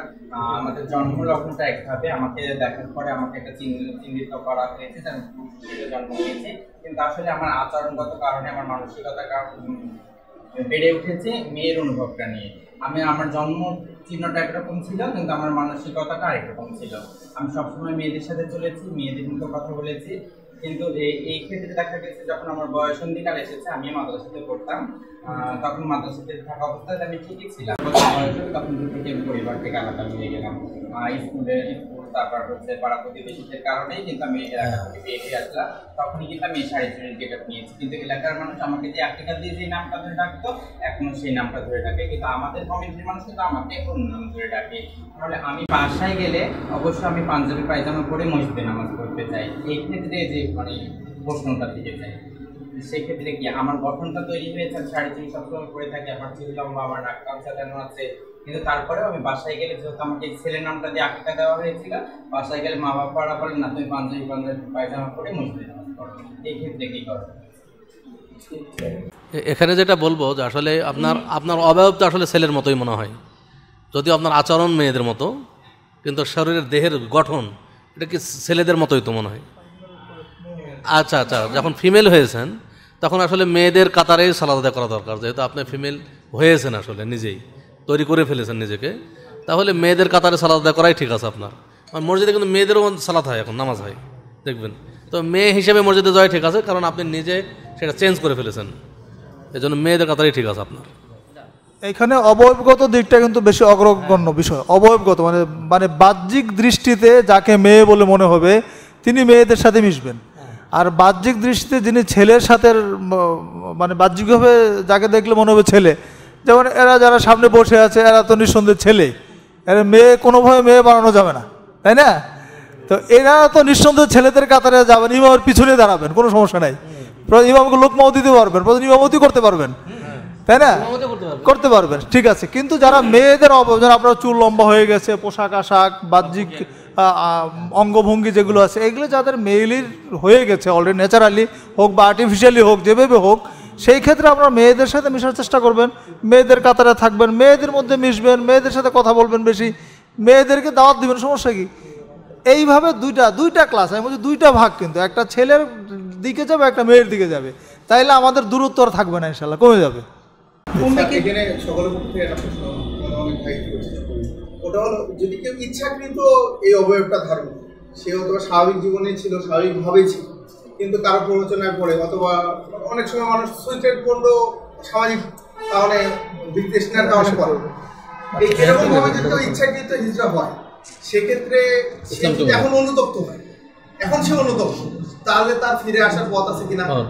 [SPEAKER 9] আমাদের জন্ম লগ্নটা একভাবে আমাকে দেখার পরে আমাকে একটা চিহ্নিত করা হয়েছে যে আমি জন্ম নিয়েছি কিন্তু আসলে আমার আচরণগত কারণে আমার মানসিকতা বেড়ে উঠেছে মেয়ের অনুভবটা নিয়ে আমি আমার জন্ম চিহ্নটা একরকম ছিল কিন্তু আমার মানসিকতাটা আরেকরকম ছিল আমি সবসময় মেয়েদের সাথে চলেছি মেয়েদের মতো কথা বলেছি কিন্তু এই ক্ষেত্রে দেখা গেছে যখন আমার বয়স বয়সন্ধিকাল এসেছে আমি মাদ্রাসাতে পড়তাম তখন মাদ্রাসাতে থাকা অবস্থায় আমি ঠিকই ছিলাম তখন দুটো পরিবার থেকে আলাদা হয়ে গেলাম স্কুলে তারপর হচ্ছে পাড়া প্রতিবেশীদের কারণেই কিন্তু আমি পেয়ে হ্যাঁ। ফিরে আসলাম তখনই কিন্তু আমি চুরির গেট নিয়েছি কিন্তু এলাকার মানুষ আমাকে যে আফ্রিকা দিয়ে নামটা ধরে ডাকতো এখনো সেই নামটা ধরে ডাকে কিন্তু আমাদের কমিউনিটির মানুষ কিন্তু আমাকে অন্য নাম ধরে ডাকে তাহলে আমি বাসায় গেলে অবশ্য আমি পাঞ্জাবি পায়জামা পরে মসজিদে নামাজ পড়তে চাই এই ক্ষেত্রে যে মানে প্রশ্নটা দিতে চাই সেক্ষেত্রে কি আমার গঠনটা তৈরি হয়েছে সাড়ে চুরি সবসময় পরে থাকে আমার চুল লম্বা আমার নাক কামচা কেন আছে কিন্তু তারপরেও আমি বাসায় গেলে যেহেতু আমাকে ছেলের নামটা দিয়ে আঁকাটা দেওয়া হয়েছিল বাসায় গেলে মা বাবারা বলে না তুমি পাঞ্জাবি পাঞ্জাবি পায়জামা পরে মুসলিম করো এই ক্ষেত্রে কী করো
[SPEAKER 4] এখানে যেটা বলবো যে আসলে আপনার আপনার অবয়ব তো আসলে ছেলের মতোই মনে হয় যদি আপনার আচরণ মেয়েদের মতো কিন্তু শরীরের দেহের গঠন এটা কি ছেলেদের মতোই তো মনে হয় আচ্ছা আচ্ছা যখন ফিমেল হয়েছেন তখন আসলে মেয়েদের কাতারেই সালাদা করা দরকার যেহেতু আপনি ফিমেল হয়েছেন আসলে নিজেই তৈরি করে ফেলেছেন নিজেকে তাহলে মেয়েদের কাতারে সালাদ আদায় করাই ঠিক আছে আপনার মসজিদে কিন্তু মেয়েদেরও সালাদ হয় এখন নামাজ হয় দেখবেন তো মেয়ে হিসেবে মসজিদে যাওয়াই ঠিক আছে কারণ আপনি নিজে সেটা চেঞ্জ করে ফেলেছেন এই জন্য মেয়েদের কাতারেই ঠিক আছে আপনার
[SPEAKER 3] এখানে অবয়বগত দিকটা কিন্তু বেশি অগ্রগণ্য বিষয় অবয়বগত মানে মানে বাহ্যিক দৃষ্টিতে যাকে মেয়ে বলে মনে হবে তিনি মেয়েদের সাথে মিশবেন আর বাহ্যিক দৃষ্টিতে যিনি ছেলের সাথে মানে বাহ্যিকভাবে যাকে দেখলে মনে হবে ছেলে যেমন এরা যারা সামনে বসে আছে এরা তো নিঃসন্দেহ ছেলে এরা মেয়ে কোনোভাবে মেয়ে বানানো যাবে না তাই না তো এরা তো নিঃসন্দেহ ছেলেদের কাতারে যাবেন ইমামের পিছনে দাঁড়াবেন কোনো সমস্যা নাই ইমামকে লোকমাও দিতে পারবেন প্রথম ইমামতি করতে পারবেন তাই না করতে পারবেন ঠিক আছে কিন্তু যারা মেয়েদের যেন আপনার চুল লম্বা হয়ে গেছে পোশাক আশাক বাহ্যিক অঙ্গভঙ্গি যেগুলো আছে এগুলো যাদের মেয়েলির হয়ে গেছে অলরেডি ন্যাচারালি হোক বা আর্টিফিশিয়ালি হোক যেভাবে হোক সেই ক্ষেত্রে আপনার মেয়েদের সাথে মিশার চেষ্টা করবেন মেয়েদের কাতারে থাকবেন মেয়েদের মধ্যে মিশবেন মেয়েদের সাথে কথা বলবেন বেশি মেয়েদেরকে দাওয়াত দিবেন সমস্যা কি এইভাবে দুইটা দুইটা ক্লাস আমি বলছি দুইটা ভাগ কিন্তু একটা ছেলের দিকে যাবে একটা মেয়ের দিকে যাবে তাইলে আমাদের দূরত্ব আর থাকবে না ইনশাল্লাহ কমে যাবে
[SPEAKER 5] যদি কেউ ইচ্ছাকৃত এই অবয়বটা ধারণ সে হয়তো স্বাভাবিক জীবনে ছিল স্বাভাবিকভাবেই ছিল কিন্তু তার প্ররোচনায় পড়ে অথবা অনেক সময় মানুষ সুইসাইড করলেও সামাজিক কারণে বিতৃষ্ণার কারণে করে এই এরকম আচ্ছা, ভাবে যদি কেউ ইচ্ছাকৃত হিজরা হয় সেক্ষেত্রে সে এখন অনুতপ্ত হয় এখন সে অনুতপ্ত তাহলে তার ফিরে আসার পথ আছে কিনা
[SPEAKER 3] হ্যাঁ।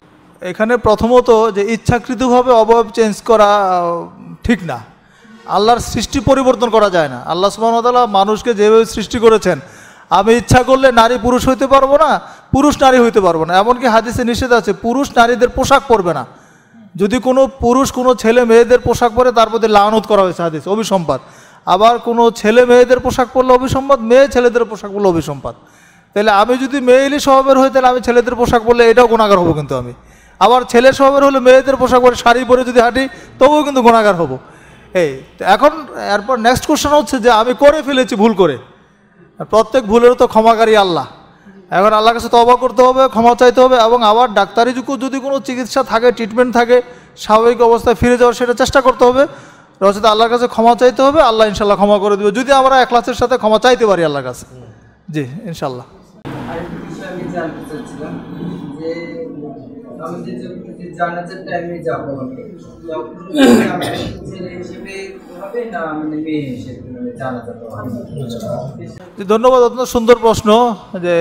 [SPEAKER 3] এখানে প্রথমত যে ইচ্ছাকৃতভাবে অবয়ব চেঞ্জ করা ঠিক না আল্লাহর সৃষ্টি পরিবর্তন করা যায় না আল্লাহ সুবাহ মানুষকে যেভাবে সৃষ্টি করেছেন আমি ইচ্ছা করলে নারী পুরুষ হইতে পারবো না পুরুষ নারী হইতে পারবো না এমনকি হাদিসে নিষেধ আছে পুরুষ নারীদের পোশাক পরবে না যদি কোনো পুরুষ কোনো ছেলে মেয়েদের পোশাক পরে তার প্রতি লানত করা হয়েছে হাদিস অভিসম্পাদ আবার কোনো ছেলে মেয়েদের পোশাক পরলে অভিসম্পাদ মেয়ে ছেলেদের পোশাক পরলে অভিসম্পাদ তাহলে আমি যদি মেয়েলি স্বভাবের হই তাহলে আমি ছেলেদের পোশাক পরলে এটাও গুণাগার হবো কিন্তু আমি আবার ছেলে স্বভাবের হলে মেয়েদের পোশাক পরে শাড়ি পরে যদি হাঁটি তবুও কিন্তু গুণাগার হবো এই এখন এরপর নেক্সট কোশ্চেন হচ্ছে যে আমি করে ফেলেছি ভুল করে প্রত্যেক ভুলেরও তো ক্ষমাকারী আল্লাহ এখন আল্লাহ কাছে তবা করতে হবে ক্ষমা চাইতে হবে এবং আবার ডাক্তারি যদি কোনো চিকিৎসা থাকে ট্রিটমেন্ট থাকে স্বাভাবিক অবস্থায় ফিরে যাওয়ার সেটা চেষ্টা করতে হবে রচিত আল্লাহর কাছে ক্ষমা চাইতে হবে আল্লাহ ইনশাল্লাহ ক্ষমা করে দেবে যদি আমরা এক ক্লাসের সাথে ক্ষমা চাইতে পারি আল্লাহর কাছে জি ইনশাল্লাহ
[SPEAKER 9] আমি যে জানাতে টাইমে যাবো হিসেবে
[SPEAKER 3] ধন্যবাদ আপনার সুন্দর প্রশ্ন যে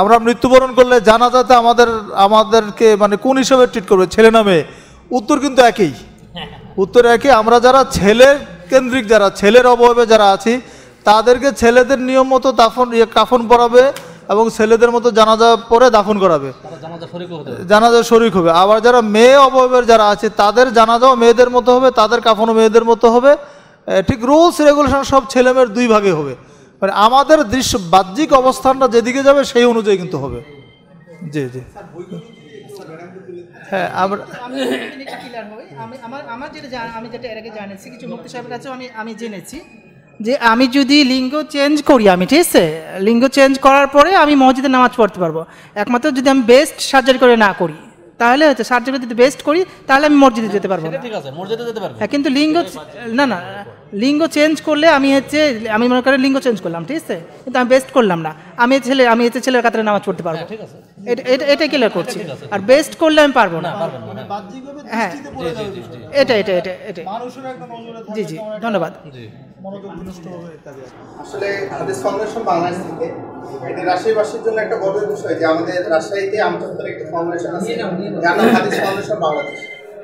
[SPEAKER 3] আমরা মৃত্যুবরণ করলে জানাজাতে আমাদের আমাদেরকে মানে কোন হিসাবে ট্রিট করবে ছেলে নামে উত্তর কিন্তু একই উত্তর একই আমরা যারা ছেলে কেন্দ্রিক যারা ছেলের অভাবে যারা আছি তাদেরকে ছেলেদের নিয়ম মতো দাফন ইয়ে, কাফন পরাবে এবং ছেলেদের মতো জানাজা পরে দাফন করাবে জানাজা শরিক হবে আবার যারা মেয়ে অবয়বের যারা আছে তাদের জানাজাও মেয়েদের মতো হবে তাদের কাফনও মেয়েদের মতো হবে ঠিক রুলস রেগুলেশন সব ছেলেমেয়ের দুই ভাগে হবে মানে আমাদের দৃশ্য বাহ্যিক অবস্থানটা যেদিকে যাবে সেই অনুযায়ী কিন্তু হবে জি জি হ্যাঁ আমরা
[SPEAKER 1] আমি আমার আমার যেটা আমি যেটা এর আগে জানেছি কিছু মুক্তি সাহেবের কাছেও আমি আমি জেনেছি যে আমি যদি লিঙ্গ চেঞ্জ করি আমি ঠিক আছে লিঙ্গ চেঞ্জ করার পরে আমি মসজিদে নামাজ পড়তে পারবো একমাত্র যদি আমি বেস্ট সার্জারি করে না করি তাহলে হচ্ছে সার্জারি যদি বেস্ট করি তাহলে আমি মসজিদে যেতে পারবো ঠিক আছে মসজিদে যেতে পারবো হ্যাঁ কিন্তু লিঙ্গ না না লিঙ্গ চেঞ্জ করলে আমি হচ্ছে আমি মনে করি লিঙ্গ চেঞ্জ করলাম ঠিক আছে কিন্তু আমি বেস্ট করলাম না আমি ছেলে আমি হচ্ছে ছেলের কাতারে নামাজ পড়তে পারবো হ্যাঁ, এটা এটা ক্লিয়ার করছি আর বেস্ট করলে আমি পারবো না
[SPEAKER 3] মানে হ্যাঁ, হ্যাঁ। এটা এটা এটা এটা জি জি ধন্যবাদ
[SPEAKER 5] আসলে হাদিস ফাউন্ডেশন বাংলাদেশ থেকে এটা রাজশাহীবাসীর জন্য একটা গর্বের বিষয় যে আমাদের রাজশাহীতে আমতন্ত্রের একটা ফাউন্ডেশন আছে যার নাম ফাউন্ডেশন বাংলাদেশ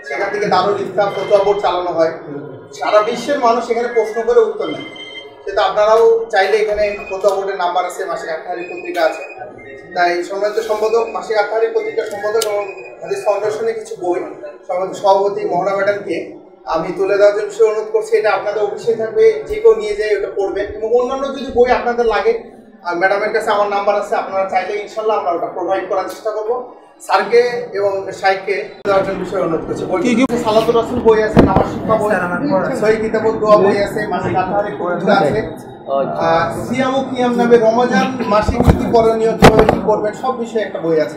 [SPEAKER 5] সেখান থেকে দারুল ইফতা ফতোয়া বোর্ড চালানো হয় সারা বিশ্বের মানুষ এখানে প্রশ্ন করে উত্তর নেয় সেটা আপনারাও চাইলে এখানে ফতোয়া বোর্ডের নাম্বার আছে মাসিক আত্মহারি পত্রিকা আছে তাই সম্মানিত সম্পাদক মাসিক আত্মহারি পত্রিকার সম্পাদক এবং হাদিস ফাউন্ডেশনের কিছু বই সম্মানিত সভাপতি মহড়া ম্যাডামকে আমি তুলে দেওয়ার জন্য অনুরোধ করছি এটা আপনাদের অফিসে থাকবে যে কেউ নিয়ে যায় ওটা পড়বেন এবং অন্যান্য যদি বই আপনাদের লাগে ম্যাডামের কাছে আমার নাম্বার আছে আপনারা চাইলে ইনশাল্লাহ আমরা ওটা প্রোভাইড করার চেষ্টা করবো স্যারকে এবং সাইককে দেওয়ার জন্য বিষয়ে অনুরোধ করছি বই কি সালাতুর রাসুল বই আছে নামাজ শিক্ষা বই সহি কিতাব দোয়া বই আছে মাসিক আতাহারে কুরআন আছে সিয়ামু কিয়াম নামে রমজান মাসিক যদি করণীয় কিভাবে কি করবেন সব বিষয়ে একটা বই আছে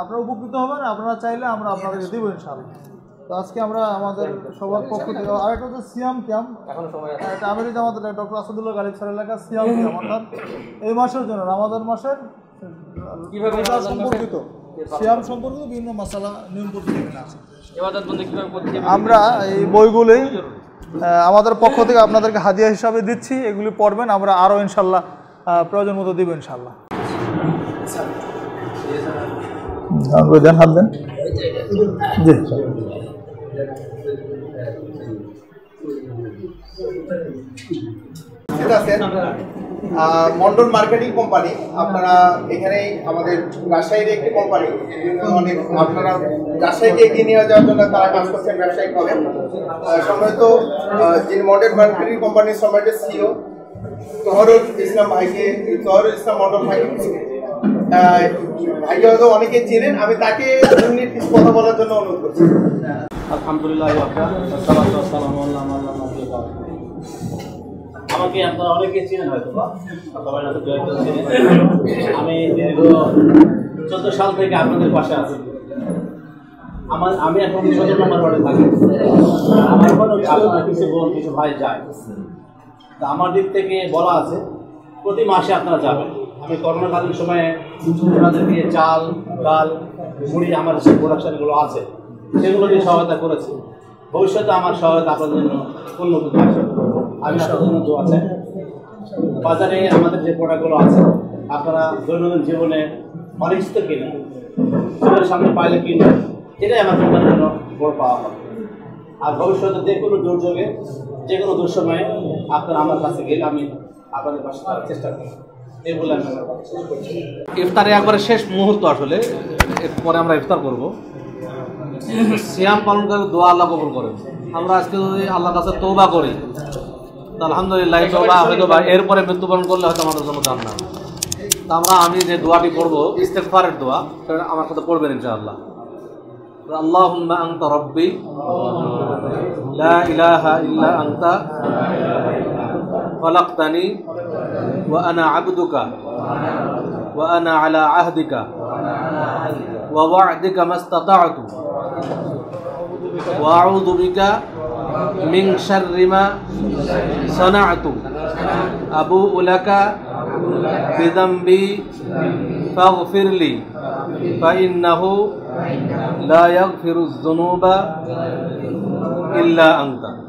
[SPEAKER 3] আপনারা উপকৃত হবেন আপনারা চাইলে আমরা আপনাদেরকে দেবো ইনশাআল্লাহ তো আজকে আমরা আমাদের সবার পক্ষ আচ্ছা। থেকে আর একটা হচ্ছে সিয়াম ক্যাম্প এটা আমিরি আমাদের ডক্টর আসাদুল্লাহ গালিব স্যার এলাকা সিয়াম ক্যাম্প অর্থাৎ এই মাসের জন্য রামাদান মাসের সম্পর্কিত সিয়াম সম্পর্কিত বিভিন্ন মশালা নিয়ম পদ্ধতি আছে
[SPEAKER 8] আমরা এই বইগুলি
[SPEAKER 3] আমাদের পক্ষ থেকে আপনাদেরকে হাদিয়া হিসাবে দিচ্ছি এগুলি পড়বেন আমরা আরও ইনশাল্লাহ প্রয়োজন মতো দেবো ইনশাল্লাহ আচ্ছা। দেন হাত দেন জি
[SPEAKER 5] মন্ডল মার্কেটিং কোম্পানি আপনারা এখানে আমাদের রাজশাহীর একটি কোম্পানি অনেক মানে আপনারা রাজশাহীকে এগিয়ে নিয়ে যাওয়ার জন্য তারা কাজ করছেন ব্যবসায়িকভাবে সময়ত যিনি মন্ডল মার্কেটিং কোম্পানির সময়টা সিও তহরুল ইসলাম ভাইকে তহরুল ইসলাম মন্ডল ভাইকে ভাই অনেকে চেনেন আমি তাকে কথা বলার জন্য
[SPEAKER 3] অনুরোধ করছি আলহামদুলিল্লাহ
[SPEAKER 2] আমাকে আপনারা চেনেন হয়তো আমি দীর্ঘ চোদ্দ সাল থেকে আপনাদের পাশে আছি আমার আমি এখন সতেরো নম্বর থাকি আমার কোনো কিছু বোন কিছু ভাই যায় তা আমার দিক থেকে বলা আছে প্রতি মাসে আপনারা যাবেন আমি করোনাকালীন সময়ে ওনাদেরকে চাল ডাল মুড়ি
[SPEAKER 4] আমার যে প্রোডাকশানগুলো আছে সেগুলো নিয়ে সহায়তা করেছি ভবিষ্যতে আমার সহায়তা আপনাদের জন্য
[SPEAKER 2] উন্নত থাকবে আমি সচেতনত আছে বাজারে আমাদের যে প্রোডাক্টগুলো আছে আপনারা দৈনন্দিন জীবনে অনেক তো কিনেন সামনে পাইলে কিনে
[SPEAKER 3] এটাই আমার কোম্পানির জন্য বড় পাওয়া
[SPEAKER 2] হবে আর ভবিষ্যতে যে কোনো দুর্যোগে
[SPEAKER 9] যে কোনো দুঃসময়ে আপনারা আমার কাছে গেলে আমি আপনাদের পাশে চেষ্টা করি ইফতারে একবারে
[SPEAKER 4] শেষ মুহূর্ত আসলে এরপরে আমরা ইফতার করব সিয়াম পালন করে দোয়া আল্লাহ কবুল করেন আমরা আজকে যদি আল্লাহ কাছে তৌবা করি আলহামদুলিল্লাহ তৌবা হয়তো বা এরপরে মৃত্যুবরণ করলে হয়তো আমাদের জন্য জান না তা আমরা আমি যে দোয়াটি করবো ইস্তেকফারের দোয়া সেটা আমার সাথে পড়বেন আল্লাহ اللهم أنت ربي لا إله إلا أنت خلقتني وأنا عبدك وأنا على عهدك ووعدك ما استطعت وأعوذ بك من شر ما صنعت أبوء لك بذنبي فاغفر لي فإنه لا يغفر الذنوب إلا أنت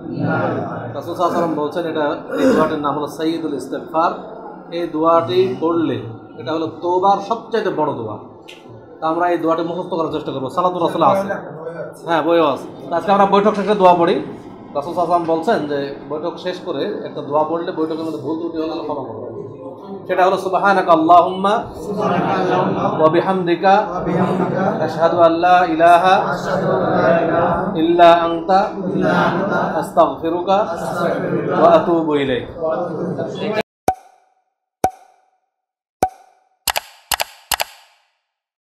[SPEAKER 4] রাসুল সাল্লাম বলছেন এটা এই দোয়াটির নাম হলো সঈদুল ইস্তেফার এই দোয়াটি পড়লে এটা হলো তোবার সবচাইতে বড় দোয়া তা আমরা এই দোয়াটি মুখস্থ করার চেষ্টা করবো সালাতুল রাসুল আছে হ্যাঁ বইও আছে আজকে আমরা বৈঠক শেষে দোয়া পড়ি রাসুল সাল্লাম বলছেন যে বৈঠক শেষ করে একটা দোয়া পড়লে বৈঠকের মধ্যে ভুল ত্রুটি হলে ক্ষমা করবো সেটা হলো সুবহানাক আল্লাহুম্মা ওয়া বিহামদিকা আশহাদু আল্লা ইলাহা ইল্লা
[SPEAKER 9] ওয়া আতুবু